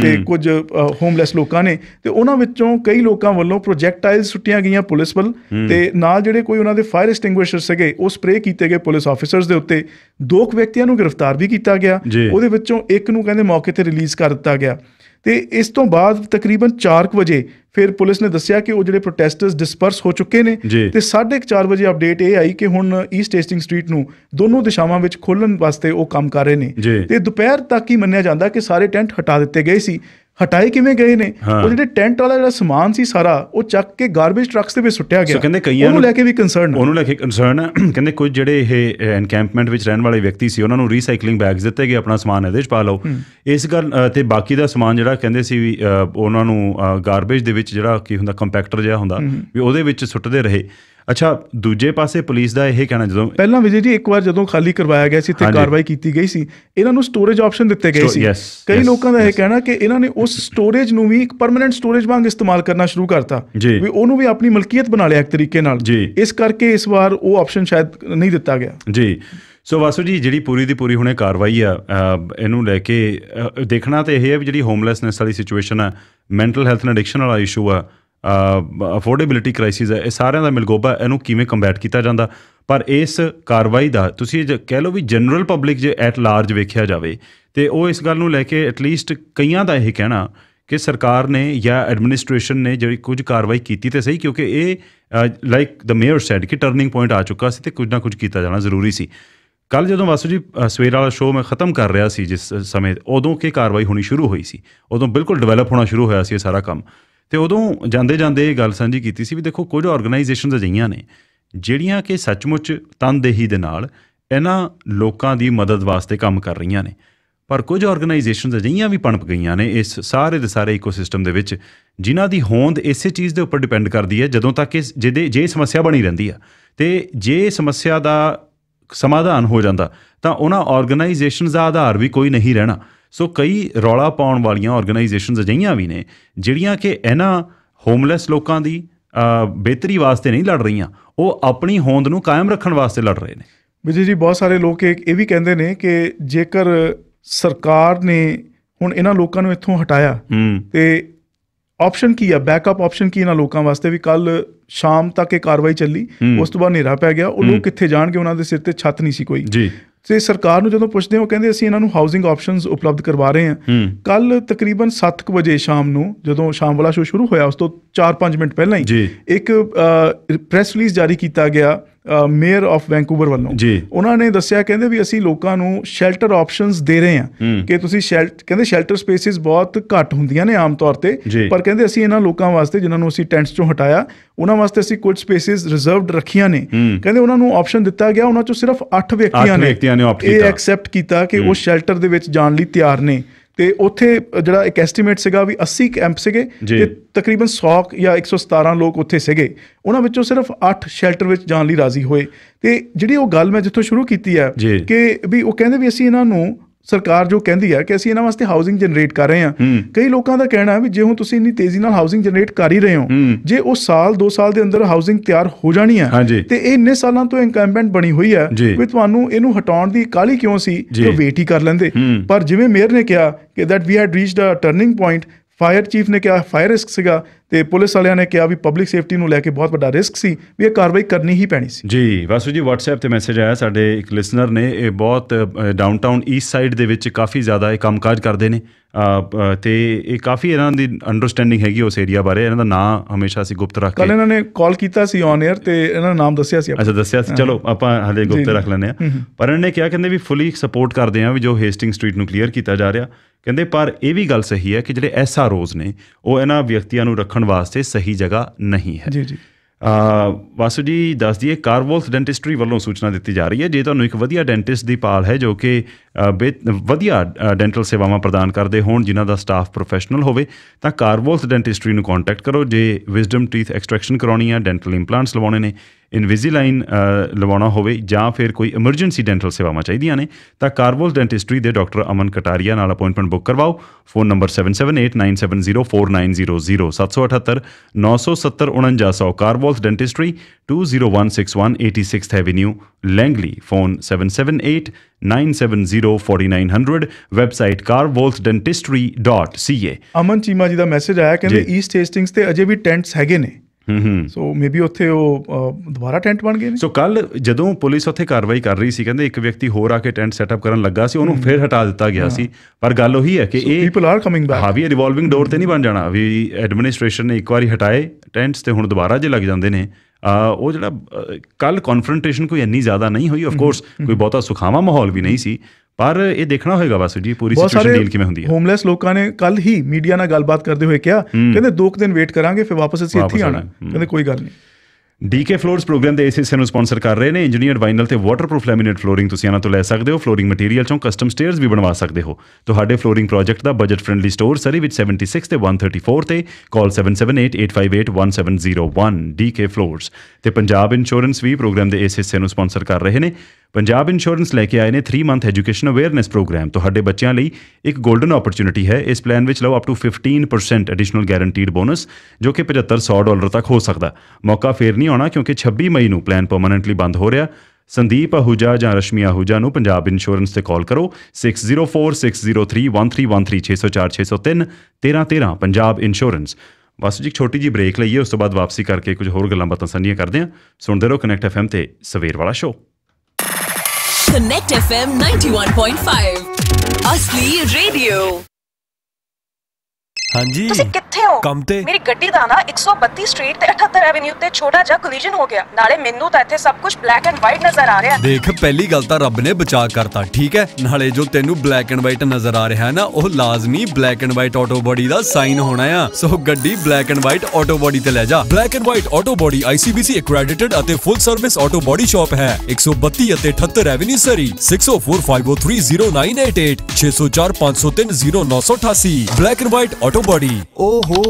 ਤੇ ਕੁਝ ਹੋਮਲੈਸ ਲੋਕਾਂ ਨੇ ਤੇ ਉਹਨਾਂ ਵਿੱਚੋਂ ਕਈ ਲੋਕਾਂ ਵੱਲੋਂ ਪ੍ਰੋਜੈਕਟਾਈਲ ਸੁੱਟੀਆਂ ਗਈਆਂ ਪੁਲਿਸ ਵੱਲ ਤੇ ਨਾਲ ਜਿਹੜੇ ਕੋਈ ਉਹਨਾਂ ਦੇ ਫਾਇਰ ਐਸਟਿੰਗੁਇਸ਼ਰ ਸੀਗੇ ਉਹ ਸਪਰੇਅ ਕੀਤੇ ਗਏ ਪੁਲਿਸ ਆਫੀਸਰਸ ਦੇ ਉੱਤੇ ਦੋ ਵਿਅਕਤੀਆਂ ਨੂੰ ਗ੍ਰਿਫਤਾਰ ਵੀ ਕੀਤਾ ਗਿਆ ਉਹਦੇ ਵਿੱਚੋਂ ਇੱਕ ਨੂੰ ਕਹਿੰਦੇ ਮੌਕੇ ਤੇ ਰਿਲੀਜ਼ ਕਰ ਦਿੱਤਾ ਗਿਆ ਤੇ ਇਸ ਤੋਂ ਬਾਅਦ ਤਕਰੀਬਨ 4 ਵਜੇ ਫਿਰ ਪੁਲਿਸ ਨੇ ਦੱਸਿਆ ਕਿ ਉਹ ਜਿਹੜੇ ਪ੍ਰੋਟੈਸਟਰਸ ਡਿਸਪਰਸ ਹੋ ਚੁੱਕੇ ਨੇ ਤੇ 4:30 ਵਜੇ ਅਪਡੇਟ ਇਹ ਆਈ ਕਿ ਹੁਣ ਈਸਟ ਹੇਸਟਿੰਗ ਸਟਰੀਟ ਨੂੰ ਦੋਨੋਂ ਦਿਸ਼ਾਵਾਂ ਵਿੱਚ ਖੋਲਣ ਵਾਸਤੇ ਉਹ ਕੰਮ ਕਰ ਰਹੇ ਨੇ ਤੇ ਦੁਪਹਿਰ ਤੱਕ ਹੀ ਮੰਨਿਆ ਜਾਂਦਾ ਕਿ ਸਾਰੇ ਟੈਂਟ ਹਟਾ ਦਿੱਤੇ ਗਏ ਸੀ ਹਟਾਏ ਕਿਵੇਂ ਗਏ ਨੇ ਉਹ ਜਿਹੜੇ ਟੈਂਟ ਵਾਲਾ ਜਿਹੜਾ ਸਮਾਨ ਸੀ ਸਾਰਾ ਉਹ ਚੱਕ ਕੇ ਗਾਰਬੇਜ ਟਰੱਕਸ ਦੇ ਵਿੱਚ ਸੁੱਟਿਆ ਗਿਆ ਸੋ ਕਹਿੰਦੇ ਕਈਆਂ ਨੂੰ ਲੈ ਕੇ ਵੀ ਕੰਸਰਨ ਉਹਨੂੰ ਲੈ ਕੇ ਕੰਸਰਨ ਹੈ [CLEARS THROAT] ਕਹਿੰਦੇ ਕੁਝ ਜਿਹੜੇ ਇਹ ਐਨਕੈਂਪਮੈਂਟ ਵਿੱਚ ਰਹਿਣ ਵਾਲੇ ਵਿਅਕਤੀ ਸੀ ਉਹਨਾਂ ਨੂੰ ਰੀਸਾਈਕਲਿੰਗ ਬੈਗਸ ਦਿੱਤੇ ਗਏ ਆਪਣਾ ਸਮਾਨ ਇਹਦੇ ਵਿੱਚ ਪਾ ਲਓ ਇਸ ਗੱਲ ਤੇ ਬਾਕੀ ਦਾ ਸਮਾਨ ਜਿਹੜਾ ਕਹਿੰਦੇ ਸੀ ਵੀ ਉਹਨਾਂ ਨੂੰ ਗਾਰਬੇਜ ਦੇ ਵਿੱਚ ਜਿਹੜਾ ਕੀ ਹੁੰਦਾ ਕੰਪੈਕਟਰ ਜਿਹਾ ਹੁੰਦਾ ਵੀ ਉਹਦੇ ਵਿੱਚ ਸੁੱਟਦੇ ਰਹੇ ਅੱਛਾ ਦੂਜੇ ਪਾਸੇ ਪੁਲਿਸ ਦਾ ਇਹ ਕਹਿਣਾ ਜਦੋਂ ਪਹਿਲਾਂ ਵਿਜੇ ਜੀ ਇੱਕ ਵਾਰ ਜਦੋਂ ਖਾਲੀ ਕਰਵਾਇਆ ਗਿਆ ਸੀ ਤੇ ਕਾਰਵਾਈ ਕੀਤੀ ਗਈ ਸੀ ਇਹਨਾਂ ਨੂੰ ਸਟੋਰੇਜ ਆਪਸ਼ਨ ਦਿੱਤੇ ਗਏ ਸੀ ਕਈ ਲੋਕਾਂ ਦਾ ਇਹ ਕਹਿਣਾ ਕਿ ਇਹਨਾਂ ਨੇ ਉਸ ਸਟੋਰੇਜ ਨੂੰ ਵੀ ਇੱਕ ਪਰਮਨੈਂਟ ਸਟੋਰੇਜ ਵਾਂਗ ਇਸਤੇਮਾਲ ਕਰਨਾ ਸ਼ੁਰੂ ਕਰਤਾ ਵੀ ਉਹਨੂੰ ਵੀ ਆਪਣੀ ਮਲਕੀਅਤ ਬਣਾ ਲਿਆ ਇੱਕ ਤਰੀਕੇ ਨਾਲ ਇਸ ਕਰਕੇ ਇਸ ਵਾਰ ਉਹ ਆਪਸ਼ਨ ਸ਼ਾਇਦ ਨਹੀਂ ਦਿੱਤਾ ਗਿਆ ਜੀ ਸੋ ਵਾਸੂ ਜੀ ਜਿਹੜੀ ਪੂਰੀ ਦੀ ਪੂਰੀ ਹੁਣੇ ਕਾਰਵਾਈ ਆ ਇਹਨੂੰ ਲੈ ਕੇ ਦੇਖਣਾ ਤੇ ਇਹ ਹੈ ਵੀ ਜਿਹੜੀ ਹੋਮਲੈਸਨੈਸ ਵਾਲੀ ਸਿਚੁਏਸ਼ਨ ਆ ਮੈਂਟਲ ਹੈਲਥ ਐਂਡ ਐਡਿਕਸ਼ਨ ਵਾਲਾ ਇਸ਼ੂ ਆ ਅਫੋਰਡੇਬਿਲਟੀ ਕ੍ਰਾਈਸਿਸ ਹੈ ਇਹ ਸਾਰਿਆਂ ਦਾ ਮਿਲਗੋਬਾ ਇਹਨੂੰ ਕਿਵੇਂ ਕੰਬੈਟ ਕੀਤਾ ਜਾਂਦਾ ਪਰ ਇਸ ਕਾਰਵਾਈ ਦਾ ਤੁਸੀਂ ਜੇ ਕਹਿ ਲਓ ਵੀ ਜਨਰਲ ਪਬਲਿਕ ਜੇ ਐਟ ਲਾਰਜ ਵੇਖਿਆ ਜਾਵੇ ਤੇ ਉਹ ਇਸ ਗੱਲ ਨੂੰ ਲੈ ਕੇ ਐਟ ਲੀਸਟ ਕਈਆਂ ਦਾ ਇਹ ਕਹਿਣਾ ਕਿ ਸਰਕਾਰ ਨੇ ਜਾਂ ਐਡਮਿਨਿਸਟ੍ਰੇਸ਼ਨ ਨੇ ਜਿਹੜੀ ਕੁਝ ਕਾਰਵਾਈ ਕੀਤੀ ਤੇ ਸਹੀ ਕਿਉਂਕਿ ਇਹ ਲਾਈਕ ਦ ਮੇਅਰ ਸੈਡ ਕਿ ਟਰਨਿੰਗ ਪੁਆਇੰਟ ਆ ਚੁੱਕਾ ਸੀ ਤੇ ਕੁਝ ਨਾ ਕੁਝ ਕੀਤਾ ਜਾਣਾ ਜ਼ਰੂਰੀ ਸੀ ਕੱਲ ਜਦੋਂ ਵਾਸੂ ਜੀ ਸਵੇਰ ਵਾਲਾ ਸ਼ੋਅ ਮੈਂ ਖਤਮ ਕਰ ਰਿਹਾ ਸੀ ਜਿਸ ਸਮੇਂ ਉਦੋਂ ਕੀ ਕਾਰਵਾਈ ਹੋਣੀ ਸ਼ੁਰੂ ਹੋਈ ਸੀ ਉਦੋਂ ਬਿਲਕੁਲ ਡਿਵੈਲਪ ਹੋਣਾ ਸ਼ੁਰੂ ਹੋਇਆ ਸੀ ਇਹ ਸਾਰਾ ਕੰਮ ਤੇ ਉਦੋਂ ਜਾਂਦੇ ਜਾਂਦੇ ਇਹ ਗੱਲ ਸਾਂਝੀ ਕੀਤੀ ਸੀ ਵੀ ਦੇਖੋ ਕੁਝ ਆਰਗੇਨਾਈਜੇਸ਼ਨਸ ਅਜਿਹੀਆਂ ਨੇ ਜਿਹੜੀਆਂ ਕਿ ਸੱਚਮੁੱਚ ਤਨਦੇਹੀ ਦੇ ਨਾਲ ਇਹਨਾਂ ਲੋਕਾਂ ਦੀ ਮਦਦ ਵਾਸਤੇ ਕੰਮ ਕਰ ਰਹੀਆਂ ਨੇ ਪਰ ਕੁਝ ਆਰਗੇਨਾਈਜੇਸ਼ਨਸ ਅਜਿਹੀਆਂ ਵੀ ਪਣਪ ਗਈਆਂ ਨੇ ਇਸ ਸਾਰੇ ਦੇ ਸਾਰੇ ਇਕੋਸਿਸਟਮ ਦੇ ਵਿੱਚ ਜਿਨ੍ਹਾਂ ਦੀ ਹੋਂਦ ਇਸੇ ਚੀਜ਼ ਦੇ ਉੱਪਰ ਡਿਪੈਂਡ ਕਰਦੀ ਹੈ ਜਦੋਂ ਤੱਕ ਇਸ ਜਿਹਦੇ ਜੇ ਸਮੱਸਿਆ ਬਣੀ ਰਹਿੰਦੀ ਆ ਤੇ ਜੇ ਸਮੱਸਿਆ ਦਾ ਸਮਾਧਾਨ ਹੋ ਜਾਂਦਾ ਤਾਂ ਉਹਨਾਂ ਆਰਗੇਨਾਈਜੇਸ਼ਨਸ ਦਾ ਆਧਾਰ ਵੀ ਕੋਈ ਨਹੀਂ ਰਹਿਣਾ ਸੋ ਕਈ ਰੌਲਾ ਪਾਉਣ ਵਾਲੀਆਂ ਆਰਗੇਨਾਈਜੇਸ਼ਨਸ ਅਜਿਹੀਆਂ ਵੀ ਨੇ ਜਿਹੜੀਆਂ ਕਿ ਇਹਨਾਂ ਹੋਮਲੈਸ ਲੋਕਾਂ ਦੀ ਬਿਹਤਰੀ ਵਾਸਤੇ ਨਹੀਂ ਲੜ ਰਹੀਆਂ ਉਹ ਆਪਣੀ ਹੋਂਦ ਨੂੰ ਕਾਇਮ ਰੱਖਣ ਵਾਸਤੇ ਲੜ ਰਹੇ ਨੇ ਵਿਜੀ ਜੀ ਬਹੁਤ ਸਾਰੇ ਲੋਕ ਇਹ ਵੀ ਕਹਿੰਦੇ ਨੇ ਕਿ ਜੇਕਰ ਸਰਕਾਰ ਨੇ ਹੁਣ ਇਹਨਾਂ ਲੋਕਾਂ ਨੂੰ ਇੱਥੋਂ ਹਟਾਇਆ ਤੇ ਆਪਸ਼ਨ ਕੀ ਆ ਬੈਕਅਪ ਆਪਸ਼ਨ ਕੀ ਇਹਨਾਂ ਲੋਕਾਂ ਵਾਸਤੇ ਵੀ ਕੱਲ ਸ਼ਾਮ ਤੱਕ ਇਹ ਕਾਰਵਾਈ ਚੱਲੀ ਉਸ ਤੋਂ ਬਾਅਦ ਹਨੇਰਾ ਪੈ ਗਿਆ ਉਹ ਲੋਕ ਕਿੱਥੇ ਜਾਣਗੇ ਉਹਨਾਂ ਦੇ ਸਿਰ ਤੇ ਛੱਤ ਨਹੀਂ ਸੀ ਕੋਈ ਜੀ ਤੇ ਸਰਕਾਰ ਨੂੰ ਜਦੋਂ ਪੁੱਛਦੇ ਹੋ ਕਹਿੰਦੇ ਅਸੀਂ ਇਹਨਾਂ ਨੂੰ ਹਾਊਸਿੰਗ ਆਪਸ਼ਨਸ ਉਪਲਬਧ ਕਰਵਾ ਰਹੇ ਹਾਂ ਕੱਲ ਤਕਰੀਬਨ 7:00 ਵਜੇ ਸ਼ਾਮ ਨੂੰ ਜਦੋਂ ਸ਼ਾਮ ਵਾਲਾ ਸ਼ੋਅ ਸ਼ੁਰੂ ਹੋਇਆ ਉਸ ਤੋਂ 4-5 ਮਿੰਟ ਪਹਿਲਾਂ ਹੀ ਇੱਕ ਪ੍ਰੈਸ ਰਿਲੀਜ਼ ਜਾਰੀ ਕੀਤਾ ਗਿਆ ਮੇਅਰ ਆਫ ਵੈਂਕੂਵਰ ਵੱਲੋਂ ਉਹਨਾਂ ਨੇ ਦੱਸਿਆ ਕਹਿੰਦੇ ਵੀ ਅਸੀਂ ਲੋਕਾਂ ਨੂੰ ਸ਼ੈਲਟਰ ਆਪਸ਼ਨਸ ਦੇ ਰਹੇ ਹਾਂ ਕਿ ਤੁਸੀਂ ਸ਼ੈਲਟਰ ਕਹਿੰਦੇ ਸ਼ੈਲਟਰ ਸਪੇਸਿਸ ਬਹੁਤ ਘੱਟ ਹੁੰਦੀਆਂ ਨੇ ਆਮ ਤੌਰ ਤੇ ਪਰ ਕਹਿੰਦੇ ਅਸੀਂ ਇਹਨਾਂ ਲੋਕਾਂ ਵਾਸਤੇ ਜਿਨ੍ਹਾਂ ਨੂੰ ਅਸੀਂ ਟੈਂਟਸ ਤੋਂ ਹਟਾਇਆ ਉਹਨਾਂ ਵਾਸਤੇ ਅਸੀਂ ਕੁਝ ਸਪੇਸਿਸ ਰਿਜ਼ਰਵਡ ਰੱਖੀਆਂ ਨੇ ਕਹਿੰਦੇ ਉਹਨਾਂ ਨੂੰ ਆਪਸ਼ਨ ਦਿੱਤਾ ਗਿਆ ਉਹਨਾਂ ਚੋਂ ਸਿਰਫ 8 ਵਿਅਕਤੀਆਂ ਨੇ ਇਹ ਐਕਸੈਪਟ ਕੀਤਾ ਕਿ ਉਹ ਸ਼ੈਲਟਰ ਦੇ ਵਿੱਚ ਜਾਣ ਲਈ ਤਿਆਰ ਨੇ ਤੇ ਉੱਥੇ ਜਿਹੜਾ ਇੱਕ ਐਸਟੀਮੇਟ ਸੀਗਾ ਵੀ 80 ਕੈਂਪ ਸੀਗੇ ਤੇ ਤਕਰੀਬਨ 100 ਜਾਂ 117 ਲੋਕ ਉੱਥੇ ਸੀਗੇ ਉਹਨਾਂ ਵਿੱਚੋਂ ਸਿਰਫ 8 ਸ਼ੈਲਟਰ ਵਿੱਚ ਜਾਣ ਲਈ ਰਾਜ਼ੀ ਹੋਏ ਤੇ ਜਿਹੜੀ ਉਹ ਗੱਲ ਮੈਂ ਜਿੱਥੋਂ ਸ਼ੁਰੂ ਕੀਤੀ ਹੈ ਕਿ ਵੀ ਉਹ ਕਹਿੰਦੇ ਵੀ ਅਸੀਂ ਇਹਨਾਂ ਨੂੰ ਸਰਕਾਰ ਜੋ ਕਹਿੰਦੀ ਹੈ ਕਿ ਅਸੀਂ ਇਹਨਾਂ ਵਾਸਤੇ ਹਾਊਸਿੰਗ ਜਨਰੇਟ ਕਰ ਰਹੇ ਹਾਂ ਕਈ ਲੋਕਾਂ ਦਾ ਕਹਿਣਾ ਹੈ ਵੀ ਜੇ ਹੁਣ ਤੁਸੀਂ ਇੰਨੀ ਤੇਜ਼ੀ ਨਾਲ ਹਾਊਸਿੰਗ ਜਨਰੇਟ ਕਰ ਹੀ ਰਹੇ ਹੋ ਜੇ ਉਹ ਸਾਲ 2 ਸਾਲ ਦੇ ਅੰਦਰ ਹਾਊਸਿੰਗ ਤਿਆਰ ਹੋ ਜਾਣੀ ਹੈ ਤੇ ਇਹ ਇੰਨੇ ਸਾਲਾਂ ਤੋਂ ਇਨਕੰਬੈਂਟ ਬਣੀ ਹੋਈ ਹੈ ਵੀ ਤੁਹਾਨੂੰ ਇਹਨੂੰ ਹਟਾਉਣ ਦੀ ਕਾਲੀ ਕਿਉਂ ਸੀ ਜੋ ਵੇਟ ਹੀ ਕਰ ਲੈਂਦੇ ਪਰ ਜਿਵੇਂ ਮੇਅਰ ਨੇ ਕਿਹਾ ਕਿ that we had reached a turning point fire chief ਨੇ ਕਿਹਾ ਫਾਇਰ ਰਿਸਕ ਸੀਗਾ ਤੇ ਪੁਲਿਸ ਵਾਲਿਆਂ ਨੇ ਕਿਹਾ ਵੀ ਪਬਲਿਕ ਸੇਫਟੀ ਨੂੰ ਲੈ ਕੇ ਬਹੁਤ ਵੱਡਾ ਰਿਸਕ ਸੀ ਵੀ ਇਹ ਕਾਰਵਾਈ ਕਰਨੀ ਹੀ ਪੈਣੀ ਸੀ ਜੀ ਵਾਸੂ ਜੀ WhatsApp ਤੇ ਮੈਸੇਜ ਆਇਆ ਸਾਡੇ ਇੱਕ ਲਿਸਨਰ ਨੇ ਇਹ ਬਹੁਤ ਡਾਊਨਟਾਊਨ ਈਸਟ ਸਾਈਡ ਦੇ ਵਿੱਚ ਕਾਫੀ ਜ਼ਿਆਦਾ ਇਹ ਕੰਮਕਾਜ ਕਰਦੇ ਨੇ ਤੇ ਇਹ ਕਾਫੀ ਇਹਨਾਂ ਦੀ ਅੰਡਰਸਟੈਂਡਿੰਗ ਹੈਗੀ ਉਸ ਏਰੀਆ ਬਾਰੇ ਇਹਨਾਂ ਦਾ ਨਾਮ ਹਮੇਸ਼ਾ ਸੀ ਗੁਪਤ ਰੱਖ ਕੇ ਕੱਲ ਇਹਨਾਂ ਨੇ ਕਾਲ ਕੀਤਾ ਸੀ ਔਨ 에ਅਰ ਤੇ ਇਹਨਾਂ ਦਾ ਨਾਮ ਦੱਸਿਆ ਸੀ ਅੱਛਾ ਦੱਸਿਆ ਸੀ ਚਲੋ ਆਪਾਂ ਹਲੇ ਗੁਪਤ ਰੱਖ ਲੈਨੇ ਆ ਪਰ ਇਹਨਾਂ ਨੇ ਕਿਹਾ ਕਹਿੰਦੇ ਵੀ ਫੁੱਲੀ ਸਪੋਰਟ ਕਰਦੇ ਆ ਵੀ ਜੋ ਹੇਸਟਿੰਗ ਸਟਰੀਟ ਨੂੰ ਕਲੀਅਰ ਕੀਤਾ ਜਾ ਰਿਹਾ ਕਹਿੰਦੇ ਪਰ ਇਹ ਵੀ ਗੱਲ ਸਹੀ ਹੈ ਕਿ ਜਿਹੜੇ ਰੋਜ਼ ਨੇ ਉਹ ਇਹਨਾਂ ਵਿਅਕਤੀਆਂ ਨੂੰ ਰੱਖਣ ਵਾਸਤੇ ਸਹੀ ਜਗ੍ਹਾ ਨਹੀਂ ਹੈ ਜੀ ਜੀ ਆ ਵਾਸੂ ਜੀ ਦੱਸ ਦਈਏ ਕਾਰਵੋਲਸ ਡੈਂਟਿਸਟਰੀ ਵੱਲੋਂ ਸੂਚਨਾ ਦਿੱਤੀ ਜਾ ਰਹੀ ਹੈ ਜੇ ਤੁਹਾਨੂੰ ਇੱਕ ਵਧੀਆ ਡੈਂਟਿਸਟ ਦੀ ਪਾਲ ਹੈ ਜੋ ਕਿ ਵਧੀਆ ਡੈਂਟਲ ਸੇਵਾਵਾਂ ਪ੍ਰਦਾਨ ਕਰਦੇ ਹੋਣ ਜਿਨ੍ਹਾਂ ਦਾ ਸਟਾਫ ਪ੍ਰੋਫੈਸ਼ਨਲ ਹੋਵੇ ਤਾਂ ਕਾਰਵੋਲਸ ਡੈਂਟਿਸਟਰੀ ਨੂੰ ਕੰਟੈਕਟ ਕਰੋ ਜੇ ਵਿਜ਼ਡਮ ਟੀਥ ਐਕਸਟ੍ਰੈਕਸ਼ਨ ਕਰਾਉਣੀ ਆ ਡੈਂਟਲ ਇੰਪਲਾਂਟਸ ਲਵਾਉਣੇ ਨੇ ਇਨਵਿਜ਼ੀਲਾਈਨ ਲਵਾਉਣਾ ਹੋਵੇ ਜਾਂ ਫਿਰ ਕੋਈ ਐਮਰਜੈਂਸੀ ਡੈਂਟਲ ਸੇਵਾਵਾਂ ਚਾਹੀਦੀਆਂ ਨੇ ਤਾਂ ਕਾਰਵੋਲਸ ਡੈਂਟਿਸਟਰੀ ਦੇ ਡਾਕਟਰ ਅਮਨ ਕਟਾਰੀਆ ਨਾਲ ਅਪਾਇੰਟਮੈਂਟ ਬੁੱਕ ਕਰਵਾਓ phone number 7789704900 7789704900 Carvols dentistry 20161 86th avenue Langley phone 778970 4900 website carvolsdentistry.ca Aman Cheema ji ਦਾ ਮੈਸੇਜ ਆਇਆ ਕਹਿੰਦੇ ਈਸਟ ਟੇਸਟਿੰਗਸ ਤੇ ਅਜੇ ਵੀ ਟੈਂਟਸ ਹੈਗੇ ਨੇ ਹਮਮ ਸੋ ਮੇਬੀ ਉੱਥੇ ਉਹ ਦੁਬਾਰਾ ਟੈਂਟ ਬਣ ਗਏ ਨੇ ਸੋ ਕੱਲ ਜਦੋਂ ਪੁਲਿਸ ਉੱਥੇ ਕਾਰਵਾਈ ਕਰ ਰਹੀ ਸੀ ਕਹਿੰਦੇ ਇੱਕ ਵਿਅਕਤੀ ਹੋਰ ਆ ਕੇ ਟੈਂਟ ਸੈਟਅਪ ਕਰਨ ਲੱਗਾ ਸੀ ਉਹਨੂੰ ਫਿਰ ਹਟਾ ਦਿੱਤਾ ਗਿਆ ਸੀ ਪਰ ਗੱਲ ਉਹੀ ਹੈ ਕਿ ਇਹ ਪੀਪਲ ਆਰ ਕਮਿੰਗ ਬੈਕ ਹਾਂ ਵੀ ਰਿਵੋਲਵਿੰਗ ਡੋਰ ਤੇ ਨਹੀਂ ਬਣ ਜਾਣਾ ਵੀ ਐਡਮਿਨਿਸਟ੍ਰੇਸ਼ਨ ਨੇ ਇੱਕ ਵਾਰੀ ਹਟਾਏ ਟੈਂਟਸ ਤੇ ਹੁਣ ਦੁਬਾਰਾ ਜੇ ਲੱਗ ਜਾਂਦੇ ਨੇ ਆ ਉਹ ਜਿਹੜਾ ਕੱਲ ਕਨਫਰੰਟੇਸ਼ਨ ਕੋਈ ਇੰਨੀ ਜ਼ਿਆਦਾ ਨਹੀਂ ਹੋਈ ਆਫ ਕੋਰਸ ਕੋਈ ਬਹੁਤਾ ਸੁਖਾਵਾ ਮਾਹੌਲ ਵੀ ਨਹੀਂ ਸੀ ਪਰ ਇਹ ਦੇਖਣਾ ਹੋਏਗਾ ਵਾਸੂ ਜੀ ਪੂਰੀ ਸਿਚੁਏਸ਼ਨ ਡੀਲ ਕਿਵੇਂ ਹੁੰਦੀ ਹੈ ਹੋਮਲੈਸ ਲੋਕਾਂ ਨੇ ਕੱਲ ਹੀ ਮੀਡੀਆ ਨਾਲ ਗੱਲਬਾਤ ਕਰਦੇ ਹੋਏ ਕਿਹਾ ਕਹਿੰਦੇ 2 ਦਿਨ ਵੇਟ ਕਰਾਂਗੇ ਫਿਰ ਵਾਪਸ ਅਸੀਂ ਇੱਥੇ ਆਣਾ ਕਹਿੰਦੇ ਕੋਈ ਗੱਲ ਨਹੀਂ ਡੀਕੇ ਫਲੋਰਸ ਪ੍ਰੋਗਰਾਮ ਦੇ ਇਸ ਹਿੱਸੇ ਨੂੰ ਸਪਾਂਸਰ ਕਰ ਰਹੇ ਨੇ ਇੰਜੀਨੀਅਰ ਵਾਈਨਲ ਤੇ ਵਾਟਰਪ੍ਰੂਫ ਲੈਮੀਨੇਟ ਫਲੋਰਿੰਗ ਤੁਸੀਂ ਇਹਨਾਂ ਤੋਂ ਲੈ ਸਕਦੇ ਹੋ ਫਲੋਰਿੰਗ ਮਟੀਰੀਅਲ ਚੋਂ ਕਸਟਮ ਸਟੇਅਰਸ ਵੀ ਬਣਵਾ ਸਕਦੇ ਹੋ ਤੁਹਾਡੇ ਫਲੋਰਿੰਗ ਪ੍ਰੋਜੈਕਟ ਦਾ ਬਜਟ ਫ੍ਰੈਂਡਲੀ ਸਟੋਰ ਸਰੀ ਵਿੱਚ 76 ਤੇ 134 ਤੇ ਕਾਲ 7788581701 ਡੀਕੇ ਫਲੋਰਸ ਤੇ ਪੰਜਾਬ ਇੰਸ਼ੋਰੈਂਸ ਵੀ ਪ੍ਰੋਗਰਾਮ ਦੇ ਇਸ ਹਿੱਸੇ ਨੂੰ ਸਪਾਂਸਰ ਕਰ ਰਹੇ ਨੇ ਪੰਜਾਬ ਇੰਸ਼ੋਰੈਂਸ ਲੈ ਕੇ ਆਏ ਨੇ 3 ਮੰਥ ਐਜੂਕੇਸ਼ਨ ਅਵੇਅਰਨੈਸ ਪ੍ਰੋਗਰਾਮ ਤੁਹਾਡੇ ਬੱਚਿਆਂ ਲਈ ਇੱਕ 골ਡਨ ਓਪਰਚ्युनिटी ਹੈ ਇਸ ਪਲਾਨ ਵਿੱਚ ਲਓ up to 15% additional guaranteed bonus ਜੋ ਕਿ 7500 ਡਾਲਰ ਤੱਕ ਹੋ ਸਕਦਾ ਮੌਕਾ ਫੇਰ ਨਹੀਂ ਆਉਣਾ ਕਿਉਂਕਿ 26 ਮਈ ਨੂੰ ਪਲਾਨ ਪਰਮਨੈਂਟਲੀ ਬੰਦ ਹੋ ਰਿਹਾ ਸੰਦੀਪ ਹੁਜਾ ਜਾਂ ਰਸ਼ਮੀ ਹੁਜਾ ਨੂੰ ਪੰਜਾਬ ਇੰਸ਼ੋਰੈਂਸ ਤੇ ਕਾਲ ਕਰੋ 6046031313 13 ਪੰਜਾਬ ਇੰਸ਼ੋਰੈਂਸ ਬਸ ਜੀ ਛੋਟੀ ਜੀ ਬ੍ਰੇਕ ਲਈਏ ਉਸ ਤੋਂ ਬਾਅਦ ਵਾਪਸੀ ਕਰਕੇ ਕੁਝ ਹੋਰ ਗੱਲਾਂ ਬਾਤਾਂ ਸਾਂਝੀਆਂ ਕਰਦੇ ਹਾਂ ਸੁਣਦੇ ਰਹੋ ਕਨੈਕਟ ਐਫਐਮ ਤੇ ਸਵੇਰ ਵਾਲਾ ਸ਼ੋ ਕਨੈਕਟ ਐਫਐਮ 91.5 ਅਸਲੀ ਰੇਡੀਓ ਹਾਂਜੀ ਤੁਸੀਂ ਕਿੱਥੇ ਹੋ ਕੰਮ ਤੇ ਮੇਰੀ ਗੱਡੀ ਦਾ ਨਾ 132 ਸਟਰੀਟ ਤੇ 78 ਐਵੇਨਿਊ ਤੇ ਛੋਟਾ ਜਿਹਾ ਕੋਲੀਜਨ ਹੋ ਗਿਆ ਨਾਲੇ ਮੈਨੂੰ ਤਾਂ ਇੱਥੇ ਸਭ ਕੁਝ ਬਲੈਕ ਐਂਡ ਵਾਈਟ ਨਜ਼ਰ ਆ ਰਿਹਾ ਦੇਖ ਪਹਿਲੀ ਗੱਲ ਤਾਂ ਰੱਬ ਨੇ ਬਚਾ ਕਰਤਾ ਠੀਕ ਹੈ ਨਾਲੇ ਜੋ ਤੈਨੂੰ ਬਲੈਕ ਐਂਡ ਵਾਈਟ ਨਜ਼ਰ ਆ ਰਿਹਾ ਹੈ ਨਾ ਉਹ ਲਾਜ਼ਮੀ Black and White Auto Body ਦਾ ਸਾਈਨ ਹੋਣਾ ਆ ਸੋ ਗੱਡੀ Black and White Auto Body ਤੇ ਲੈ ਜਾ Black and White Auto Body ICBC accredited ਅਤੇ full service auto body shop ਹੈ 132 ਅਤੇ 78 avenue Surrey 6045030988 6045030988 Black and White Auto Body ਓਹੋ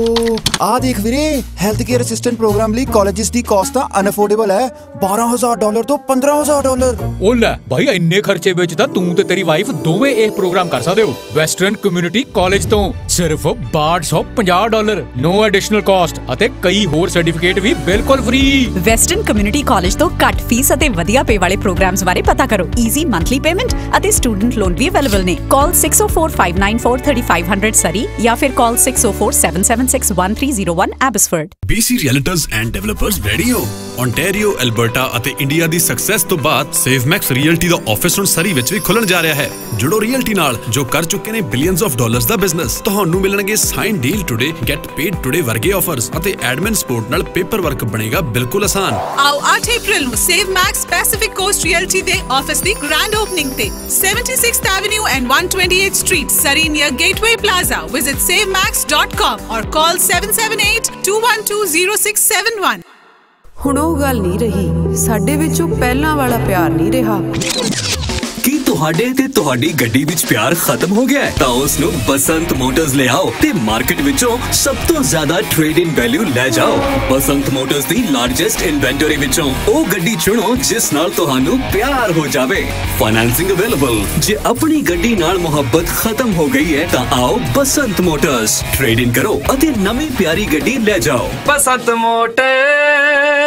ਆ ਦੇਖ ਵੀਰੇ ਹੈਲਥ ਕੇਅਰ ਅਸਿਸਟੈਂਟ ਪ੍ਰੋਗਰਾਮ ਲਈ ਕਾਲਜਿਸ ਦੀ ਕਾਸਟ ਤਾਂ ਅਨਫੋਰਡੇਬਲ ਹੈ 12000 ਡਾਲਰ ਤੋਂ 15000 ਡਾਲਰ ਓ ਲੈ ਭਾਈ ਇੰਨੇ ਖਰਚੇ ਵਿੱਚ ਤਾਂ ਤੂੰ ਤੇ ਤੇਰੀ ਵਾਈਫ ਦੋਵੇਂ ਇਹ ਪ੍ਰੋਗਰਾਮ ਕਰ ਸਕਦੇ ਹੋ ਵੈਸਟਰਨ ਕਮਿਊਨਿਟੀ ਕਾਲਜ ਤੋਂ ਸਿਰਫ 6250 ਡਾਲਰ ਨੋ ਐਡੀਸ਼ਨਲ ਕਾਸਟ ਅਤੇ ਕਈ ਹੋਰ ਸਰਟੀਫਿਕੇਟ ਵੀ ਬਿਲਕੁਲ ਫ੍ਰੀ ਵੈਸਟਰਨ ਕਮਿਊਨਿਟੀ ਕਾਲਜ ਤੋਂ ਘੱਟ ਫੀਸ ਅਤੇ ਵਧੀਆ ਪੇ ਵਾਲੇ ਪ੍ਰੋਗਰਾਮਸ ਬਾਰੇ ਪਤਾ ਕਰੋ ਈਜ਼ੀ ਮੰਥਲੀ ਪੇਮੈਂਟ ਅਤੇ ਸਟੂਡੈਂਟ ਲੋਨ ਵੀ ਅਵੇਲੇਬਲ ਨੇ ਕਾਲ 6045943500 ਸਰੀ ਜਾਂ ਫਿਰ call 6047761301 Abbotsford BC Realtors and Developers Radio Ontario Alberta ਅਤੇ ਇੰਡੀਆ ਦੀ ਸਕਸੈਸ ਤੋਂ ਬਾਅਦ SafeMax Realty ਦਾ ਆਫਿਸ ਹੁਣ ਸਰੀ ਵਿੱਚ ਵੀ ਖੁੱਲਣ ਜਾ ਰਿਹਾ ਹੈ ਜੁੜੋ Realty ਨਾਲ ਜੋ ਕਰ ਚੁੱਕੇ ਨੇ ਬਿਲੀਅਨਸ ਆਫ ਡਾਲਰਸ ਦਾ ਬਿਜ਼ਨਸ ਤੁਹਾਨੂੰ ਮਿਲਣਗੇ sign deal today get paid today ਵਰਗੇ ਆਫਰਸ ਅਤੇ ਐਡਮਿਨ ਸਪੋਰਟ ਨਾਲ ਪੇਪਰ ਵਰਕ ਬਣੇਗਾ ਬਿਲਕੁਲ ਆਸਾਨ ਆਓ 8 April ਨੂੰ SafeMax Pacific Coast Realty ਦੇ ਆਫਿਸ ਦੀ ਗ੍ਰੈਂਡ ਓਪਨਿੰਗ ਤੇ 76th Avenue and 128th Street Surrey near Gateway Plaza visit SafeMax Max.com or call 7782120671 ਹੁਣ ਉਹ ਗੱਲ ਨਹੀਂ ਰਹੀ ਸਾਡੇ ਵਿੱਚ ਉਹ ਪਹਿਲਾਂ ਵਾਲਾ ਪਿਆਰ ਨਹੀਂ ਰਿਹਾ ਤੁਹਾਡੇ ਤੇ ਤੁਹਾਡੀ ਗੱਡੀ ਵਿੱਚ ਪਿਆਰ ਖਤਮ ਹੋ ਗਿਆ ਹੈ ਤਾਂ ਉਸ ਨੂੰ ਬਸੰਤ ਮੋਟਰਸ ਲੈ ਆਓ ਤੇ ਮਾਰਕੀਟ ਵਿੱਚੋਂ ਸਭ ਤੋਂ ਜ਼ਿਆਦਾ ਟ੍ਰੇਡ ਇਨ ਵੈਲਿਊ ਲੈ ਜਾਓ ਬਸੰਤ ਮੋਟਰਸ ਦੀ ਲਾਰਜੈਸਟ ਇਨਵੈਂਟਰੀ ਵਿੱਚੋਂ ਉਹ ਗੱਡੀ ਚੁਣੋ ਜਿਸ ਨਾਲ ਤੁਹਾਨੂੰ ਪਿਆਰ ਹੋ ਜਾਵੇ ਫਾਈਨੈਂਸਿੰਗ ਅਵੇਲੇਬਲ ਜੇ ਆਪਣੀ ਗੱਡੀ ਨਾਲ ਮੁਹੱਬਤ ਖਤਮ ਹੋ ਗਈ ਹੈ ਤਾਂ ਆਓ ਬਸੰਤ ਮੋਟਰਸ ਟ੍ਰੇਡ ਇਨ ਕਰੋ ਅਤੇ ਨਵੀਂ ਪਿਆਰੀ ਗੱਡੀ ਲੈ ਜਾਓ ਬਸੰਤ ਮੋਟਰ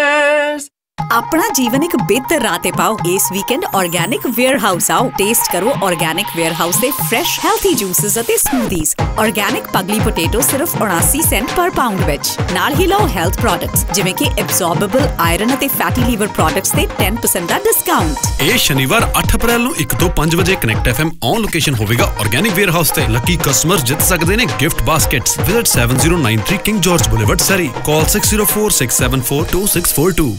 ਆਪਣਾ ਜੀਵਨ ਇੱਕ ਬਿਹਤਰ ਰਾਹ ਤੇ ਪਾਓ ਇਸ ਵੀਕਐਂਡ ਆਰਗੈਨਿਕ ਹਾਊਸ ਆਓ ਟੇਸਟ ਕਰੋ ਆਰਗੈਨਿਕ ਹਾਊਸ ਦੇ ਫਰੈਸ਼ ਹੈਲਥੀ ਜੂਸਸ ਅਤੇ ਸਮੂਦੀਜ਼ ਆਰਗੈਨਿਕ ਪਗਲੀ ਪੋਟੇਟੋ ਸਿਰਫ 79 ਸੈਂਟ ਪਰ ਪਾਉਂਡ ਵਿੱਚ ਨਾਲ ਹੀ ਲਓ ਹੈਲਥ ਪ੍ਰੋਡਕਟਸ ਜਿਵੇਂ ਕਿ ਐਬਜ਼ੌਰਬੇਬਲ ਆਇਰਨ ਅਤੇ ਫੈਟੀ ਲੀਵਰ ਪ੍ਰੋਡਕਟਸ ਤੇ 10% ਦਾ ਡਿਸਕਾਊਂਟ ਇਹ ਸ਼ਨੀਵਾਰ 8 ਅਪ੍ਰੈਲ ਨੂੰ 1 ਤੋਂ 5 ਵਜੇ ਕਨੈਕਟ ਐਫਐਮ ਔਨ ਲੋਕੇਸ਼ਨ ਹੋਵੇਗਾ ਆਰਗੈਨਿਕ ਹਾਊਸ ਤੇ ਲੱਕੀ ਕਸਟਮਰ ਜਿੱਤ ਸਕਦੇ ਨੇ gift baskets visit 7093 King George Boulevard Surrey call 6046742642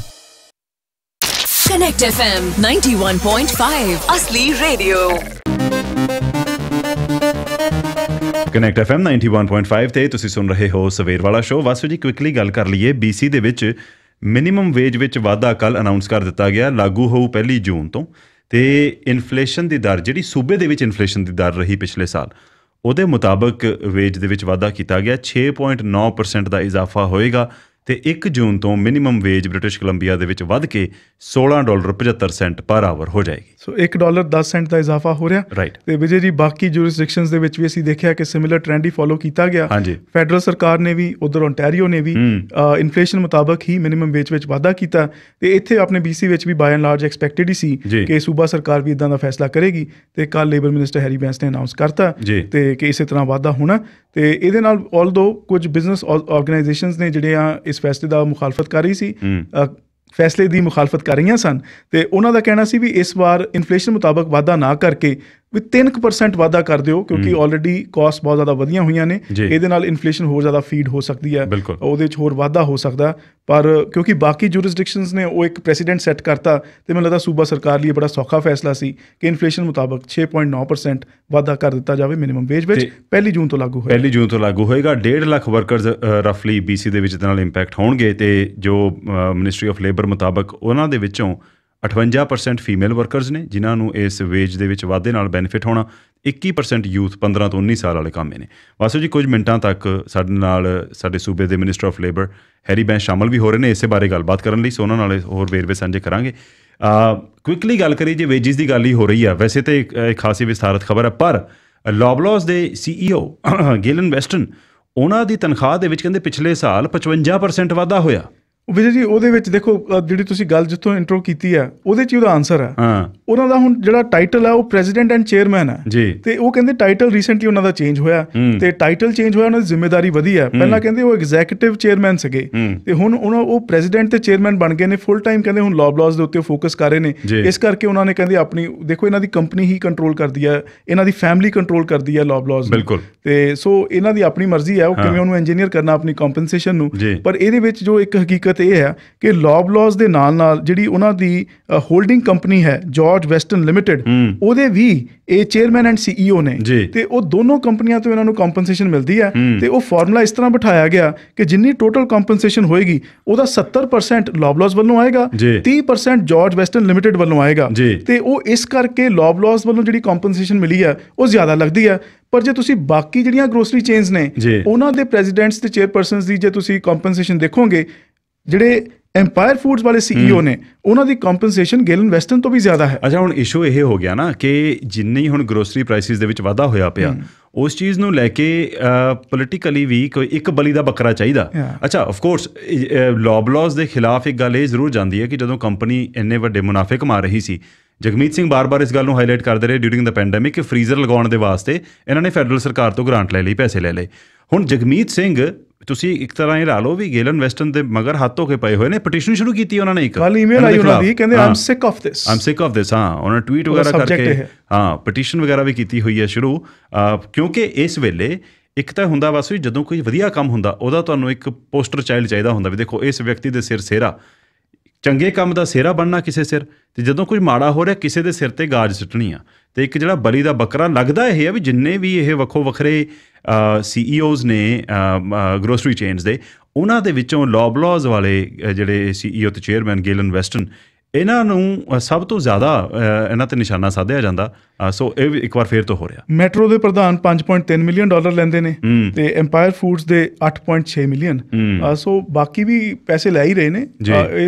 Connect F M 91.5 असली रेडियो ਕਨੈਕਟ ਐਫਐਮ 91.5 ਤੇ ਤੁਸੀਂ ਸੁਣ ਰਹੇ ਹੋ ਸਵੇਰ ਵਾਲਾ ਸ਼ੋਅ ਵਾਸੂ ਜੀ ਕੁਇਕਲੀ ਗੱਲ ਕਰ ਲਈਏ BC ਦੇ ਵਿੱਚ ਮਿਨੀਮਮ ਵੇਜ ਵਿੱਚ ਵਾਧਾ ਕੱਲ ਅਨਾਉਂਸ ਕਰ ਦਿੱਤਾ ਗਿਆ ਲਾਗੂ ਹੋਊ ਪਹਿਲੀ ਜੂਨ ਤੋਂ ਤੇ ਇਨਫਲੇਸ਼ਨ ਦੀ ਦਰ ਜਿਹੜੀ ਸੂਬੇ ਦੇ ਵਿੱਚ ਇਨਫਲੇਸ਼ਨ ਦੀ ਦਰ ਰਹੀ ਪਿਛਲੇ ਸਾਲ ਉਹਦੇ ਮੁਤਾਬਕ ਵੇਜ ਦੇ ਵਿੱਚ ਵਾਧਾ ਕੀਤਾ ਗਿਆ 6.9% ਦਾ ਇਜ਼ਾਫਾ ਹੋਏਗਾ ਤੇ 1 ਜੂਨ ਤੋਂ ਮਿਨੀਮਮ ਵੇਜ ਬ੍ਰਿਟਿਸ਼ ਕੋਲੰਬੀਆ ਦੇ ਵਿੱਚ ਵੱਧ ਕੇ 16 ਡਾਲਰ 75 ਸੈਂਟ ਪਰ ਆਵਰ ਹੋ ਜਾਏਗੀ ਸੋ 1 ਡਾਲਰ 10 ਸੈਂਟ ਦਾ ਇਜ਼ਾਫਾ ਹੋ ਰਿਹਾ ਤੇ ਵਿਜੇ ਜੀ ਬਾਕੀ ਜੁਰਿਸਡਿਕਸ਼ਨਸ ਦੇ ਵਿੱਚ ਵੀ ਅਸੀਂ ਦੇਖਿਆ ਕਿ ਸਿਮਿਲਰ ਟ੍ਰੈਂਡ ਹੀ ਫੋਲੋ ਕੀਤਾ ਗਿਆ ਫੈਡਰਲ ਸਰਕਾਰ ਨੇ ਵੀ ਉਧਰ ਓਨਟਾਰੀਓ ਨੇ ਵੀ ਇਨਫਲੇਸ਼ਨ ਮੁਤਾਬਕ ਹੀ ਮਿਨੀਮਮ ਵੇਜ ਵਿੱਚ ਵਾਧਾ ਕੀਤਾ ਤੇ ਇੱਥੇ ਆਪਣੇ BC ਵਿੱਚ ਵੀ ਬਾਈ ਐਂਡ ਲਾਰਜ ਐਕਸਪੈਕਟਡ ਹੀ ਸੀ ਕਿ ਸੂਬਾ ਸਰਕਾਰ ਵੀ ਇਦਾਂ ਦਾ ਫੈਸਲਾ ਕਰੇਗੀ ਤੇ ਕੱਲ ਲੇਬਰ ਮਿਨਿਸਟਰ ਹੈਰੀ ਬੈਂਸ ਨੇ ਅਨਾਉਂਸ ਕਰਤਾ ਤੇ ਕਿ ਇਸੇ ਤਰ੍ਹਾਂ ਵਾਧਾ ਹੋਣਾ ਤੇ ਇਹਦੇ ਨਾਲ ਆਲਦੋ ਕੁਝ ਬਿਜ਼ਨਸ ਆਰਗੇਨਾਈਜੇਸ਼ਨਸ ਨੇ ਜਿਹੜੀਆਂ ਇਸ ਇਸ ਫੈਸਲੇ ਦਾ ਮੁਖਾਲਫਤ ਕਰ ਰਹੀ ਸੀ ਫੈਸਲੇ ਦੀ ਮੁਖਾਲਫਤ ਕਰ ਰਹੀਆਂ ਸਨ ਤੇ ਉਹਨਾਂ ਦਾ ਕਹਿਣਾ ਸੀ ਵੀ ਇਸ ਵਾਰ ਇਨਫਲੇਸ਼ਨ ਮੁਤਾਬਕ ਵਾਧਾ ਨਾ ਕਰਕੇ ਵੀ 3% ਵਾਧਾ ਕਰ ਦਿਓ ਕਿਉਂਕਿ ਆਲਰੇਡੀ ਕਾਸਟ ਬਹੁਤ ਜ਼ਿਆਦਾ ਵਧੀਆਂ ਹੋਈਆਂ ਨੇ ਇਹਦੇ ਨਾਲ ਇਨਫਲੇਸ਼ਨ ਹੋਰ ਜ਼ਿਆਦਾ ਫੀਡ ਹੋ ਸਕਦੀ ਹੈ ਉਹਦੇ ਵਿੱਚ ਹੋਰ ਵਾਧਾ ਹੋ ਸਕਦਾ ਪਰ ਕਿਉਂਕਿ ਬਾਕੀ ਜੁਰਿਸਡਿਕਸ਼ਨਸ ਨੇ ਉਹ ਇੱਕ ਪ੍ਰੈਸੀਡੈਂਟ ਸੈੱਟ ਕਰਤਾ ਤੇ ਮੈਨੂੰ ਲੱਗਦਾ ਸੂਬਾ ਸਰਕਾਰ ਲਈ ਬੜਾ ਸੌਖਾ ਫੈਸਲਾ ਸੀ ਕਿ ਇਨਫਲੇਸ਼ਨ ਮੁਤਾਬਕ 6.9% ਵਾਧਾ ਕਰ ਦਿੱਤਾ ਜਾਵੇ ਮਿਨੀਮਮ ਵੇਜ ਵਿੱਚ ਪਹਿਲੀ ਜੂਨ ਤੋਂ ਲਾਗੂ ਹੋਏਗਾ ਪਹਿਲੀ ਜੂਨ ਤੋਂ ਲਾਗੂ ਹੋਏਗਾ 1.5 ਲੱਖ ਵਰਕਰਸ ਰਫਲੀ BC ਦੇ ਵਿੱਚ ਨਾਲ ਇੰਪੈਕਟ ਹੋਣਗੇ ਤੇ ਜੋ ਮਿਨਿਸਟਰੀ ਆਫ ਲੇਬਰ ਮੁਤਾਬਕ ਉਹਨਾਂ ਦੇ ਵਿੱਚੋਂ 58% ਫੀਮੇਲ ਵਰਕਰਸ ਨੇ ਜਿਨ੍ਹਾਂ ਨੂੰ ਇਸ ਵੇਜ ਦੇ ਵਿੱਚ ਵਾਧੇ ਨਾਲ ਬੈਨੀਫਿਟ ਹੋਣਾ 21% ਯੂਥ 15 ਤੋਂ 19 ਸਾਲ ਵਾਲੇ ਕਾਮੇ ਨੇ ਵਾਸੂ ਜੀ ਕੁਝ ਮਿੰਟਾਂ ਤੱਕ ਸਾਡੇ ਨਾਲ ਸਾਡੇ ਸੂਬੇ ਦੇ minister of labour Harry Bains ਸ਼ਾਮਲ ਵੀ ਹੋ ਰਹੇ ਨੇ ਇਸੇ ਬਾਰੇ ਗੱਲਬਾਤ ਕਰਨ ਲਈ ਸੋ ਉਹਨਾਂ ਨਾਲ ਹੋਰ ਵੇਰਵੇ ਸਾਂਝੇ ਕਰਾਂਗੇ ਆ ਕੁਇਕਲੀ ਗੱਲ ਕਰੀ ਜੇ ਵੇਜਿਸ ਦੀ ਗੱਲ ਹੀ ਹੋ ਰਹੀ ਆ ਵੈਸੇ ਤੇ ਇੱਕ ਖਾਸੀ ਵਿਸਥਾਰਤ ਖਬਰ ਹੈ ਪਰ ਲੌਬਲੌਸ ਦੇ ਸੀਈਓ ਗਿਲਨ ਵੈਸਟਨ ਉਹਨਾਂ ਦੀ ਤਨਖਾਹ ਦੇ ਵਿੱਚ ਕਹਿੰਦੇ ਪਿਛਲੇ ਸਾਲ 55% ਵਾਧਾ ਹੋਇਆ ਵਿਜੇ ਜੀ ਉਹਦੇ ਵਿੱਚ ਦੇਖੋ ਜਿਹੜੀ ਤੁਸੀਂ ਗੱਲ ਜਿੱਥੋਂ ਇੰਟਰੋ ਕੀਤੀ ਆ ਉਹਦੇ 'ਚ ਉਹਦਾ ਆਨਸਰ ਆ ਉਹਨਾਂ ਦਾ ਹੁਣ ਜਿਹੜਾ ਟਾਈਟਲ ਆ ਉਹ ਪ੍ਰੈਜ਼ੀਡੈਂਟ ਐਂਡ ਚੇਅਰਮੈਨ ਆ ਤੇ ਉਹ ਕਹਿੰਦੇ ਟਾਈਟਲ ਰੀਸੈਂਟਲੀ ਉਹਨਾਂ ਦਾ ਚੇਂਜ ਹੋਇਆ ਤੇ ਟਾਈਟਲ ਚੇਂਜ ਹੋਇਆ ਉਹਨਾਂ ਦੀ ਜ਼ਿੰਮੇਵਾਰੀ ਵਧੀ ਆ ਪਹਿਲਾਂ ਕਹਿੰਦੇ ਉਹ ਐਗਜ਼ੀਕਿਟਿਵ ਚੇਅਰਮੈਨ ਸੀਗੇ ਤੇ ਹੁਣ ਉਹਨਾਂ ਉਹ ਪ੍ਰੈਜ਼ੀਡੈਂਟ ਤੇ ਚੇਅਰਮੈਨ ਬਣ ਗਏ ਨੇ ਫੁੱਲ ਟਾਈਮ ਕਹਿੰਦੇ ਹੁਣ ਬਲੌਜ਼ ਦੇ ਉੱਤੇ ਫੋਕਸ ਕਰ ਰਹੇ ਨੇ ਇਸ ਕਰਕੇ ਉਹਨਾਂ ਨੇ ਕਹਿੰਦੇ ਆਪਣੀ ਦੇਖੋ ਇਹਨਾਂ ਦੀ ਕੰਪਨੀ ਹੀ ਕੰਟਰੋਲ ਕਰਦੀ ਆ ਇਹਨਾਂ ਦੀ ਫੈਮਿਲੀ ਕੰਟਰੋਲ ਕਰਦੀ ਆ ਬਿਲਕੁਲ ਤੇ ਸੋ ਇਹਨਾਂ ਦੀ ਆਪਣੀ ਮਰਜ਼ੀ ਆ ਉਹ ਕਿਵੇਂ ਉਹਨੂੰ ਇੰਜੀਨੀਅਰ ਕਰਨਾ ਆਪਣੀ ਕੰਪਨਸੇਸ਼ਨ ਨੂੰ ਪਰ ਇਹਦੇ ਵਿੱਚ ਜੋ ਇੱਕ ਹਕੀਕਤ ਦਿੱਕਤ ਇਹ ਹੈ ਕਿ ਲਾਸ ਦੇ ਨਾਲ ਨਾਲ ਜਿਹੜੀ ਉਹਨਾਂ ਦੀ ਹੋਲਡਿੰਗ ਕੰਪਨੀ ਹੈ ਜਾਰਜ ਵੈਸਟਰਨ ਲਿਮਟਿਡ ਉਹਦੇ ਵੀ ਇਹ ਚੇਅਰਮੈਨ ਐਂਡ ਸੀਈਓ ਨੇ ਤੇ ਉਹ ਦੋਨੋਂ ਕੰਪਨੀਆਂ ਤੋਂ ਇਹਨਾਂ ਨੂੰ ਕੰਪਨਸੇਸ਼ਨ ਮਿਲਦੀ ਹੈ ਤੇ ਉਹ ਫਾਰਮੂਲਾ ਇਸ ਤਰ੍ਹਾਂ ਬਿਠਾਇਆ ਗਿਆ ਕਿ ਜਿੰਨੀ ਟੋਟਲ ਕੰਪਨਸੇਸ਼ਨ ਹੋਏਗੀ ਉਹਦਾ 70% ਲਾਸ ਵੱਲੋਂ ਆਏਗਾ 30% ਜਾਰਜ ਵੈਸਟਰਨ ਲਿਮਟਿਡ ਵੱਲੋਂ ਆਏਗਾ ਤੇ ਉਹ ਇਸ ਕਰਕੇ ਲਾਸ ਵੱਲੋਂ ਜਿਹੜੀ ਕੰਪਨਸੇਸ਼ਨ ਮਿਲੀ ਹੈ ਉਹ ਜ਼ਿਆਦਾ ਲੱਗਦੀ ਹੈ ਪਰ ਜੇ ਤੁਸੀਂ ਬਾਕੀ ਜਿਹੜੀਆਂ ਗਰੋਸਰੀ ਚੇਨਸ ਨੇ ਉਹਨਾਂ ਦੇ ਪ੍ਰੈਜ਼ੀਡੈਂਟਸ ਤੇ ਚੇਅਰਪਰਸਨਸ ਦੀ ਜੇ ਤੁਸੀਂ ਕੰਪਨਸੇਸ਼ਨ ਦੇਖੋਗੇ ਜਿਹੜੇ ਐਮਪਾਇਰ ਫੂਡਸ ਵਾਲੇ ਸੀਈਓ e ਨੇ ਉਹਨਾਂ ਦੀ ਕੰਪਨਸੇਸ਼ਨ ਗੇਲਨ ਵੈਸਟਰਨ ਤੋਂ ਵੀ ਜ਼ਿਆਦਾ ਹੈ ਅੱਛਾ ਹੁਣ ਇਸ਼ੂ ਇਹ ਹੋ ਗਿਆ ਨਾ ਕਿ ਹੀ ਹੁਣ ਗਰੋਸਰੀ ਪ੍ਰਾਈਸਿਸ ਦੇ ਵਿੱਚ ਵਾਧਾ ਹੋਇਆ ਪਿਆ ਉਸ ਚੀਜ਼ ਨੂੰ ਲੈ ਕੇ ਪੋਲਿਟਿਕਲੀ ਵੀ ਕੋਈ ਇੱਕ ਬਲੀ ਦਾ ਬੱਕਰਾ ਚਾਹੀਦਾ ਅੱਛਾ ਆਫ ਕੋਰਸ ਲੌਬਲੌਸ ਦੇ ਖਿਲਾਫ ਇੱਕ ਗੱਲ ਇਹ ਜ਼ਰੂਰ ਜਾਂਦੀ ਹੈ ਕਿ ਜਦੋਂ ਕੰਪਨੀ ਇੰਨੇ ਵੱਡੇ ਮੁਨਾਫੇ ਕਮਾ ਰਹੀ ਸੀ ਜਗਮੀਤ ਸਿੰਘ ਬਾਰ-ਬਾਰ ਇਸ ਗੱਲ ਨੂੰ ਹਾਈਲਾਈਟ ਕਰਦੇ ਰਹੇ ਡਿਊਰਿੰਗ ਦਾ ਪੈਂਡੈਮਿਕ ਕਿ ਫ੍ਰੀਜ਼ਰ ਲਗਾਉਣ ਦੇ ਵਾਸਤੇ ਇਹਨਾਂ ਨੇ ਫੈਡਰਲ ਸਰਕਾਰ ਤੋਂ ਗ੍ਰਾਂਟ ਲੈ ਲਈ ਪੈਸੇ ਲੈ ਲਏ ਹੁਣ ਜਗਮੀਤ ਸਿੰਘ ਤੁਸੀਂ ਇੱਕ ਤਰ੍ਹਾਂ ਇਹ ਲਾ ਲਓ ਵੀ ਗੇਲਨ ਵੈਸਟਨ ਦੇ ਮਗਰ ਹੱਥੋਂ ਕੇ ਪਏ ਹੋਏ ਨੇ ਪਟੀਸ਼ਨ ਸ਼ੁਰੂ ਕੀਤੀ ਉਹਨਾਂ ਨੇ ਇੱਕ ਕੱਲ ਈਮੇਲ ਆਈ ਉਹਨਾਂ ਦੀ ਕਹਿੰਦੇ I'm sick of this I'm sick of this ਹਾਂ ਉਹਨਾਂ ਟਵੀਟ ਵਗੈਰਾ ਕਰਕੇ ਹਾਂ ਪਟੀਸ਼ਨ ਵਗੈਰਾ ਵੀ ਕੀਤੀ ਹੋਈ ਹੈ ਸ਼ੁਰੂ ਕਿਉਂਕਿ ਇਸ ਵੇਲੇ ਇੱਕ ਤਾਂ ਹੁੰਦਾ ਵਸ ਵੀ ਜਦੋਂ ਕੋਈ ਵਧੀਆ ਕੰਮ ਹੁੰਦਾ ਉਹਦਾ ਤੁਹਾਨੂੰ ਇੱਕ ਪੋਸਟਰ ਚਾਈਲਡ ਚਾਹੀਦਾ ਹੁੰਦਾ ਵੀ ਦੇਖੋ ਇਸ ਵਿਅਕਤੀ ਦੇ ਸਿਰ ਸੇਰਾ ਚੰਗੇ ਕੰਮ ਦਾ ਸਿਹਰਾ ਬਣਨਾ ਕਿਸੇ ਸਿਰ ਤੇ ਜਦੋਂ ਕੁਝ ਮਾੜਾ ਹੋ ਰਿਹਾ ਕਿਸੇ ਦੇ ਸਿਰ ਤੇ ਗਾਜ ਸੁੱਟਣੀ ਆ ਤੇ ਇੱਕ ਜਿਹੜਾ ਬਲੀ ਦਾ ਬੱਕਰਾ ਲੱਗਦਾ ਇਹ ਆ ਵੀ ਜਿੰਨੇ ਵੀ ਇਹ ਵੱਖੋ ਵੱਖਰੇ ਸੀਈਓਜ਼ e ਨੇ ਗਰੋਸਰੀ ਚੇਨਸ ਦੇ ਉਹਨਾਂ ਦੇ ਵਿੱਚੋਂ ਲੌਬਲੌਜ਼ ਵਾਲੇ ਜਿਹੜੇ ਸੀਈਓ e ਤੇ ਚੇਅਰਮੈਨ ਗੇਲਨ ਵੈਸਟਨ ਇਹਨਾਂ ਨੂੰ ਸਭ ਤੋਂ ਜ਼ਿਆਦਾ ਇਹਨਾਂ ਤੇ ਨਿਸ਼ਾਨਾ ਸਾਧਿਆ ਜਾਂਦਾ ਸੋ ਇਹ ਇੱਕ ਵਾਰ ਫੇਰ ਤੋਂ ਹੋ ਰਿਹਾ ਮੈਟਰੋ ਦੇ ਪ੍ਰਧਾਨ 5.3 ਮਿਲੀਅਨ ਡਾਲਰ ਲੈਂਦੇ ਨੇ ਤੇ ਐਮਪਾਇਰ ਫੂਡਸ ਦੇ 8.6 ਮਿਲੀਅਨ ਸੋ ਬਾਕੀ ਵੀ ਪੈਸੇ ਲੈ ਹੀ ਰਹੇ ਨੇ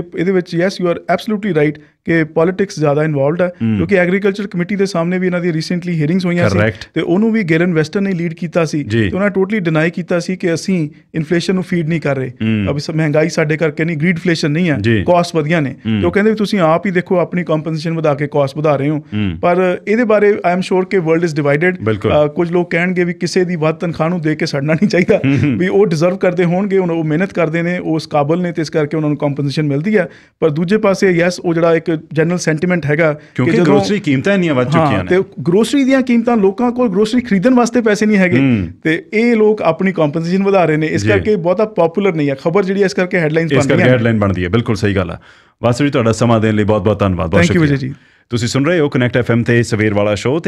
ਇਹਦੇ ਵਿੱਚ yes you are absolutely right ਕਿ ਪੋਲਿਟਿਕਸ ਜ਼ਿਆਦਾ ਇਨਵੋਲਡ ਹੈ ਕਿਉਂਕਿ ਐਗਰੀਕਲਚਰ ਕਮੇਟੀ ਦੇ ਸਾਹਮਣੇ ਵੀ ਇਹਨਾਂ ਦੀ ਰੀਸੈਂਟਲੀ ਹੀਅਰਿੰਗਸ ਹੋਈਆਂ ਸੀ ਤੇ ਉਹਨੂੰ ਵੀ ਗੈਰਨ ਵੈਸਟਰਨ ਨੇ ਲੀਡ ਕੀਤਾ ਸੀ ਤੇ ਉਹਨਾਂ ਟੋਟਲੀ ਡਿਨਾਈ ਕੀਤਾ ਸੀ ਕਿ ਅਸੀਂ ਇਨਫਲੇਸ਼ਨ ਨੂੰ ਫੀਡ ਨਹੀਂ ਕਰ ਰਹੇ ਅਬ ਸਭ ਮਹਿੰਗਾਈ ਸਾਡੇ ਕਰਕੇ ਨਹੀਂ ਗ੍ਰੀਡ ਫਲੇਸ਼ਨ ਨਹੀਂ ਹੈ ਕਾਸਟ ਵਧੀਆਂ ਨੇ ਤੇ ਉਹ ਕਹਿੰਦੇ ਵੀ ਤੁਸੀਂ ਆਪ ਹੀ ਦੇਖੋ ਆਪਣੀ ਕੰਪਨਸੇਸ਼ਨ ਵਧਾ ਕੇ ਕਾਸਟ ਵਧਾ ਰਹੇ ਹੋ ਪਰ ਇਹਦੇ ਬਾਰੇ ਆਈ ਐਮ ਸ਼ੋਰ ਕਿ ਵਰਲਡ ਇਜ਼ ਡਿਵਾਈਡਡ ਕੁਝ ਲੋਕ ਕਹਿਣਗੇ ਵੀ ਕਿਸੇ ਦੀ ਵੱਧ ਤਨਖਾਹ ਨੂੰ ਦੇਖ ਕੇ ਸੜਨਾ ਨਹੀਂ ਚਾਹੀਦਾ ਵੀ ਉਹ ਡਿਜ਼ਰਵ ਕਰਦੇ ਹੋਣਗੇ ਉਹ ਮਿਹਨਤ ਕਰਦੇ ਨੇ ਉਸ ਕਾਬਲ ਨੇ ਤੇ ਇਸ ਕਰਕੇ ਉਹਨਾਂ ਨੂੰ ਕੰਪਨਸੇਸ਼ਨ ਮਿਲਦੀ ਹੈ ਪਰ ਦੂਜੇ ਪਾਸੇ ਯੈਸ ਉਹ ਜਿਹੜਾ ਇੱਕ ਜਨਰਲ ਸੈਂਟੀਮੈਂਟ ਹੈਗਾ ਕਿ ਜਦੋਂ ਗਰੋਸਰੀ ਕੀਮਤਾਂ ਇੰਨੀਆਂ ਵੱਧ ਚੁੱਕੀਆਂ ਨੇ ਤੇ ਗਰੋਸਰੀ ਦੀਆਂ ਕੀਮਤਾਂ ਲੋਕਾਂ ਕੋਲ ਗਰੋਸਰੀ ਖਰੀਦਣ ਵਾਸਤੇ ਪੈਸੇ ਨਹੀਂ ਹੈਗੇ ਤੇ ਇਹ ਲੋਕ ਆਪਣੀ ਕੰਪਨਸੇਸ਼ਨ ਵਧਾ ਰਹੇ ਨੇ ਇਸ ਕਰਕੇ ਬਹੁਤਾ ਪਪੂਲਰ ਨਹੀਂ ਹੈ ਖਬਰ ਜਿਹੜੀ ਇਸ ਕਰਕੇ ਹੈਡਲਾਈਨਸ ਬਣਦੀ ਹੈ ਇਸ ਕਰਕੇ ਹੈਡਲਾਈਨ ਬਣਦੀ ਹੈ ਬਿਲਕੁਲ ਸਹੀ ਗੱਲ ਆ ਵਾਸਵੀ ਤੁਹਾਡਾ ਸਮਾਂ ਦੇਣ ਲਈ ਬਹੁਤ ਬਹੁਤ ਧੰਨਵਾਦ ਬਹੁਤ ਸ਼ੁਕਰੀਆ ਥੈਂਕ ਯੂ ਜੀ ਤੁਸੀਂ ਸੁਣ ਰਹੇ ਹੋ ਕਨੈਕਟ ਐਫਐਮ ਤੇ ਸਵੇਰ ਵਾਲਾ ਸ਼ੋਅ ਤੇ